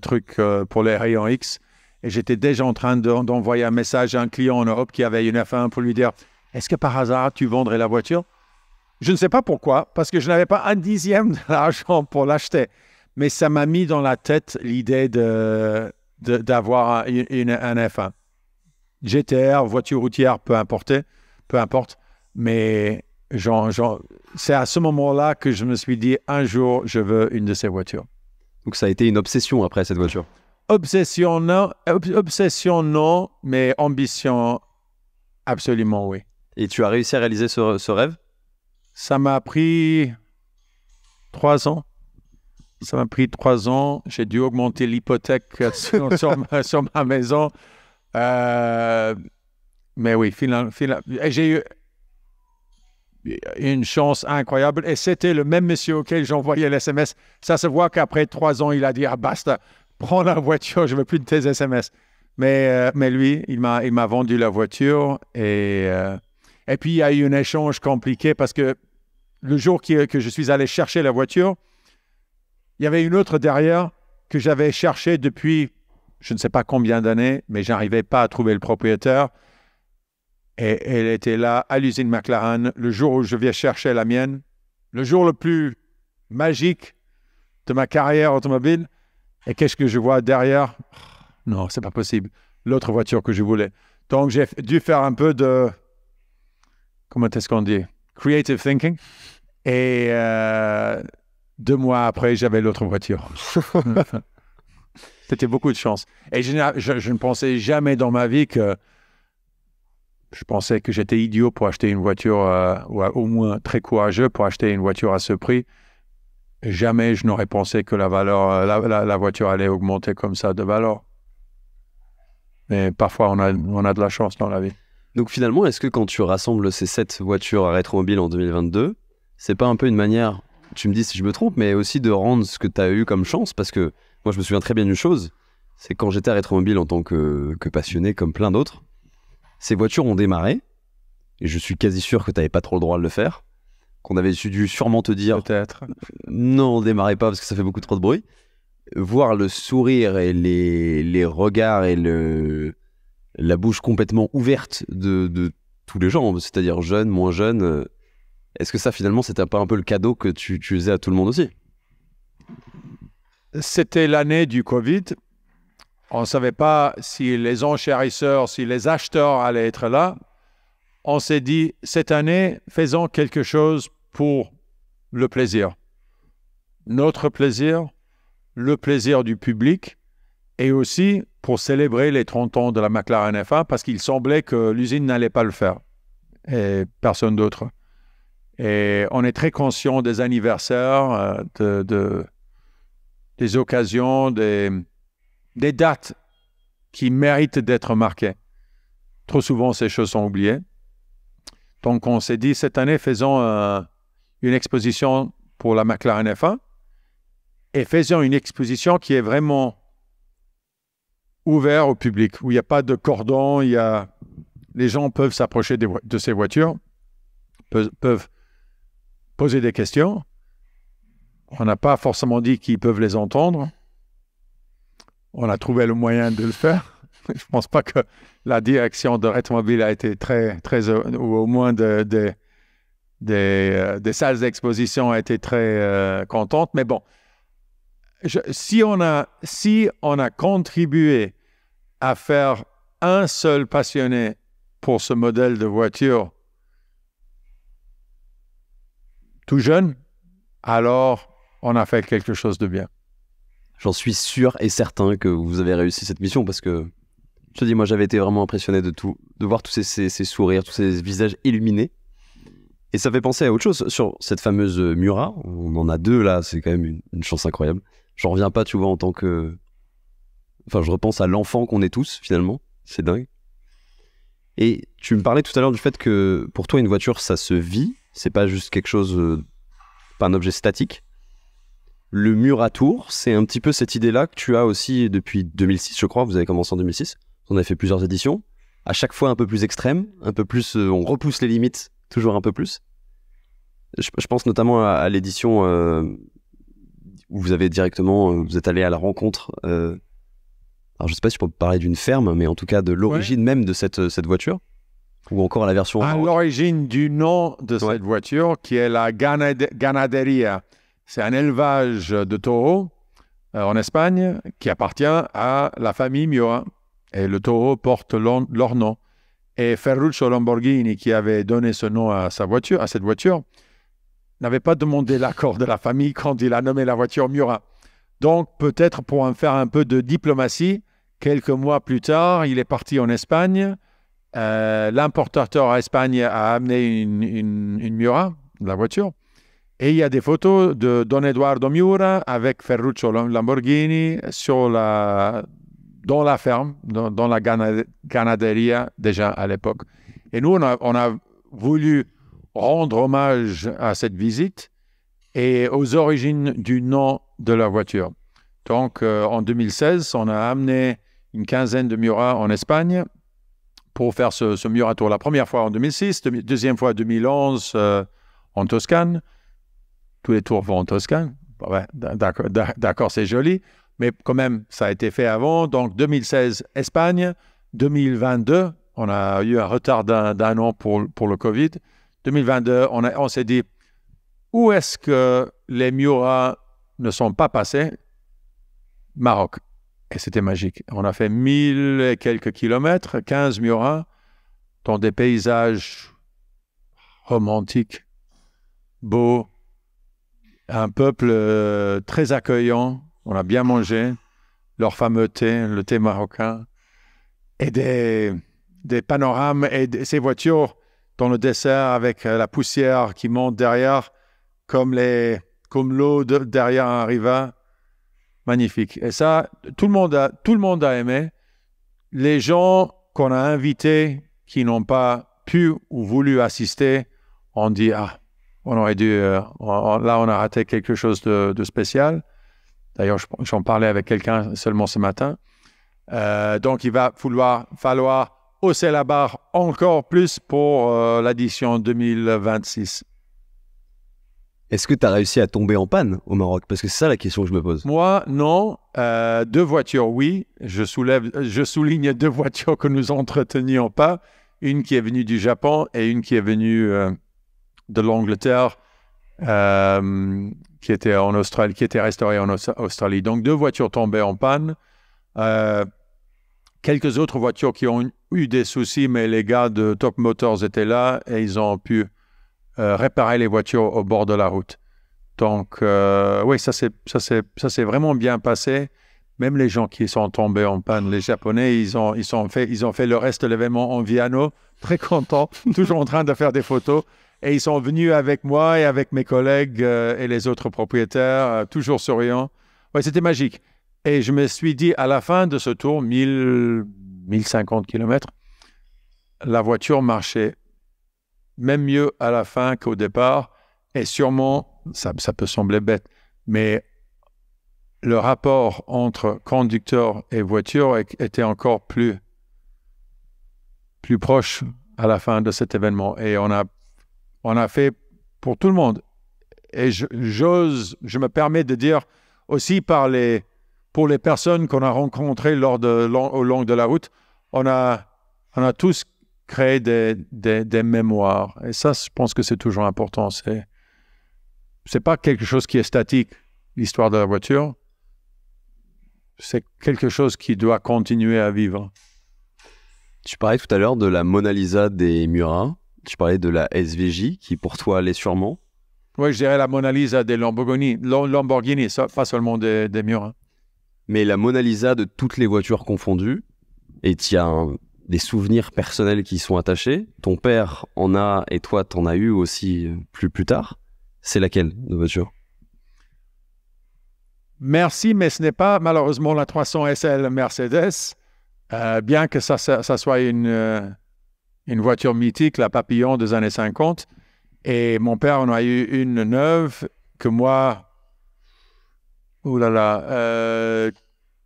truc euh, pour les rayons X. Et j'étais déjà en train d'envoyer un message à un client en Europe qui avait une F1 pour lui dire Est-ce que par hasard tu vendrais la voiture Je ne sais pas pourquoi, parce que je n'avais pas un dixième de l'argent pour l'acheter. Mais ça m'a mis dans la tête l'idée de d'avoir un, F1. GTR, voiture routière, peu importe, peu importe, mais c'est à ce moment-là que je me suis dit, un jour, je veux une de ces voitures. Donc ça a été une obsession après cette voiture Obsession, non, obsession, non mais ambition, absolument oui. Et tu as réussi à réaliser ce rêve Ça m'a pris trois ans ça m'a pris trois ans. J'ai dû augmenter l'hypothèque sur, ma, maison. Euh, mais oui, j'ai eu une chance incroyable. Et c'était le même monsieur auquel j'envoyais l'SMS. Ça se voit qu'après trois ans, il a dit Ah, basta, prends la voiture, je veux plus de tes SMS. Mais, euh, mais lui, il m'a, vendu la voiture. Et, euh, et puis, il y a eu un échange compliqué parce que le jour qui, que je suis allé chercher la voiture, il y avait une autre derrière que j'avais cherchée depuis je ne sais pas combien d'années, mais j'arrivais pas à trouver le propriétaire. Et elle était là à l'usine McLaren le jour où je viens chercher la mienne, le jour le plus magique de ma carrière automobile. Et qu'est-ce que je vois derrière Non, c'est pas possible. L'autre voiture que je voulais. Donc j'ai dû faire un peu de comment est-ce qu'on dit Creative thinking. Et euh, deux mois après, j'avais l'autre voiture. C'était beaucoup de chance. Et je, ne pensais jamais dans ma vie que je pensais que j'étais idiot pour acheter une voiture, euh, ou au moins très courageux pour acheter une voiture à ce prix. Jamais je n'aurais pensé que la valeur, euh, la, voiture allait augmenter comme ça de valeur. Mais parfois, on a, on a de la chance dans la vie. Donc finalement, est-ce que quand tu rassembles ces sept voitures à Rétromobile en 2022, c'est pas un peu une manière tu me dis si je me trompe, mais aussi de rendre ce que tu as eu comme chance, parce que moi je me souviens très bien d'une chose, c'est quand j'étais à Rétromobile en tant que, passionné, comme plein d'autres, ces voitures ont démarré, et je suis quasi sûr que tu n'avais pas trop le droit de le faire, qu'on avait dû sûrement te dire... Peut-être. Euh, non, démarrait pas parce que ça fait beaucoup trop de bruit. Voir le sourire et les, regards et le, la bouche complètement ouverte de, de tous les gens, c'est-à-dire jeunes, moins jeunes euh, est-ce que ça, finalement, c'était pas un peu le cadeau que tu, tu faisais à tout le monde aussi C'était l'année du Covid. On ne savait pas si les enchérisseurs, si les acheteurs allaient être là. On s'est dit, cette année, faisons quelque chose pour le plaisir. Notre plaisir, le plaisir du public et aussi pour célébrer les 30 ans de la McLaren F1 parce qu'il semblait que l'usine n'allait pas le faire et personne d'autre. Et on est très conscient des anniversaires, euh, de, des occasions, des, des dates qui méritent d'être marquées. Trop souvent, ces choses sont oubliées. Donc, on s'est dit, cette année, faisons euh, une exposition pour la McLaren F1 et faisons une exposition qui est vraiment ouverte au public, où il n'y a pas de cordon, il y a... les gens peuvent s'approcher de ces voitures, peuvent poser des questions. On n'a pas forcément dit qu'ils peuvent les entendre. On a trouvé le moyen de le faire. Je ne pense pas que la direction de Retmobile a été très, très ou au moins euh, des, salles d'exposition a été très euh, contente. Mais bon, si, on a, si on a contribué à faire un seul passionné pour ce modèle de voiture tout jeune, alors on a fait quelque chose de bien. J'en suis sûr et certain que vous avez réussi cette mission parce que je te dis, moi j'avais été vraiment impressionné de tout, de voir tous ces, sourires, tous ces visages illuminés. Et ça fait penser à autre chose sur cette fameuse Mura, On en a deux là, c'est quand même une chance incroyable. J'en reviens pas, tu vois, en tant que. Enfin, je repense à l'enfant qu'on est tous finalement. C'est dingue. Et tu me parlais tout à l'heure du fait que pour toi, une voiture, ça se vit. C'est pas juste quelque chose, euh, pas un objet statique. Le mur à tour, c'est un petit peu cette idée-là que tu as aussi depuis 2006, je crois. Vous avez commencé en 2006. On a fait plusieurs éditions. À chaque fois un peu plus extrême, un peu plus, euh, on repousse les limites, toujours un peu plus. Je, pense notamment à, l'édition euh, où vous avez directement, vous êtes allé à la rencontre. alors je sais pas si je peux parler d'une ferme, mais en tout cas de l'origine même de cette, cette voiture ou encore la version. À l'origine du nom de cette voiture, qui est la ganaderia. C'est un élevage de taureaux euh, en Espagne qui appartient à la famille Mura Et le taureau porte leur, nom. Et Ferruccio Lamborghini, qui avait donné ce nom à, sa voiture, à cette voiture, n'avait pas demandé l'accord de la famille quand il a nommé la voiture Miura. Donc, peut-être pour en faire un peu de diplomatie, quelques mois plus tard, il est parti en Espagne euh, l'importateur en Espagne a amené une, une, Miura, la voiture. Et il y a des photos de Don Eduardo Miura avec Ferruccio Lamborghini dans la ferme, dans, la ganaderia déjà à l'époque. Et nous, on a, voulu rendre hommage à cette visite et aux origines du nom de la voiture. Donc, euh, en 2016, on a amené une quinzaine de Miura en Espagne pour faire ce, ce tour La première fois en 2006, deuxième fois en 2011 euh, en Toscane. Tous les tours vont en Toscane. Bah d'accord, c'est joli. Mais quand même, ça a été fait avant. Donc 2016, Espagne. 2022, on a eu un retard d'un an pour, le Covid. 2022, on, on s'est dit, où est-ce que les Murats ne sont pas passés Maroc. Et c'était magique. On a fait mille et quelques kilomètres, 15 Miora, dans des paysages romantiques, beaux, un peuple euh, très accueillant. On a bien mangé leur fameux thé, le thé marocain, et des, des panorames et ces voitures dans le dessert avec euh, la poussière qui monte derrière, comme comme l'eau derrière un riva. Magnifique. Et ça, tout le monde a, tout le monde a aimé. Les gens qu'on a invités qui n'ont pas pu ou voulu assister on dit Ah, on aurait dû. Euh, là, on a raté quelque chose de, spécial. D'ailleurs, j'en parlais avec quelqu'un seulement ce matin. Euh, donc, il va falloir, falloir hausser la barre encore plus pour l'édition euh, l'addition 2026. Est-ce que tu as réussi à tomber en panne au Maroc Parce que c'est ça la question que je me pose. Moi, non. Euh, deux voitures, oui. Je, soulève, je souligne deux voitures que nous entretenions pas. Une qui est venue du Japon et une qui est venue euh, de l'Angleterre, euh, qui était en Australie, qui était restaurée en Australie. Donc deux voitures tombées en panne. quelques autres voitures qui ont eu des soucis, mais les gars de Top Motors étaient là et ils ont pu euh, réparer les voitures au bord de la route. Donc, euh, oui, ça s'est vraiment bien passé même les gens qui sont tombés en panne, les Japonais, ils ont, ils sont fait, ils ont fait le reste de l'événement en Viano, très contents, toujours en train de faire des photos. Et ils sont venus avec moi et avec mes collègues euh, et les autres propriétaires, toujours souriants. Oui, c'était magique. Et je me suis dit, à la fin de ce tour, 1000, 1050 km, la voiture marchait même mieux à la fin qu'au départ. Et sûrement, ça, peut sembler bête, mais le rapport entre conducteur et voiture était encore plus, plus proche à la fin de cet événement. Et on a, on a fait pour tout le monde. Et j'ose, je me permets de dire aussi par les, pour les personnes qu'on a rencontrées lors de, au long de la route, on a, on a tous créer des, des, mémoires. Et ça, je pense que c'est toujours important. C'est n'est pas quelque chose qui est statique, l'histoire de la voiture. C'est quelque chose qui doit continuer à vivre. Tu parlais tout à l'heure de la Mona Lisa des Murins. Tu parlais de la SVJ qui, pour toi, allait sûrement. Oui, je dirais la Mona Lisa des Lamborghini, Lamborghini pas seulement des, des Murins. Mais la Mona Lisa de toutes les voitures confondues. Et tiens des souvenirs personnels qui sont attachés. Ton père en a et toi t'en as eu aussi euh, plus plus tard. C'est laquelle de voiture Merci, mais ce n'est pas malheureusement la 300 SL Mercedes, euh, bien que ça, ça, soit une, euh, une voiture mythique, la Papillon des années 50. Et mon père en a eu une neuve que moi, oulala, là là,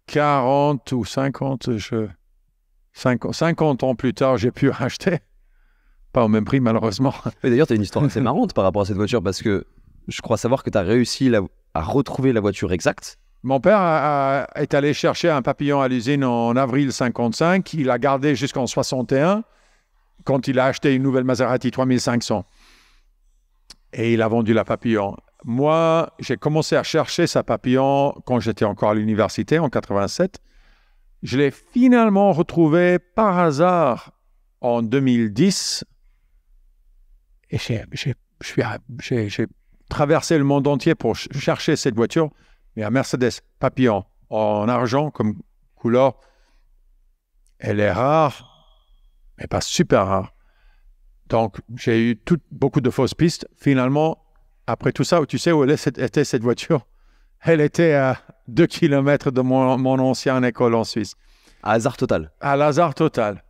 40 ou 50, je 50 ans plus tard, j'ai pu racheter. Pas au même prix, malheureusement. D'ailleurs, tu as une histoire assez marrante par rapport à cette voiture parce que je crois savoir que tu as réussi à retrouver la voiture exacte. Mon père est allé chercher un papillon à l'usine en avril 55. Il l'a gardé jusqu'en 61 quand il a acheté une nouvelle Maserati 3500. Et il a vendu la papillon. Moi, j'ai commencé à chercher sa papillon quand j'étais encore à l'université en 87. Je l'ai finalement retrouvée par hasard en 2010. Et j'ai traversé le monde entier pour chercher cette voiture. Mais à Mercedes Papillon en argent comme couleur, elle est rare, mais pas super rare. Donc, j'ai eu beaucoup de fausses pistes. Finalement, après tout ça, tu sais où était cette voiture Elle était à deux kilomètres de mon, ancienne école en Suisse. À hasard total. À hasard total.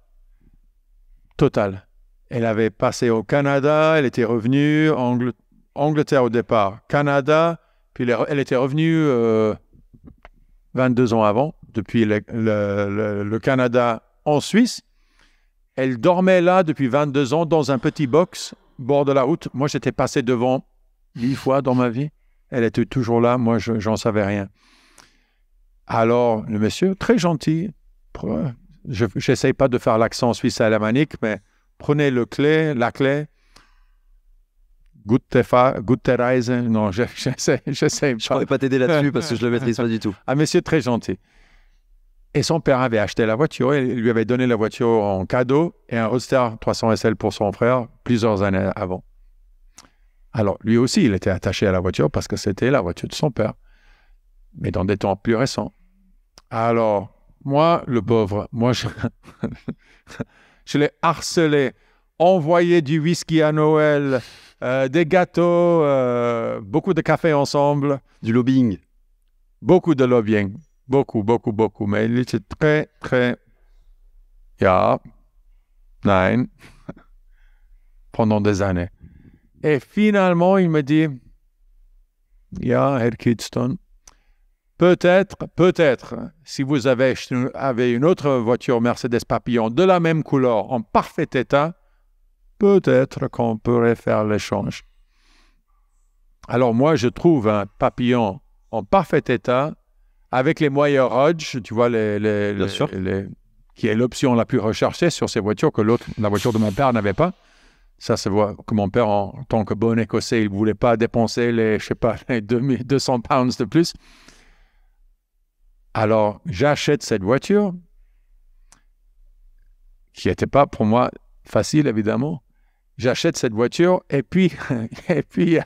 Total. Elle avait passé au Canada, elle était revenue, en Angleterre au départ, Canada, puis elle était revenue 22 euh, ans avant, depuis le, Canada en Suisse. Elle dormait là depuis 22 ans dans un petit box, bord de la route. Moi, j'étais passé devant dix fois dans ma vie. Elle était toujours là, moi, j'en savais rien. Alors, le monsieur, très gentil, je n'essaye pas de faire l'accent suisse alémanique, mais prenez le clé, la clé, Gute, Reise, non, j'essaie, Je ne pourrais pas t'aider là-dessus parce que je ne le maîtrise pas du tout. Un monsieur très gentil. Et son père avait acheté la voiture, il lui avait donné la voiture en cadeau et un Roadster 300 SL pour son frère plusieurs années avant. Alors, lui aussi, il était attaché à la voiture parce que c'était la voiture de son père mais dans des temps plus récents. Alors, moi, le pauvre, moi, je, l'ai harcelé, envoyé du whisky à Noël, euh, des gâteaux, euh, beaucoup de café ensemble. Du lobbying. Beaucoup de lobbying. Beaucoup, beaucoup, beaucoup. Mais il était très, très. ya Nein. Pendant des années. Et finalement, il me dit ya, Herr Kidston, Peut-être, peut-être, si vous avez, une autre voiture Mercedes Papillon de la même couleur, en parfait état, peut-être qu'on pourrait faire l'échange. Alors moi, je trouve un papillon en parfait état, avec les moyens Hodge, tu vois, les, qui est l'option la plus recherchée sur ces voitures que l'autre, la voiture de mon père n'avait pas. Ça se voit que mon père, en tant que bon écossais, il ne voulait pas dépenser les, je sais pas, les 200 pounds de plus. Alors, j'achète cette voiture, qui n'était pas pour moi facile, évidemment. J'achète cette voiture et puis, et puis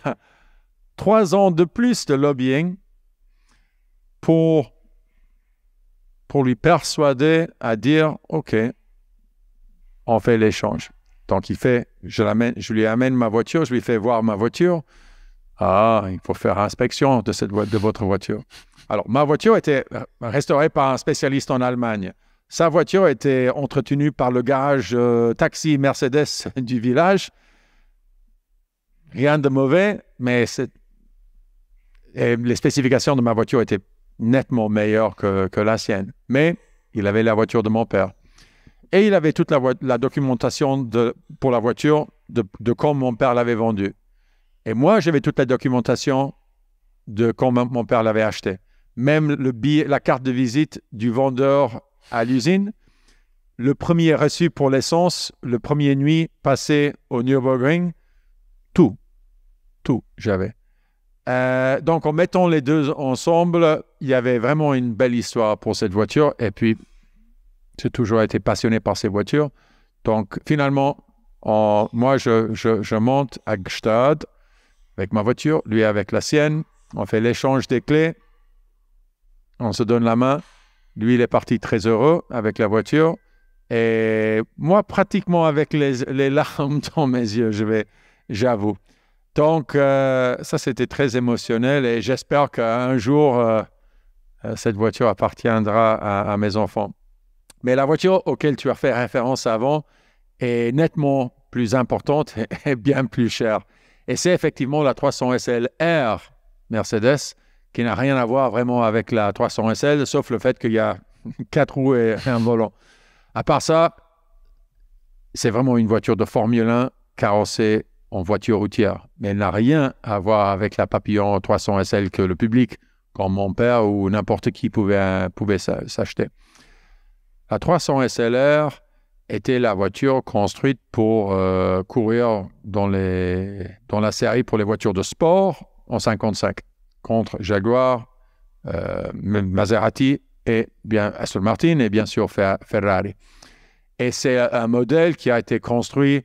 trois ans de plus de lobbying pour, lui persuader à dire, OK, on fait l'échange. Donc, il fait, je, lui amène ma voiture, je lui fais voir ma voiture. Ah, il faut faire inspection de, cette, de votre voiture. Alors, ma voiture était euh, restaurée par un spécialiste en Allemagne. Sa voiture était entretenue par le garage euh, taxi Mercedes du village. Rien de mauvais, mais les spécifications de ma voiture étaient nettement meilleures que, la sienne. Mais il avait la voiture de mon père. Et il avait toute la, documentation pour la voiture de, de quand mon père l'avait vendue. Et moi, j'avais toute la documentation de quand mon père l'avait achetée même le billet, la carte de visite du vendeur à l'usine. Le premier reçu pour l'essence, le premier nuit passé au Nürburgring, tout, tout j'avais. Euh, donc en mettant les deux ensemble, il y avait vraiment une belle histoire pour cette voiture. Et puis, j'ai toujours été passionné par ces voitures. Donc finalement, moi, je, je, monte à Gstad avec ma voiture, lui avec la sienne. On fait l'échange des clés. On se donne la main. Lui, il est parti très heureux avec la voiture. Et moi, pratiquement avec les, larmes dans mes yeux, je vais, j'avoue. Donc, euh, ça, c'était très émotionnel et j'espère qu'un jour, euh, euh, cette voiture appartiendra à, mes enfants. Mais la voiture auquel tu as fait référence avant est nettement plus importante et, et bien plus chère. Et c'est effectivement la 300 SLR Mercedes qui n'a rien à voir vraiment avec la 300 SL, sauf le fait qu'il y a quatre roues et un volant. À part ça, c'est vraiment une voiture de Formule 1 carrossée en voiture routière. Mais elle n'a rien à voir avec la Papillon 300 SL que le public, comme mon père ou n'importe qui, pouvait, pouvait s'acheter. La 300 SLR était la voiture construite pour euh, courir dans, les, dans la série pour les voitures de sport en 55 contre Jaguar, euh, Maserati et bien Aston Martin et bien sûr Ferrari. Et c'est un modèle qui a été construit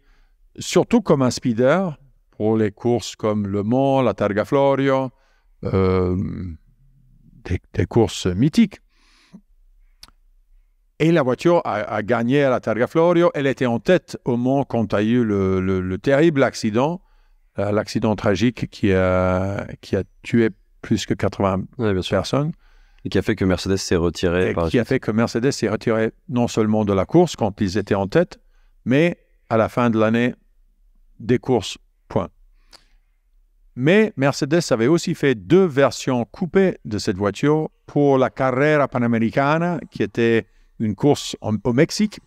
surtout comme un speeder pour les courses comme Le Mans, la Targa Florio, euh, des, courses mythiques. Et la voiture a, gagné à la Targa Florio. Elle était en tête au Mans quand a eu le, terrible accident, euh, l'accident tragique qui a, qui a tué plus que 80 personnes. Et qui a fait que Mercedes s'est retiré. Et qui a fait que Mercedes s'est retiré non seulement de la course quand ils étaient en tête, mais à la fin de l'année des courses. Point. Mais Mercedes avait aussi fait deux versions coupées de cette voiture pour la Carrera Panamericana, qui était une course au Mexique,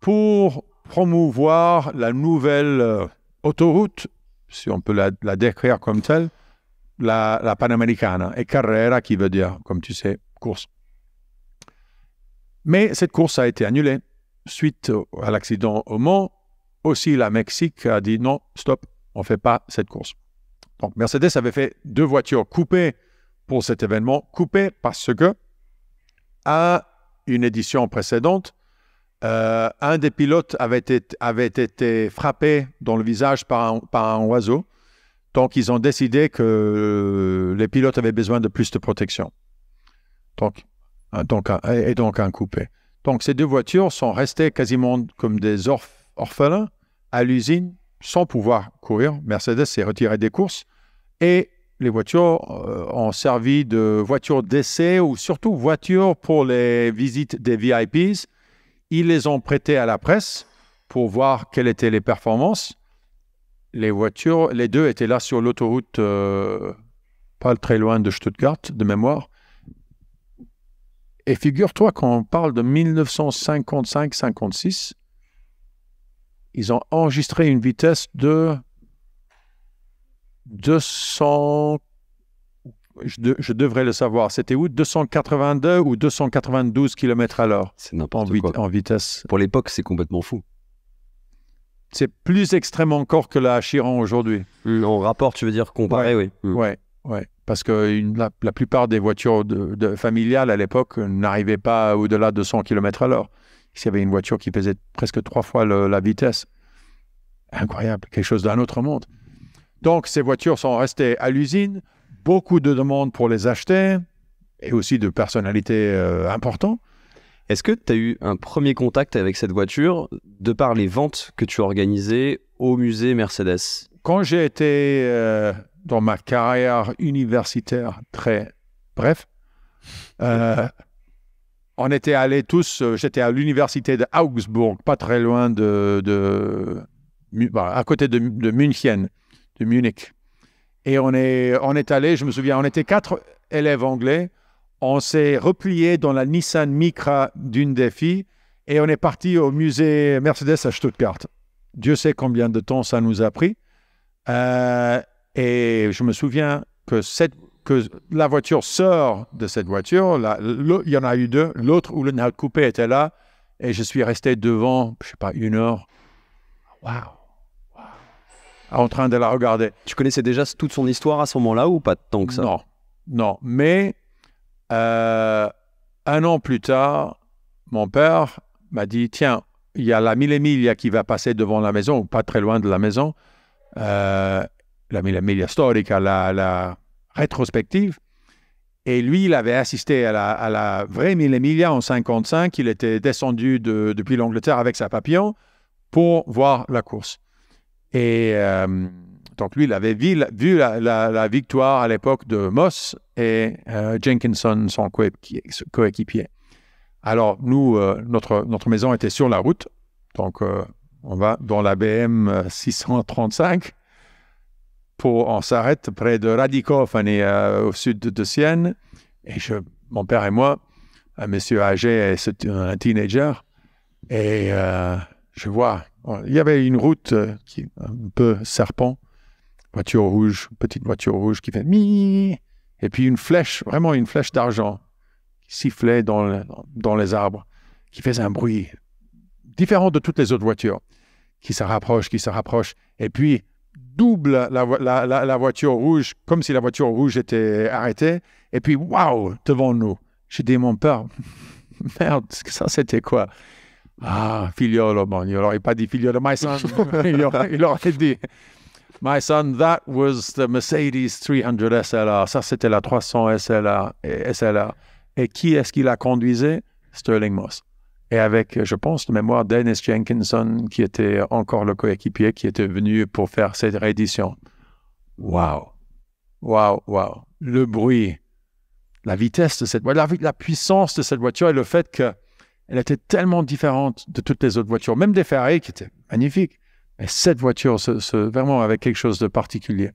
pour promouvoir la nouvelle euh, autoroute, si on peut la, la décrire comme telle, la, la Panamericana. Et Carrera, qui veut dire, comme tu sais, course. Mais cette course a été annulée suite à l'accident au Mans. Aussi, la Mexique a dit non, stop, on ne fait pas cette course. Donc, Mercedes avait fait deux voitures coupées pour cet événement, coupées parce que, à une édition précédente, euh, un des pilotes avait été, frappé dans le visage par un oiseau donc, ils ont décidé que euh, les pilotes avaient besoin de plus de protection. Donc, hein, hein, et donc un coupé. Donc, ces deux voitures sont restées quasiment comme des orphelins à l'usine sans pouvoir courir. Mercedes s'est retirée des courses et les voitures euh, ont servi de voitures d'essai ou surtout voitures pour les visites des VIPs. Ils les ont prêtées à la presse pour voir quelles étaient les performances les voitures, les deux étaient là sur l'autoroute, euh, pas très loin de Stuttgart, de mémoire. Et figure-toi, quand parle de 1955-56, ils ont enregistré une vitesse de 200. Je, devrais le savoir, c'était où 282 ou 292 km à l'heure C'est n'importe en vitesse. Pour l'époque, c'est complètement fou c'est plus extrême encore que la Chiron aujourd'hui. en rapport, tu veux dire comparé, oui. Ouais, Parce que la, plupart des voitures familiales à l'époque n'arrivaient pas au-delà de 100 km à l'heure. S'il y avait une voiture qui pesait presque trois fois la vitesse. Incroyable, quelque chose d'un autre monde. Donc, ces voitures sont restées à l'usine, beaucoup de demandes pour les acheter, et aussi de personnalités euh, importantes. Est-ce que tu as eu un premier contact avec cette voiture de par les ventes que tu organisais au musée Mercedes Quand j'ai été euh, dans ma carrière universitaire très bref, euh, on était allés tous, euh, j'étais à l'université de Augsbourg, pas très loin de, bah, à côté de, de München, de Munich. Et on est, on est allé, je me souviens, on était quatre élèves anglais on s'est replié dans la Nissan Micra d'une des filles et on est parti au musée Mercedes à Stuttgart. Dieu sait combien de temps ça nous a pris. Euh, et je me souviens que, la voiture sort de cette voiture. il y en a eu deux. L'autre où le coupé était là. Et je suis resté devant, je sais pas, une heure. Waouh! Wow. En train de la regarder. Tu connaissais déjà toute son histoire à ce moment-là ou pas tant que ça? Non. Non. Mais euh, un an plus tard, mon père m'a dit, tiens, il y a la mille Emilia qui va passer devant la maison, ou pas très loin de la maison, euh, la mille Emilia storica, la, la, rétrospective. Et lui, il avait assisté à la, vraie mille Emilia en 55. Il était descendu depuis l'Angleterre avec sa papillon pour voir la course. Et euh, donc lui, il avait vu, la, victoire à l'époque de Moss et euh, Jenkinson, son coéquipier. Alors nous, euh, notre, notre maison était sur la route, donc euh, on va dans la BM 635. Pour, on s'arrête près de Radikov, au sud de, Sienne. Et je, mon père et moi, un monsieur âgé et un teenager, et je vois il y avait une route qui un peu serpent voiture rouge, petite voiture rouge qui fait mi, et puis une flèche, vraiment une flèche d'argent qui sifflait dans, dans les arbres, qui faisait un bruit différent de toutes les autres voitures, qui se rapproche, qui se rapproche, et puis double la, voiture rouge, comme si la voiture rouge était arrêtée, et puis waouh, devant nous. J'ai dit, mon père, merde, ça c'était quoi Ah, figliolo, bon, il n'aurait pas dit figliolo, mais il aurait dit. My son, that was the Mercedes 300 SLR. Ça, c'était la 300 SLR. Et, et qui est-ce qui la conduisait? Sterling Moss. Et avec, je pense, de mémoire, Dennis Jenkinson, qui était encore le coéquipier, qui était venu pour faire cette réédition. Waouh Waouh, waouh Le bruit, la vitesse de cette voiture, la, puissance de cette voiture et le fait qu'elle était tellement différente de toutes les autres voitures, même des Ferrari qui étaient magnifiques cette voiture, vraiment, avait quelque chose de particulier.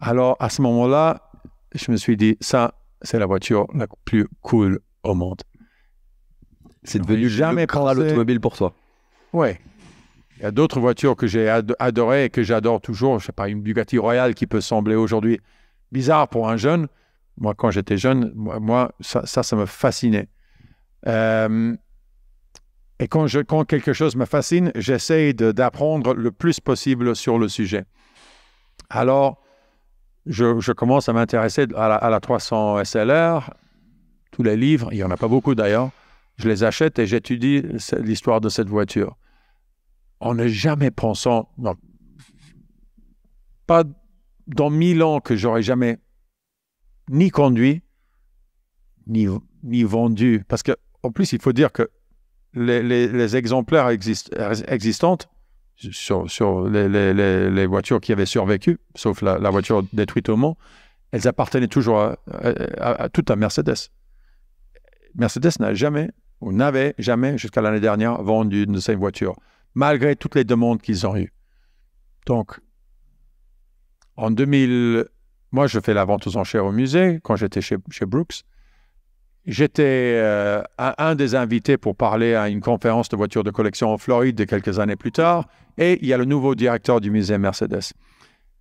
Alors, à ce moment-là, je me suis dit, ça, c'est la voiture la plus cool au monde. C'est devenu jamais penser... l'automobile pour toi. Ouais. Il y a d'autres voitures que j'ai adoré adorées et que j'adore toujours. Je sais pas, une Bugatti Royale qui peut sembler aujourd'hui bizarre pour un jeune. Moi, quand j'étais jeune, moi, ça, ça, me fascinait. Euh, et quand, quelque chose me fascine, j'essaye d'apprendre le plus possible sur le sujet. Alors, je, commence à m'intéresser à, la, 300 SLR, tous les livres, il n'y en a pas beaucoup d'ailleurs, je les achète et j'étudie l'histoire de cette voiture. En ne jamais pensant, pas dans mille ans que j'aurais jamais ni conduit, ni, ni vendu, parce que en plus, il faut dire que les, exemplaires existantes sur, les, voitures qui avaient survécu, sauf la, voiture détruite au Mans, elles appartenaient toujours à, à, Mercedes. Mercedes n'a jamais, ou n'avait jamais, jusqu'à l'année dernière, vendu de ces voitures, malgré toutes les demandes qu'ils ont eues. Donc, en 2000, moi, je fais la vente aux enchères au musée quand j'étais chez Brooks. J'étais euh, un des invités pour parler à une conférence de voitures de collection en Floride quelques années plus tard, et il y a le nouveau directeur du musée Mercedes.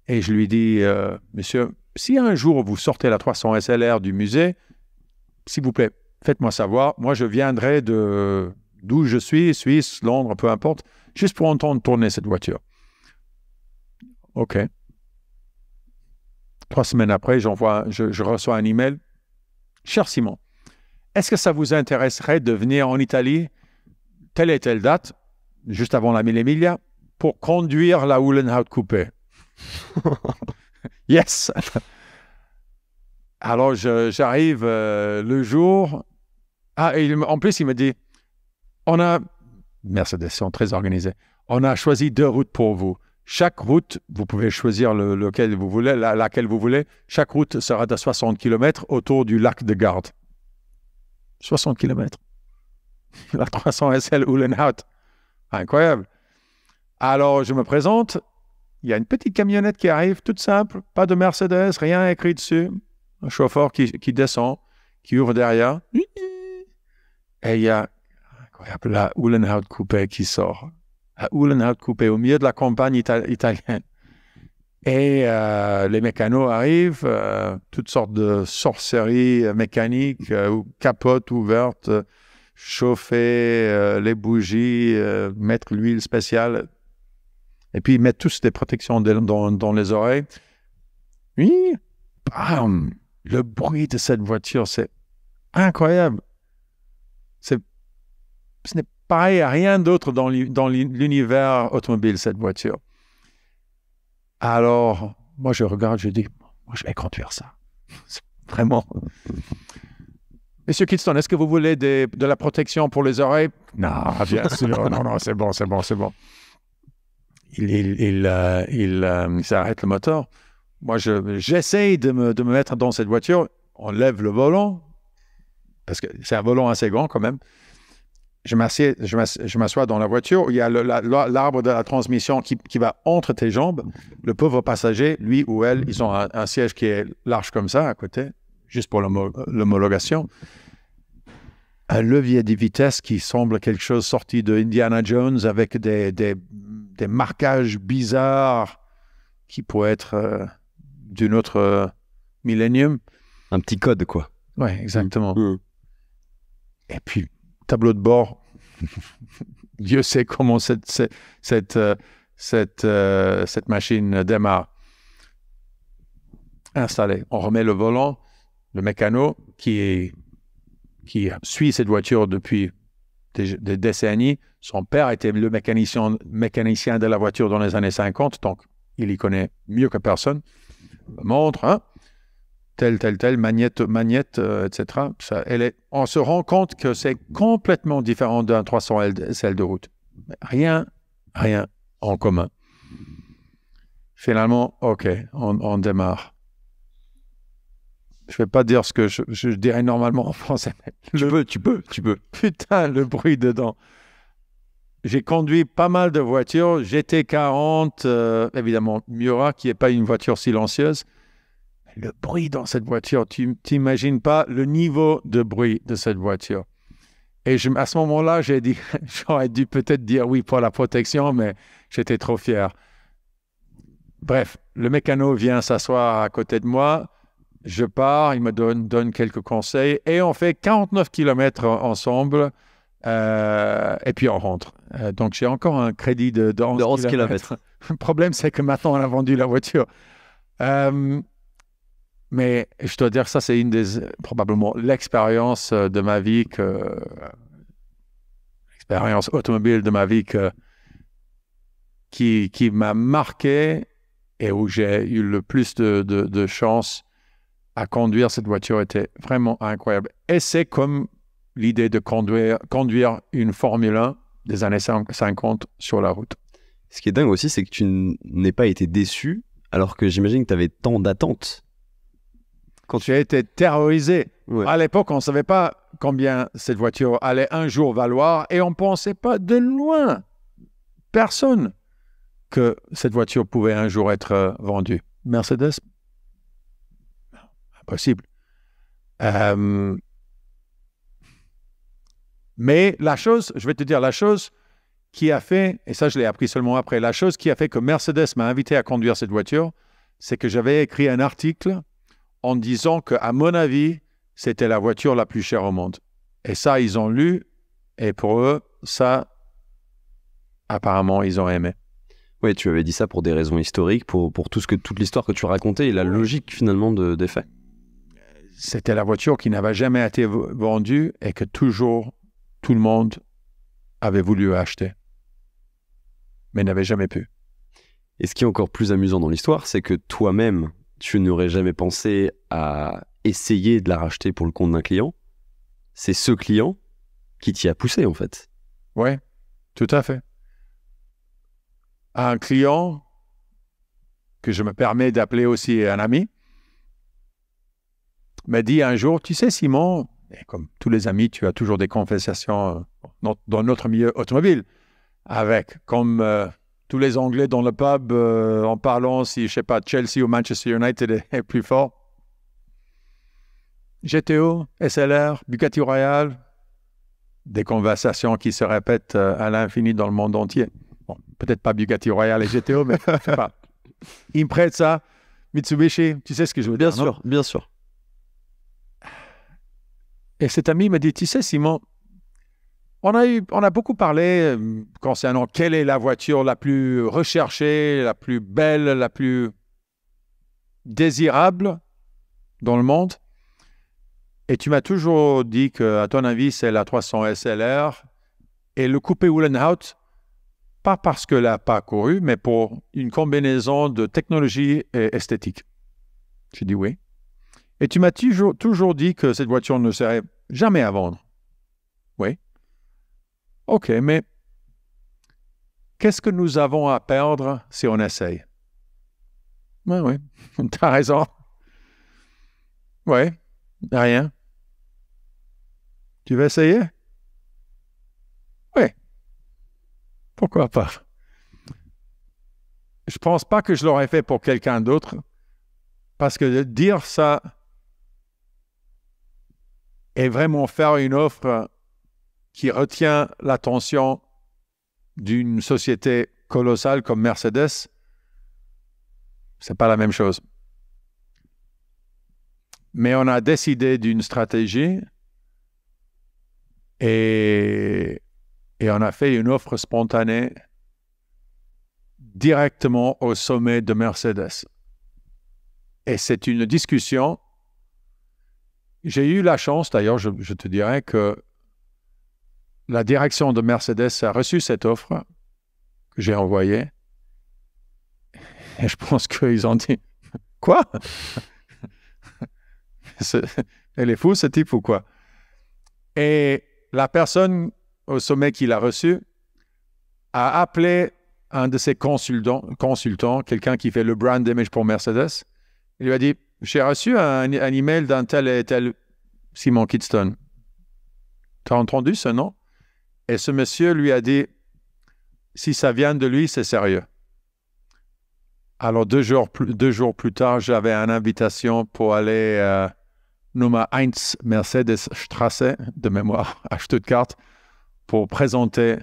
Et je lui dis, euh, monsieur, si un jour vous sortez la 300 SLR du musée, s'il vous plaît, faites-moi savoir. Moi, je viendrai de d'où je suis, Suisse, Londres, peu importe, juste pour entendre tourner cette voiture. OK. Trois semaines après, j'envoie, je, je reçois un email. Cher Simon, est-ce que ça vous intéresserait de venir en Italie, telle et telle date, juste avant la mille Emilia, pour conduire la Wollenhout Coupé? Yes Alors j'arrive euh, le jour. Ah, et en plus, il me dit on a, Mercedes sont très organisés, on a choisi deux routes pour vous. Chaque route, vous pouvez choisir lequel vous voulez, laquelle vous voulez. Chaque route sera de 60 km autour du lac de Garde. 60 km. La 300 SL Uhlenhaut. Incroyable. Alors, je me présente. Il y a une petite camionnette qui arrive, toute simple, pas de Mercedes, rien écrit dessus. Un chauffeur qui, descend, qui ouvre derrière. Et il y a incroyable, la Uhlenhaut coupé qui sort. La Uhlenhaut coupé au milieu de la campagne italienne. Et euh, les mécanos arrivent, euh, toutes sortes de sorcelleries euh, mécaniques, euh, capotes ouvertes, chauffer les bougies, mettre l'huile spéciale. Et puis ils mettent tous des protections dans, dans, les oreilles. Oui, bam! Le bruit de cette voiture, c'est incroyable. C'est, ce n'est pareil à rien d'autre dans l'univers automobile, cette voiture. Alors, moi, je regarde, je dis, moi, je vais conduire ça. Vraiment. Monsieur Kidston, est-ce que vous voulez de la protection pour les oreilles Non, bien sûr. non, non, c'est bon, c'est bon, c'est bon. Il, il, il, euh, euh, le moteur. Moi, j'essaye de, me, de me mettre dans cette voiture. On lève le volant, parce que c'est un volant assez grand quand même je m'assois dans la voiture, il y a l'arbre de la transmission qui, qui, va entre tes jambes. Le pauvre passager, lui ou elle, ils ont un, siège qui est large comme ça à côté, juste pour l'homologation. Un levier de vitesse qui semble quelque chose sorti de Indiana Jones avec des, des, des marquages bizarres qui pourraient être euh, d'une autre euh, millénium. Un petit code, quoi. Ouais, exactement. Mm. Mm. Et puis, tableau de bord, Dieu sait comment cette, cette, euh, euh, cette, machine démarre. Installé. On remet le volant, le mécano qui, qui suit cette voiture depuis des, décennies. Son père était le mécanicien, mécanicien de la voiture dans les années 50, donc il y connaît mieux que personne. Montre, hein? telle, telle, telle, magnète, magnète, euh, etc. Ça, elle est, on se rend compte que c'est complètement différent d'un 300 l celle de route. Rien, rien en commun. Finalement, OK, on, démarre. Je ne vais pas dire ce que je, dirais normalement en français. Mais tu peux, tu peux, tu peux. Putain, le bruit dedans. J'ai conduit pas mal de voitures. GT40, euh, évidemment, Murat, qui n'est pas une voiture silencieuse le bruit dans cette voiture, tu t'imagines pas le niveau de bruit de cette voiture. Et à ce moment-là, j'ai dit, j'aurais dû peut-être dire oui pour la protection, mais j'étais trop fier. Bref, le mécano vient s'asseoir à côté de moi. Je pars, il me donne, quelques conseils et on fait 49 km ensemble. Euh, et puis on rentre. Euh, donc j'ai encore un crédit de, 11, Le problème, c'est que maintenant on a vendu la voiture. Euh, mais je dois dire, que ça, c'est une des, probablement l'expérience euh, de ma vie que. L'expérience automobile de ma vie que, qui, qui m'a marqué et où j'ai eu le plus de, de, de, chance à conduire cette voiture était vraiment incroyable. Et c'est comme l'idée de conduire, conduire une Formule 1 des années 50 sur la route. Ce qui est dingue aussi, c'est que tu n'es pas été déçu, alors que j'imagine que tu avais tant d'attentes quand tu as été terrorisé. À l'époque, on ne savait pas combien cette voiture allait un jour valoir et on ne pensait pas de loin, personne, que cette voiture pouvait un jour être euh, vendue. Mercedes Impossible. Euh, mais la chose, je vais te dire, la chose qui a fait, et ça je l'ai appris seulement après, la chose qui a fait que Mercedes m'a invité à conduire cette voiture, c'est que j'avais écrit un article en disant que, à mon avis, c'était la voiture la plus chère au monde. Et ça, ils ont lu, et pour eux, ça, apparemment, ils ont aimé. Oui, tu avais dit ça pour des raisons historiques, pour, tout ce que, toute l'histoire que tu racontais et la logique finalement de, des faits. C'était la voiture qui n'avait jamais été vendue et que toujours tout le monde avait voulu acheter, mais n'avait jamais pu. Et ce qui est encore plus amusant dans l'histoire, c'est que toi-même, tu n'aurais jamais pensé à essayer de la racheter pour le compte d'un client, c'est ce client qui t'y a poussé en fait. Oui, tout à fait. Un client que je me permets d'appeler aussi un ami m'a dit un jour, tu sais Simon, comme tous les amis, tu as toujours des conversations euh, dans notre milieu automobile avec comme euh, tous les Anglais dans le pub euh, en parlant si, je sais pas, Chelsea ou Manchester United est, plus fort. GTO, SLR, Bugatti Royal, des conversations qui se répètent euh, à l'infini dans le monde entier. Bon, peut-être pas Bugatti Royal et GTO, mais je sais pas. Impreza, Mitsubishi, tu sais ce que je veux dire. Bien sûr, bien sûr. Et cet ami m'a dit, tu sais, Simon, on a, on a beaucoup parlé euh, concernant quelle est la voiture la plus recherchée, la plus belle, la plus désirable dans le monde. Et tu m'as toujours dit que, ton avis, c'est la 300 SLR et le coupé Woolenhout, pas parce qu'elle n'a pas couru, mais pour une combinaison de technologie et esthétique. J'ai dit oui. Et tu m'as toujours, toujours dit que cette voiture ne serait jamais à vendre. Oui. OK, mais qu'est-ce que nous avons à perdre si on essaye? Ben oui, t'as raison. Oui, rien. Tu veux essayer? Oui. Pourquoi pas? Je pense pas que je l'aurais fait pour quelqu'un d'autre, parce que dire ça est vraiment faire une offre qui retient l'attention d'une société colossale comme Mercedes, c'est pas la même chose. Mais on a décidé d'une stratégie et, on a fait une offre spontanée directement au sommet de Mercedes. Et c'est une discussion. J'ai eu la chance, d'ailleurs, je, je, te dirais que la direction de Mercedes a reçu cette offre que j'ai envoyée. Et je pense qu'ils ont dit Quoi Elle est fou, ce type, ou quoi Et la personne au sommet qui l'a reçu a appelé un de ses consultants, quelqu'un qui fait le brand image pour Mercedes. Il lui a dit J'ai reçu un, email d'un tel et tel Simon Kidston. Tu as entendu ce nom et ce monsieur lui a dit, si ça vient de lui, c'est sérieux. Alors deux jours plus, deux jours plus tard, j'avais une invitation pour aller euh, Nummer 1 Mercedes Strasse de mémoire à Stuttgart pour présenter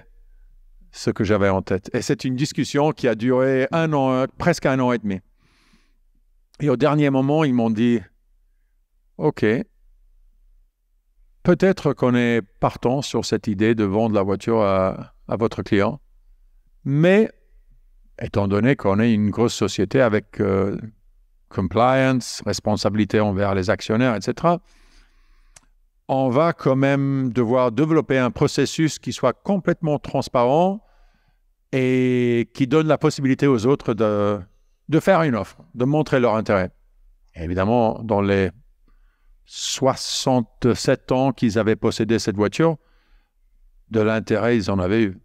ce que j'avais en tête. Et c'est une discussion qui a duré un an, euh, presque un an et demi. Et au dernier moment, ils m'ont dit, OK, peut-être qu'on est partant sur cette idée de vendre la voiture à, votre client, mais étant donné qu'on est une grosse société avec euh, compliance, responsabilité envers les actionnaires, etc., on va quand même devoir développer un processus qui soit complètement transparent et qui donne la possibilité aux autres de, faire une offre, de montrer leur intérêt. évidemment, dans les 67 ans qu'ils avaient possédé cette voiture, de l'intérêt, ils en avaient eu.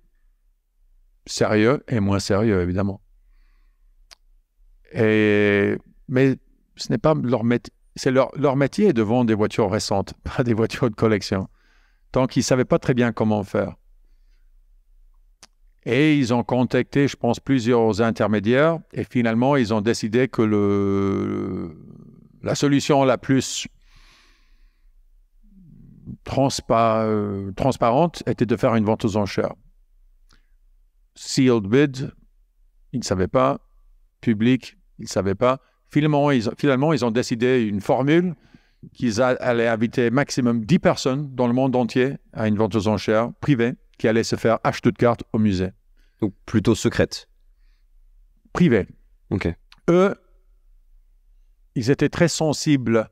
Sérieux et moins sérieux, évidemment. Et, mais ce n'est pas leur métier. C'est leur, métier de vendre des voitures récentes, pas des voitures de collection. Tant qu'ils ne savaient pas très bien comment faire. Et ils ont contacté, je pense, plusieurs intermédiaires. Et finalement, ils ont décidé que le, la solution la plus euh, transparente était de faire une vente aux enchères. Sealed bid, ils ne savaient pas. Public, ils ne savaient pas. Finalement ils, ont décidé une formule qu'ils allaient inviter maximum 10 personnes dans le monde entier à une vente aux enchères privée qui allait se faire à Stuttgart au musée. Donc plutôt secrète. Privée. OK. Eux, ils étaient très sensibles,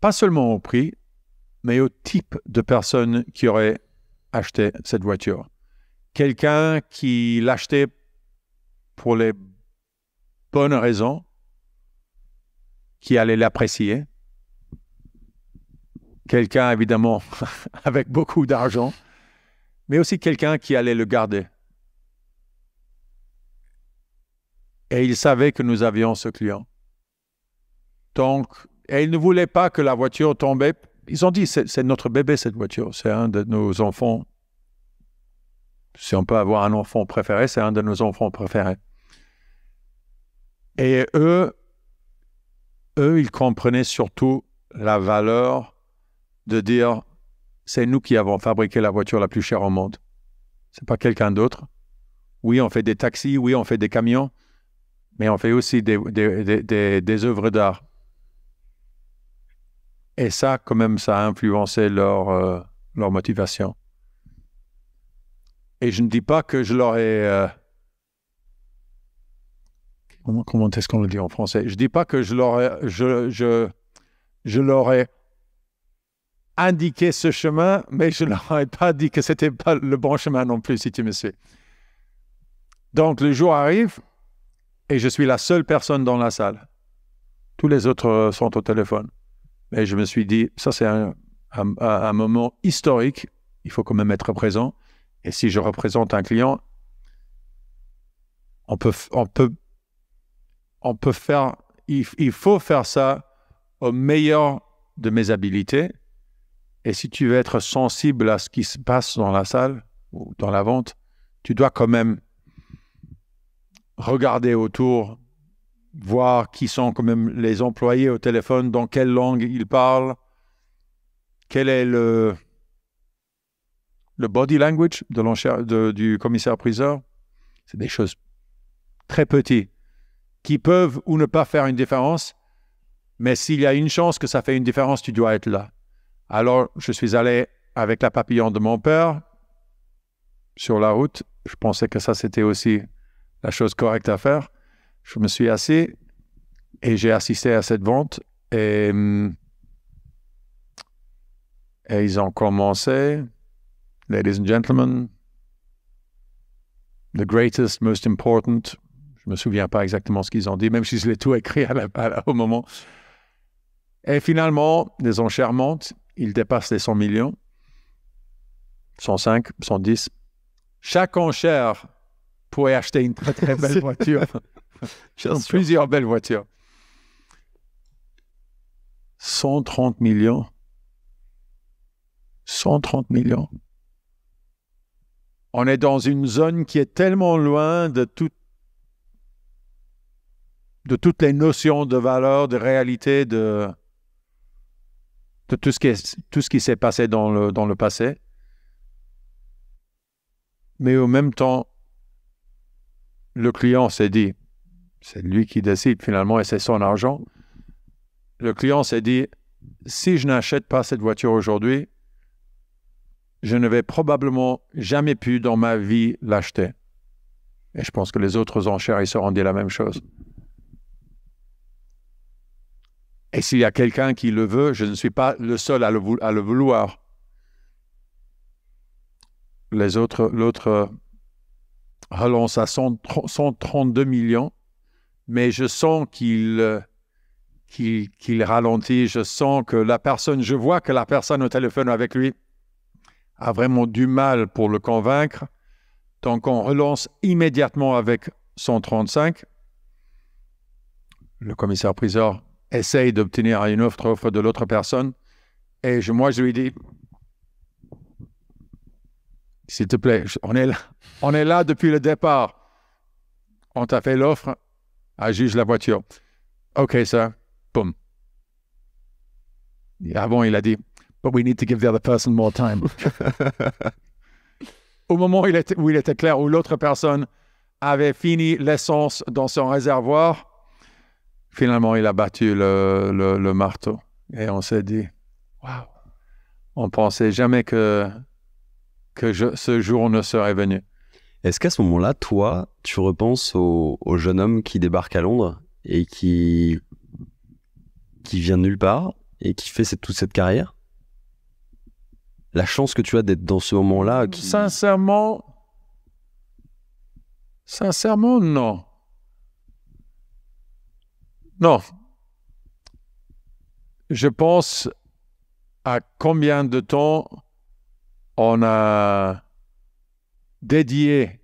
pas seulement au prix, mais au type de personne qui aurait acheté cette voiture. Quelqu'un qui l'achetait pour les bonnes raisons, qui allait l'apprécier. Quelqu'un, évidemment, avec beaucoup d'argent, mais aussi quelqu'un qui allait le garder. Et il savait que nous avions ce client. Donc, et il ne voulait pas que la voiture tombait ils ont dit, c'est notre bébé, cette voiture, c'est un de nos enfants. Si on peut avoir un enfant préféré, c'est un de nos enfants préférés. Et eux, eux, ils comprenaient surtout la valeur de dire, c'est nous qui avons fabriqué la voiture la plus chère au monde. C'est pas quelqu'un d'autre. Oui, on fait des taxis, oui, on fait des camions, mais on fait aussi des, des, des œuvres d'art. Et ça, quand même, ça a influencé leur, euh, leur motivation. Et je ne dis pas que je leur ai... Euh, comment, est-ce qu'on le dit en français Je ne dis pas que je leur ai, je, je, je leur ai indiqué ce chemin, mais je ne leur ai pas dit que ce n'était pas le bon chemin non plus, si tu me suis. Donc le jour arrive et je suis la seule personne dans la salle. Tous les autres sont au téléphone. Mais je me suis dit, ça c'est un, moment historique, il faut quand même être présent. Et si je représente un client, on peut, on peut, on peut faire, il, il faut faire ça au meilleur de mes habilités. Et si tu veux être sensible à ce qui se passe dans la salle ou dans la vente, tu dois quand même regarder autour, voir qui sont quand même les employés au téléphone, dans quelle langue ils parlent, quel est le, le body language de, du commissaire-priseur. C'est des choses très petites qui peuvent ou ne pas faire une différence, mais s'il y a une chance que ça fait une différence, tu dois être là. Alors, je suis allé avec la papillon de mon père sur la route. Je pensais que ça, c'était aussi la chose correcte à faire. Je me suis assis et j'ai assisté à cette vente mm, et, ils ont commencé, ladies and gentlemen, the greatest, most important. Je me souviens pas exactement ce qu'ils ont dit, même si je l'ai tout écrit à la, au moment. Et finalement, les enchères montent, ils dépassent les 100 millions, 105, 110. Chaque enchère pourrait acheter une très très belle voiture. plusieurs belles voitures. 130 millions. 130 millions. On est dans une zone qui est tellement loin de, tout, de toutes les notions de valeur, de réalité, de, tout ce qui s'est passé dans le, dans le passé. Mais en même temps, le client s'est dit, c'est lui qui décide finalement et c'est son argent. Le client s'est dit, si je n'achète pas cette voiture aujourd'hui, je ne vais probablement jamais pu dans ma vie l'acheter. Et je pense que les autres enchères, ils se rendaient la même chose. Et s'il y a quelqu'un qui le veut, je ne suis pas le seul à le, vouloir. Les autres, l'autre euh, relance à 132 millions mais je sens euh, qu'il qu'il ralentit, je sens que la personne, je vois que la personne au téléphone avec lui a vraiment du mal pour le convaincre. Donc on relance immédiatement avec 135. Le commissaire priseur essaye d'obtenir une offre de l'autre personne. Et je, moi, je lui dis, s'il te plaît, on est là, on est là depuis le départ. On t'a fait l'offre, à juge la voiture. OK, sir. Boom. Avant, ah il a dit, but we need to give the other person more time. Au moment où il, était, où il était clair, où l'autre personne avait fini l'essence dans son réservoir, finalement, il a battu le, marteau. Et on s'est dit, Wow. » on pensait jamais que, que ce jour ne serait venu. Est-ce qu'à ce, moment-là, toi, tu repenses au, jeune homme qui débarque à Londres et qui, qui vient nulle part et qui fait toute cette carrière La chance que tu as d'être dans ce moment-là qui... Sincèrement, sincèrement, non. Non. Je pense à combien de temps on a dédié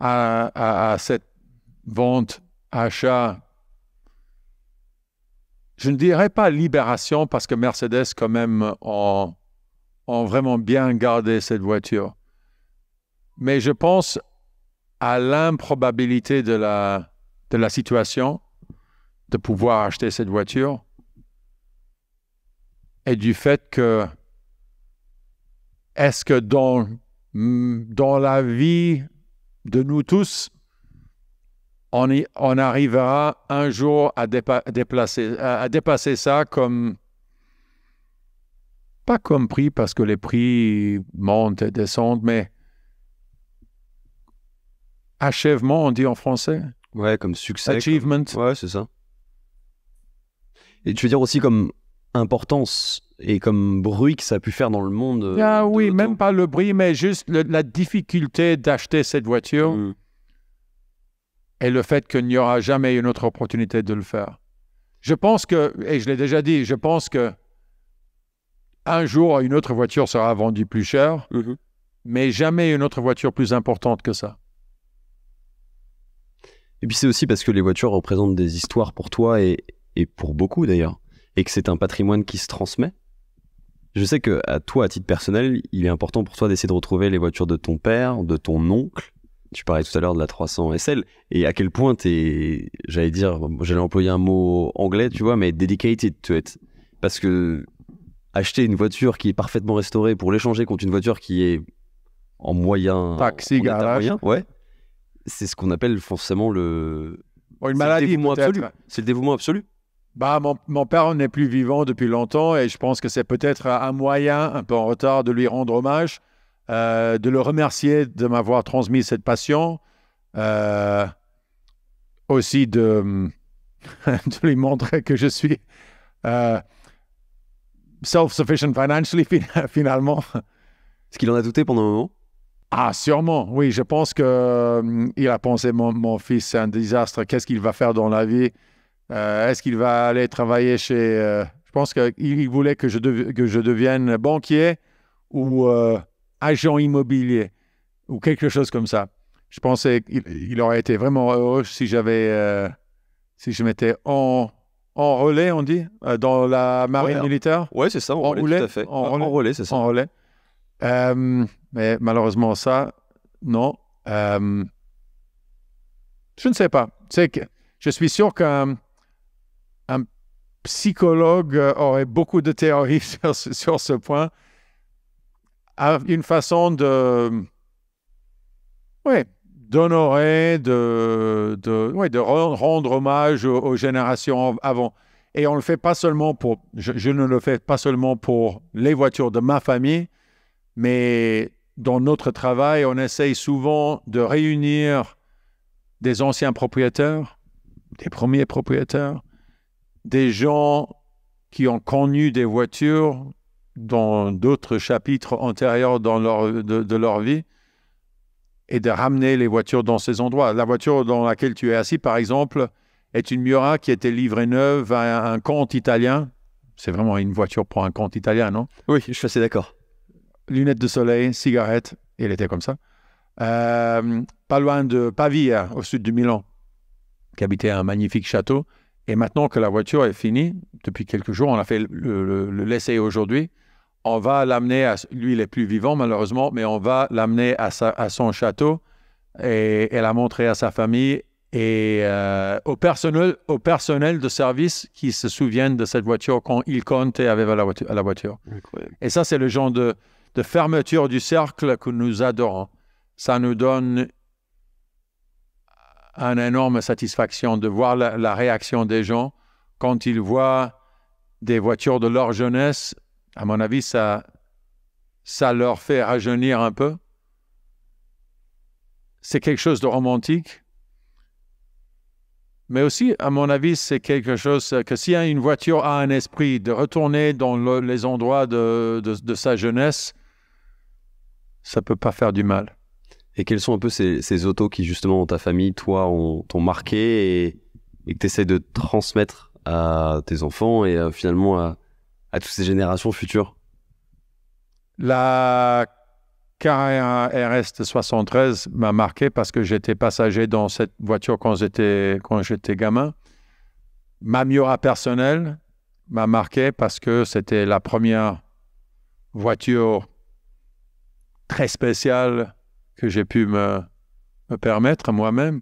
à, cette vente, achat, je ne dirais pas libération parce que Mercedes, quand même, ont, vraiment bien gardé cette voiture. Mais je pense à l'improbabilité de la, de la situation de pouvoir acheter cette voiture et du fait que est-ce que dans Mm, dans la vie de nous tous, on, on arrivera un jour à, déplacer, à, dépasser ça comme pas comme prix parce que les prix montent et descendent, mais achèvement, on dit en français. Ouais, comme succès. Achievement. Ouais, c'est ça. Et tu veux dire aussi comme importance et comme bruit que ça a pu faire dans le monde. Euh, ah oui, même pas le bruit, mais juste la difficulté d'acheter cette voiture mm. et le fait qu'il n'y aura jamais une autre opportunité de le faire. Je pense que, et je l'ai déjà dit, je pense que un jour, une autre voiture sera vendue plus cher, mm-hmm. mais jamais une autre voiture plus importante que ça. Et puis c'est aussi parce que les voitures représentent des histoires pour toi et pour beaucoup d'ailleurs et que c'est un patrimoine qui se transmet. Je sais que à toi, à titre personnel, il est important pour toi d'essayer de retrouver les voitures de ton père, de ton oncle. Tu parlais tout à l'heure de la 300 SL et à quel point tu es j'allais dire, j'allais employer un mot anglais, tu vois, mais dedicated to it. Parce que acheter une voiture qui est parfaitement restaurée pour l'échanger contre une voiture qui est en moyen. Taxi, garage. ouais. C'est ce qu'on appelle forcément le. le dévouement absolu. C'est le dévouement absolu bah, mon, père n'est plus vivant depuis longtemps et je pense que c'est peut-être un moyen, un peu en retard, de lui rendre hommage, euh, de le remercier de m'avoir transmis cette passion, euh, aussi de, lui montrer que je suis euh, self-sufficient financially finalement. ce qu'il en a douté pendant un moment ah, sûrement, oui. Je pense qu'il hum, a pensé mon fils, c'est un désastre. Qu'est-ce qu'il va faire dans la vie euh, est-ce qu'il va aller travailler chez... Euh, je pense qu'il voulait que je, que je, devienne banquier ou euh, agent immobilier ou quelque chose comme ça. Je pensais qu'il aurait été vraiment heureux si j'avais... si je m'étais en, relais, on dit, dans la marine militaire. Oui, c'est ça, en relais, tout à fait. En, c'est ça. mais malheureusement, ça, non. je ne sais pas. C'est que je suis sûr que psychologues euh, auraient beaucoup de théories sur, ce point. Une façon de. Ouais, d'honorer, de, de, rendre hommage aux, générations avant. Et on le fait pas seulement pour, je, ne le fais pas seulement pour les voitures de ma famille, mais dans notre travail, on essaye souvent de réunir des anciens propriétaires, des premiers propriétaires, des gens qui ont connu des voitures dans d'autres chapitres antérieurs de, leur vie et de ramener les voitures dans ces endroits. La voiture dans laquelle tu es assis, par exemple, est une Mura qui était livrée neuve à un compte italien. C'est vraiment une voiture pour un compte italien, non Oui, je suis assez d'accord. Lunettes de soleil, cigarette, il était comme ça. Euh, pas loin de Pavia, au sud de Milan, qui habitait un magnifique château. Et maintenant que la voiture est finie, depuis quelques jours, on a fait le, le, aujourd'hui, on va l'amener à, lui il est plus vivant malheureusement, mais on va l'amener à, à, son château et, la montrer à sa famille et euh, au, personnel, au personnel de service qui se souviennent de cette voiture quand ils comptaient avec la voiture. La voiture. Et ça, c'est le genre de, de fermeture du cercle que nous adorons. Ça nous donne une énorme satisfaction de voir la, réaction des gens quand ils voient des voitures de leur jeunesse. À mon avis, ça, ça leur fait rajeunir un peu. C'est quelque chose de romantique. Mais aussi, à mon avis, c'est quelque chose que si une voiture a un esprit de retourner dans les endroits de, de sa jeunesse, ça ne peut pas faire du mal. Et quels sont un peu ces, autos qui, justement, dans ta famille, toi, t'ont marqué et, que tu essaies de transmettre à tes enfants et euh, finalement à, toutes ces générations futures La Carrera RS73 m'a marqué parce que j'étais passager dans cette voiture quand j'étais, quand j'étais gamin. Ma Miura personnelle m'a marqué parce que c'était la première voiture très spéciale que j'ai pu me, me permettre moi-même.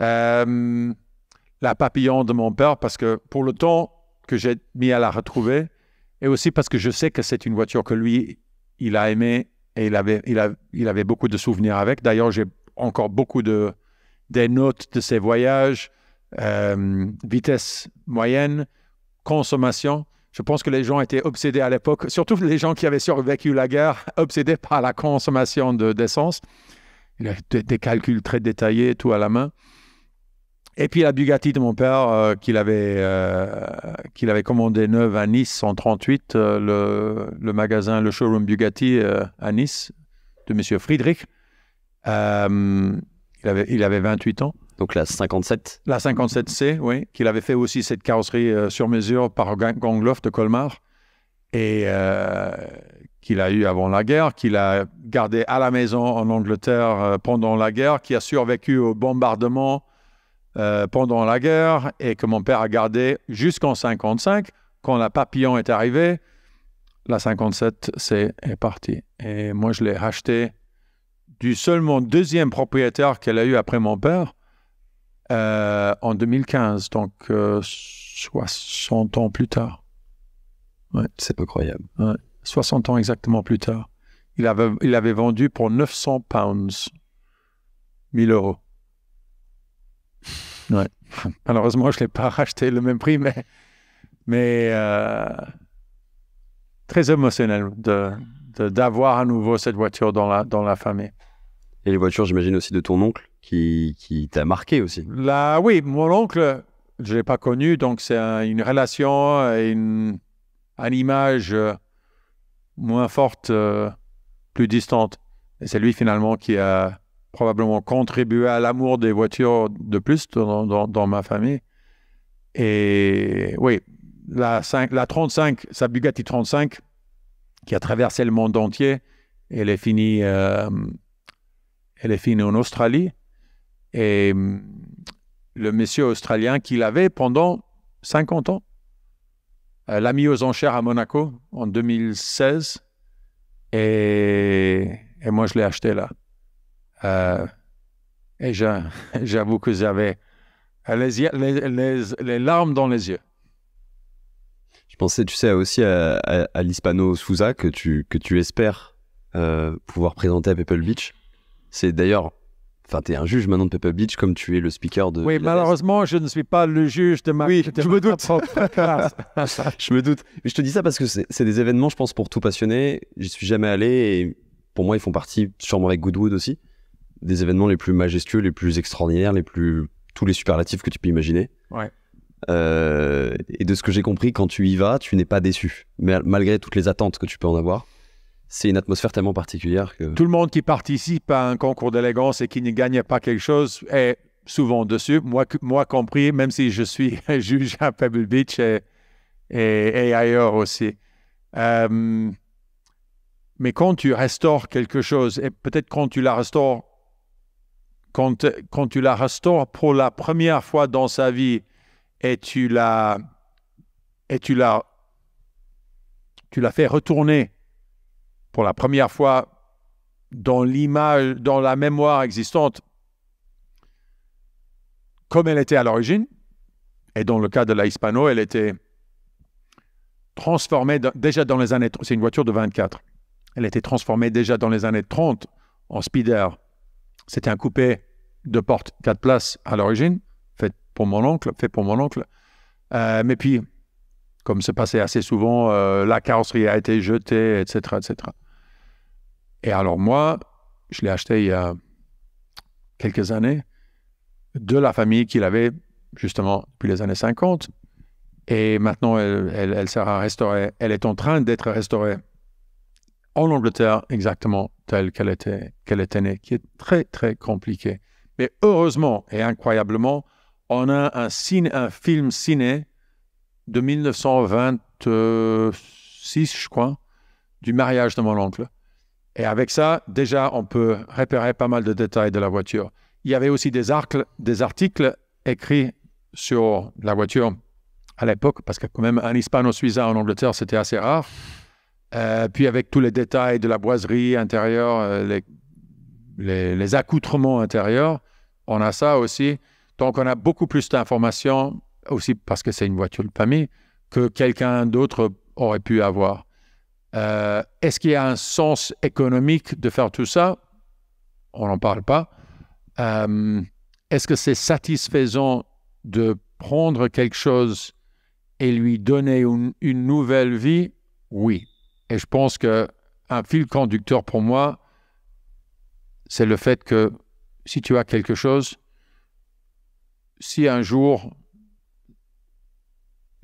Euh, la papillon de mon père, parce que pour le temps que j'ai mis à la retrouver, et aussi parce que je sais que c'est une voiture que lui, il a aimée et il avait, il, a, il avait beaucoup de souvenirs avec. D'ailleurs, j'ai encore beaucoup de des notes de ses voyages, euh, vitesse moyenne, consommation. Je pense que les gens étaient obsédés à l'époque, surtout les gens qui avaient survécu la guerre, obsédés par la consommation d'essence. De, il avait des calculs très détaillés, tout à la main. Et puis la Bugatti de mon père, euh, qu'il avait, euh, qu'il avait commandée neuve à Nice en 38, euh, le, magasin, le showroom Bugatti à Nice, de M. Friedrich. il, avait, il avait 28 ans. Donc la 57 La 57C, oui, qu'il avait fait aussi cette carrosserie euh, sur mesure par Gangloff de Colmar et euh, qu'il a eu avant la guerre, qu'il a gardé à la maison en Angleterre euh, pendant la guerre, qui a survécu au bombardement pendant la guerre et que mon père a gardé jusqu'en 55 quand la papillon est arrivée la 57 c est partie. Et moi, je l'ai rachetée du seulement deuxième propriétaire qu'elle a eu après mon père. Euh, en 2015, donc 60 euh, ans plus tard. Ouais. C'est incroyable. croyable. 60 ans exactement plus tard. Il avait, il avait vendu pour 900 pounds, 1000 euros. Ouais. Malheureusement, je ne l'ai pas racheté le même prix, mais, euh, très émotionnel d'avoir de, d'avoir à nouveau cette voiture dans la, dans la famille. Et les voitures, j'imagine aussi de ton oncle qui, t'a marqué aussi. Là, oui, mon oncle, je ne l'ai pas connu, donc c'est une relation, une, une image euh, moins forte, euh, plus distante. Et c'est lui finalement qui a probablement contribué à l'amour des voitures de plus dans, ma famille. Et oui, la, la 35, sa Bugatti 35, qui a traversé le monde entier, elle est finie, euh, elle est finie en Australie. Et hum, le monsieur australien qu'il avait pendant 50 ans euh, l'a mis aux enchères à Monaco en 2016. Et, moi, je l'ai acheté là. Euh, et j'avoue que j'avais les, les, les, larmes dans les yeux. Je pensais, tu sais, aussi à, à, l'Hispano Souza que tu, que tu espères euh, pouvoir présenter à Pebble Beach. C'est d'ailleurs Enfin, t'es un juge maintenant de Peppa Beach comme tu es le speaker de. Oui, malheureusement, je ne suis pas le juge de ma. Oui, je me doute. je me doute. Mais je te dis ça parce que c'est des événements, je pense, pour tout passionné. J'y suis jamais allé et pour moi, ils font partie, sûrement avec Goodwood aussi, des événements les plus majestueux, les plus extraordinaires, les plus. tous les superlatifs que tu peux imaginer. Ouais. Euh, et de ce que j'ai compris, quand tu y vas, tu n'es pas déçu, malgré toutes les attentes que tu peux en avoir c'est une atmosphère tellement particulière que... Tout le monde qui participe à un concours d'élégance et qui ne gagne pas quelque chose est souvent dessus, moi, moi compris, même si je suis juge à Pebble Beach et, ailleurs aussi. Euh, mais quand tu restaures quelque chose, et peut-être quand tu la restaures, quand, quand tu la restaures pour la première fois dans sa vie et tu la, et tu la, tu la fais retourner pour la première fois dans l'image, dans la mémoire existante, comme elle était à l'origine, et dans le cas de la Hispano, elle était transformée déjà dans les années... C'est une voiture de 24. Elle était transformée déjà dans les années 30 en speeder. C'était un coupé de porte 4 places à l'origine, fait pour mon oncle, fait pour mon oncle. Euh, mais puis, comme se passait assez souvent, euh, la carrosserie a été jetée, etc., etc. Et alors moi, je l'ai acheté il y a quelques années de la famille qu'il avait justement depuis les années 50. Et maintenant, elle, sera restaurée. Elle est en train d'être restaurée en Angleterre exactement telle qu'elle était, qu'elle était née, qui est très, très compliqué. Mais heureusement et incroyablement, on a un, un film ciné de 1926, je crois, du mariage de mon oncle, et avec ça, déjà, on peut repérer pas mal de détails de la voiture. Il y avait aussi des, arcles, des articles écrits sur la voiture à l'époque, parce que quand même un hispano-suisse en Angleterre, c'était assez rare. Euh, puis avec tous les détails de la boiserie intérieure, euh, les, les, accoutrements intérieurs, on a ça aussi. Donc on a beaucoup plus d'informations, aussi parce que c'est une voiture de famille, que quelqu'un d'autre aurait pu avoir. Euh, est-ce qu'il y a un sens économique de faire tout ça On n'en parle pas. Euh, est-ce que c'est satisfaisant de prendre quelque chose et lui donner une, nouvelle vie Oui. Et je pense que un fil conducteur pour moi, c'est le fait que si tu as quelque chose, si un jour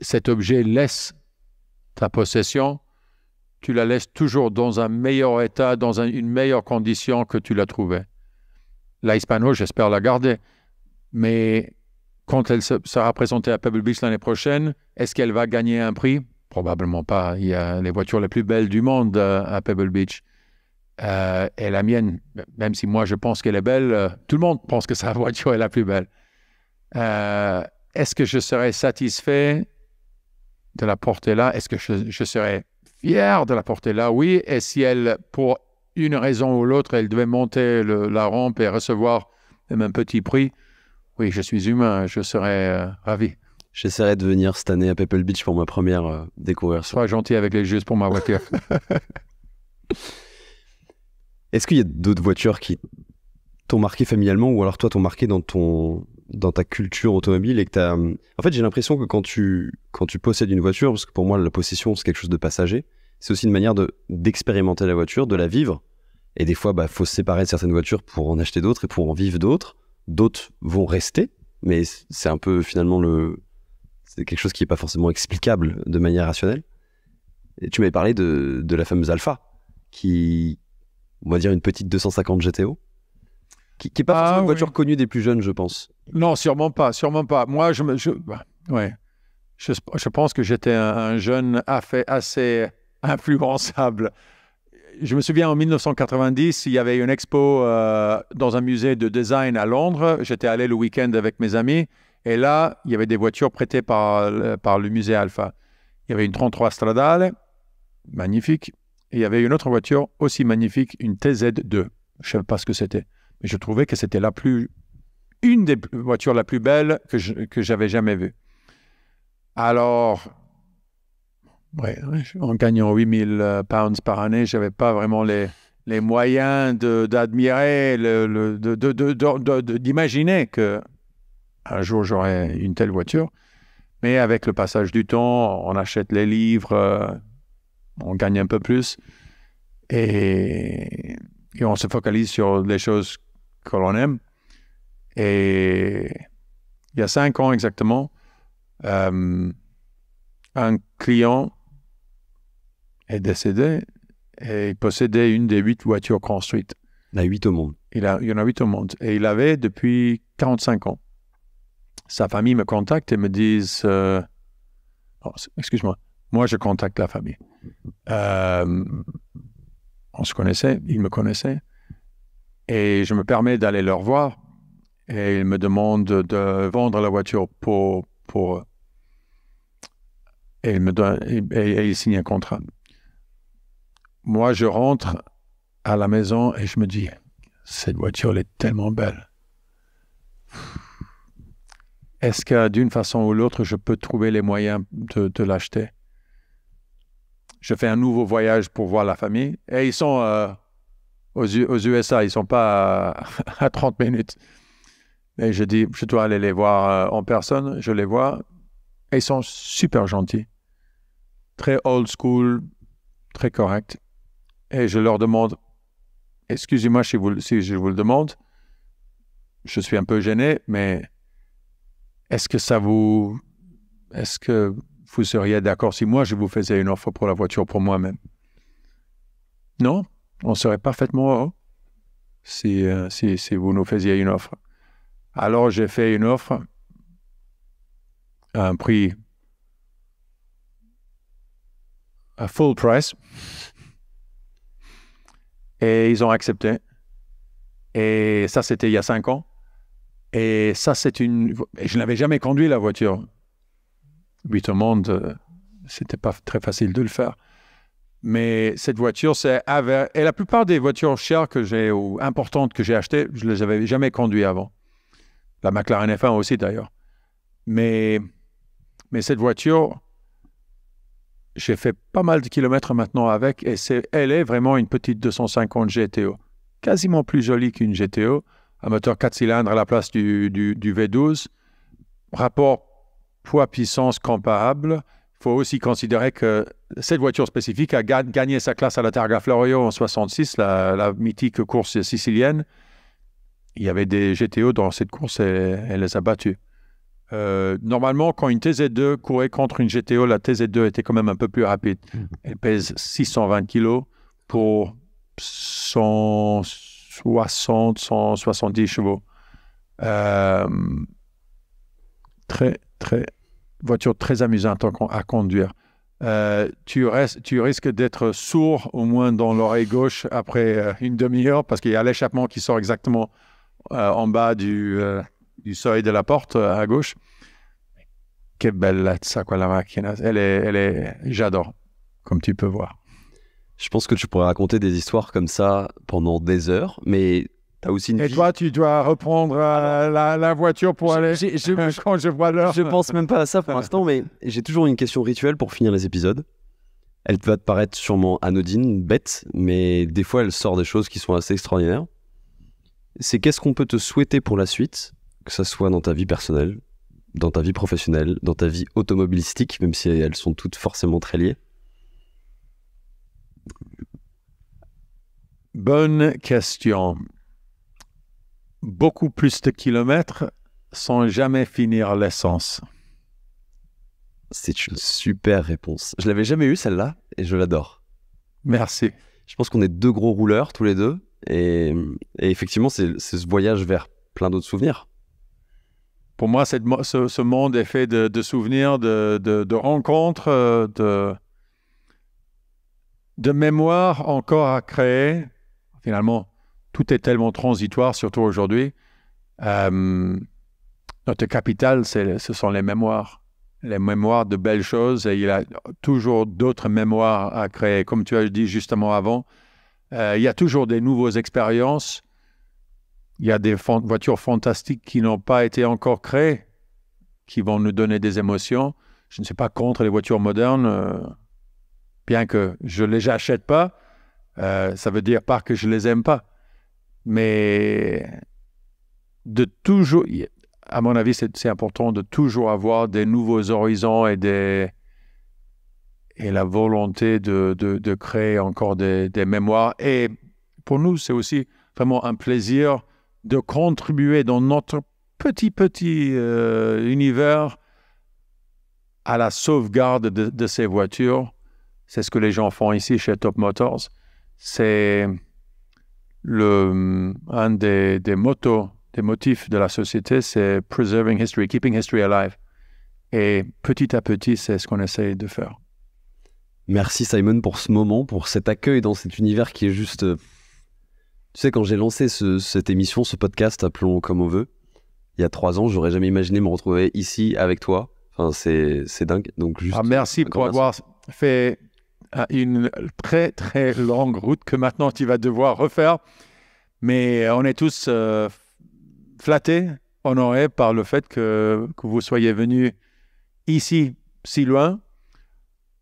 cet objet laisse ta possession, tu la laisses toujours dans un meilleur état, dans une meilleure condition que tu l'as trouvée. La Hispano, j'espère la garder. Mais quand elle sera présentée à Pebble Beach l'année prochaine, est-ce qu'elle va gagner un prix Probablement pas. Il y a les voitures les plus belles du monde euh, à Pebble Beach. Euh, et la mienne, même si moi je pense qu'elle est belle, euh, tout le monde pense que sa voiture est la plus belle. Est-ce que je serais satisfait de la porter là Est-ce que je, je serais fière de la porter là, oui, et si elle, pour une raison ou l'autre, elle devait monter la rampe et recevoir même un petit prix, oui, je suis humain, je serais euh, ravi. J'essaierai de venir cette année à Pebble Beach pour ma première euh, découverte. Sois gentil avec les jus pour ma voiture. Est-ce qu'il y a d'autres voitures qui t'ont marqué familialement ou alors toi t'ont marqué dans ton dans ta culture automobile et que t'as. En fait, j'ai l'impression que quand tu quand tu possèdes une voiture, parce que pour moi la possession c'est quelque chose de passager, c'est aussi une manière de d'expérimenter la voiture, de la vivre. Et des fois, bah, faut se séparer de certaines voitures pour en acheter d'autres et pour en vivre d'autres. D'autres vont rester, mais c'est un peu finalement le c'est quelque chose qui n'est pas forcément explicable de manière rationnelle. Et tu m'avais parlé de, de la fameuse Alpha, qui, on va dire une petite 250 GTO qui n'est pas ah une voiture connue des plus jeunes, je pense. Non, sûrement pas, sûrement pas. Moi, je, me, bah, ouais. je, pense que j'étais un, jeune assez, assez influençable. Je me souviens en 1990, il y avait une expo euh, dans un musée de design à Londres. J'étais allé le week-end avec mes amis et là, il y avait des voitures prêtées par, euh, par le musée Alpha. Il y avait une 33 Stradale, magnifique. Et il y avait une autre voiture aussi magnifique, une TZ2. Je ne sais pas ce que c'était. Mais je trouvais que c'était la plus, une des voitures la plus belle que, que j'avais jamais vue. Alors, en gagnant 8000 euh, pounds par année, j'avais pas vraiment les, les moyens d'admirer, le, le, de, de, d'imaginer que un jour j'aurais une telle voiture. Mais avec le passage du temps, on achète les livres, euh, on gagne un peu plus et, et on se focalise sur les choses que l'on aime. Et il y a cinq ans exactement, euh, un client est décédé et il possédait une des huit voitures construites. Il y en a huit au monde. Il, y en a huit au monde. Et il avait depuis 45 ans. Sa famille me contacte et me dit euh, oh, Excuse-moi, moi je contacte la famille. Euh, on se connaissait, il me connaissait. Et je me permets d'aller leur voir. Et ils me demandent de vendre la voiture pour, pour eux. Et ils, me et, signent un contrat. Moi, je rentre à la maison et je me dis, cette voiture, elle est tellement belle. Est-ce que d'une façon ou l'autre, je peux trouver les moyens de, l'acheter? Je fais un nouveau voyage pour voir la famille et ils sont euh, aux, USA. Ils ne sont pas à, 30 minutes. Et je dis, je dois aller les voir euh, en personne. Je les vois. Et ils sont super gentils. Très old school, très correct. Et je leur demande, excusez-moi si, si, je vous le demande, je suis un peu gêné, mais est-ce que ça vous... Est-ce que vous seriez d'accord si moi je vous faisais une offre pour la voiture pour moi-même Non on serait parfaitement heureux hein, si, si, vous nous faisiez une offre. Alors j'ai fait une offre à un prix à full price. Et ils ont accepté. Et ça, c'était il y a cinq ans. Et ça, c'est une. je n'avais jamais conduit la voiture. Huit au monde, c'était pas très facile de le faire. Mais cette voiture, c'est Et la plupart des voitures chères que j'ai ou importantes que j'ai achetées, je ne les avais jamais conduites avant. La McLaren F1 aussi, d'ailleurs. Mais, mais cette voiture, j'ai fait pas mal de kilomètres maintenant avec et c'est, elle est vraiment une petite 250 GTO. Quasiment plus jolie qu'une GTO. Un moteur 4 cylindres à la place du, du, du V12. Rapport poids-puissance comparable faut aussi considérer que cette voiture spécifique a gagné sa classe à la Targa Florio en 66, la, la mythique course sicilienne. Il y avait des GTO dans cette course et elle les a battus. Euh, normalement, quand une TZ2 courait contre une GTO, la TZ2 était quand même un peu plus rapide. Mhm. Elle pèse 620 kg pour 160, 170 chevaux. Euh, très, très, voiture très amusante à conduire. Euh, tu, restes, tu, risques d'être sourd au moins dans l'oreille gauche après euh, une demi-heure parce qu'il y a l'échappement qui sort exactement euh, en bas du, du, seuil de la porte à gauche. Quelle belle ça quoi, la machine, Elle est, elle j'adore, comme tu peux voir. Je pense que tu pourrais raconter des histoires comme ça pendant des heures, mais aussi une Et toi, tu dois reprendre euh, la, voiture pour aller. Je, quand je vois l'heure. Je pense même pas à ça pour l'instant, mais j'ai toujours une question rituelle pour finir les épisodes. Elle va te paraître sûrement anodine, bête, mais des fois elle sort des choses qui sont assez extraordinaires. C'est qu'est-ce qu'on peut te souhaiter pour la suite, que ça soit dans ta vie personnelle, dans ta vie professionnelle, dans ta vie automobilistique, même si elles sont toutes forcément très liées Bonne question beaucoup plus de kilomètres sans jamais finir l'essence C'est une super réponse. Je l'avais jamais eue, celle-là et je l'adore. Merci. Je pense qu'on est deux gros rouleurs tous les deux et, effectivement c'est ce voyage vers plein d'autres souvenirs. Pour moi, ce, monde est fait de, souvenirs, de, rencontres, de mémoires encore à créer. Finalement, tout est tellement transitoire, surtout aujourd'hui. Euh, notre capital, ce sont les mémoires. Les mémoires de belles choses et il a toujours d'autres mémoires à créer. Comme tu as dit justement avant, euh, il y a toujours des nouvelles expériences. Il y a des voitures fantastiques qui n'ont pas été encore créées, qui vont nous donner des émotions. Je ne suis pas contre les voitures modernes, euh, bien que je ne les achète pas. ça veut dire pas que je les aime pas mais de toujours, à mon avis, c'est important de toujours avoir des nouveaux horizons et, et la volonté de, créer encore des, mémoires. Et pour nous, c'est aussi vraiment un plaisir de contribuer dans notre petit, petit euh, univers à la sauvegarde de, de ces voitures. C'est ce que les gens font ici chez Top Motors. C'est le, un des, des des motifs de la société, c'est Preserving History, Keeping History Alive. Et petit à petit, c'est ce qu'on essaye de faire. Merci Simon pour ce moment, pour cet accueil dans cet univers qui est juste... Euh, tu sais, quand j'ai lancé cette émission, ce podcast, appelons comme on veut, il y a trois ans, j'aurais jamais imaginé me retrouver ici avec toi. Enfin, c'est dingue. Donc ah, merci pour avoir fait une très très longue route que maintenant tu vas devoir refaire. Mais on est tous euh, flattés, honorés par le fait que, que, vous soyez venus ici, si loin,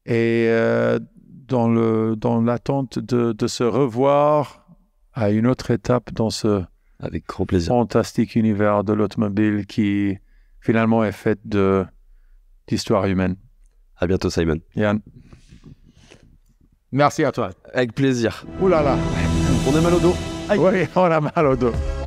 et euh, dans, le, dans l'attente de, de, se revoir à une autre étape dans ce Avec plaisir. fantastique univers de l'automobile qui finalement est fait de, d'histoire humaine. À bientôt, Simon. Yann. Merci à toi. Avec plaisir. Ouh là là. On a mal au dos. Oui, on a mal au dos.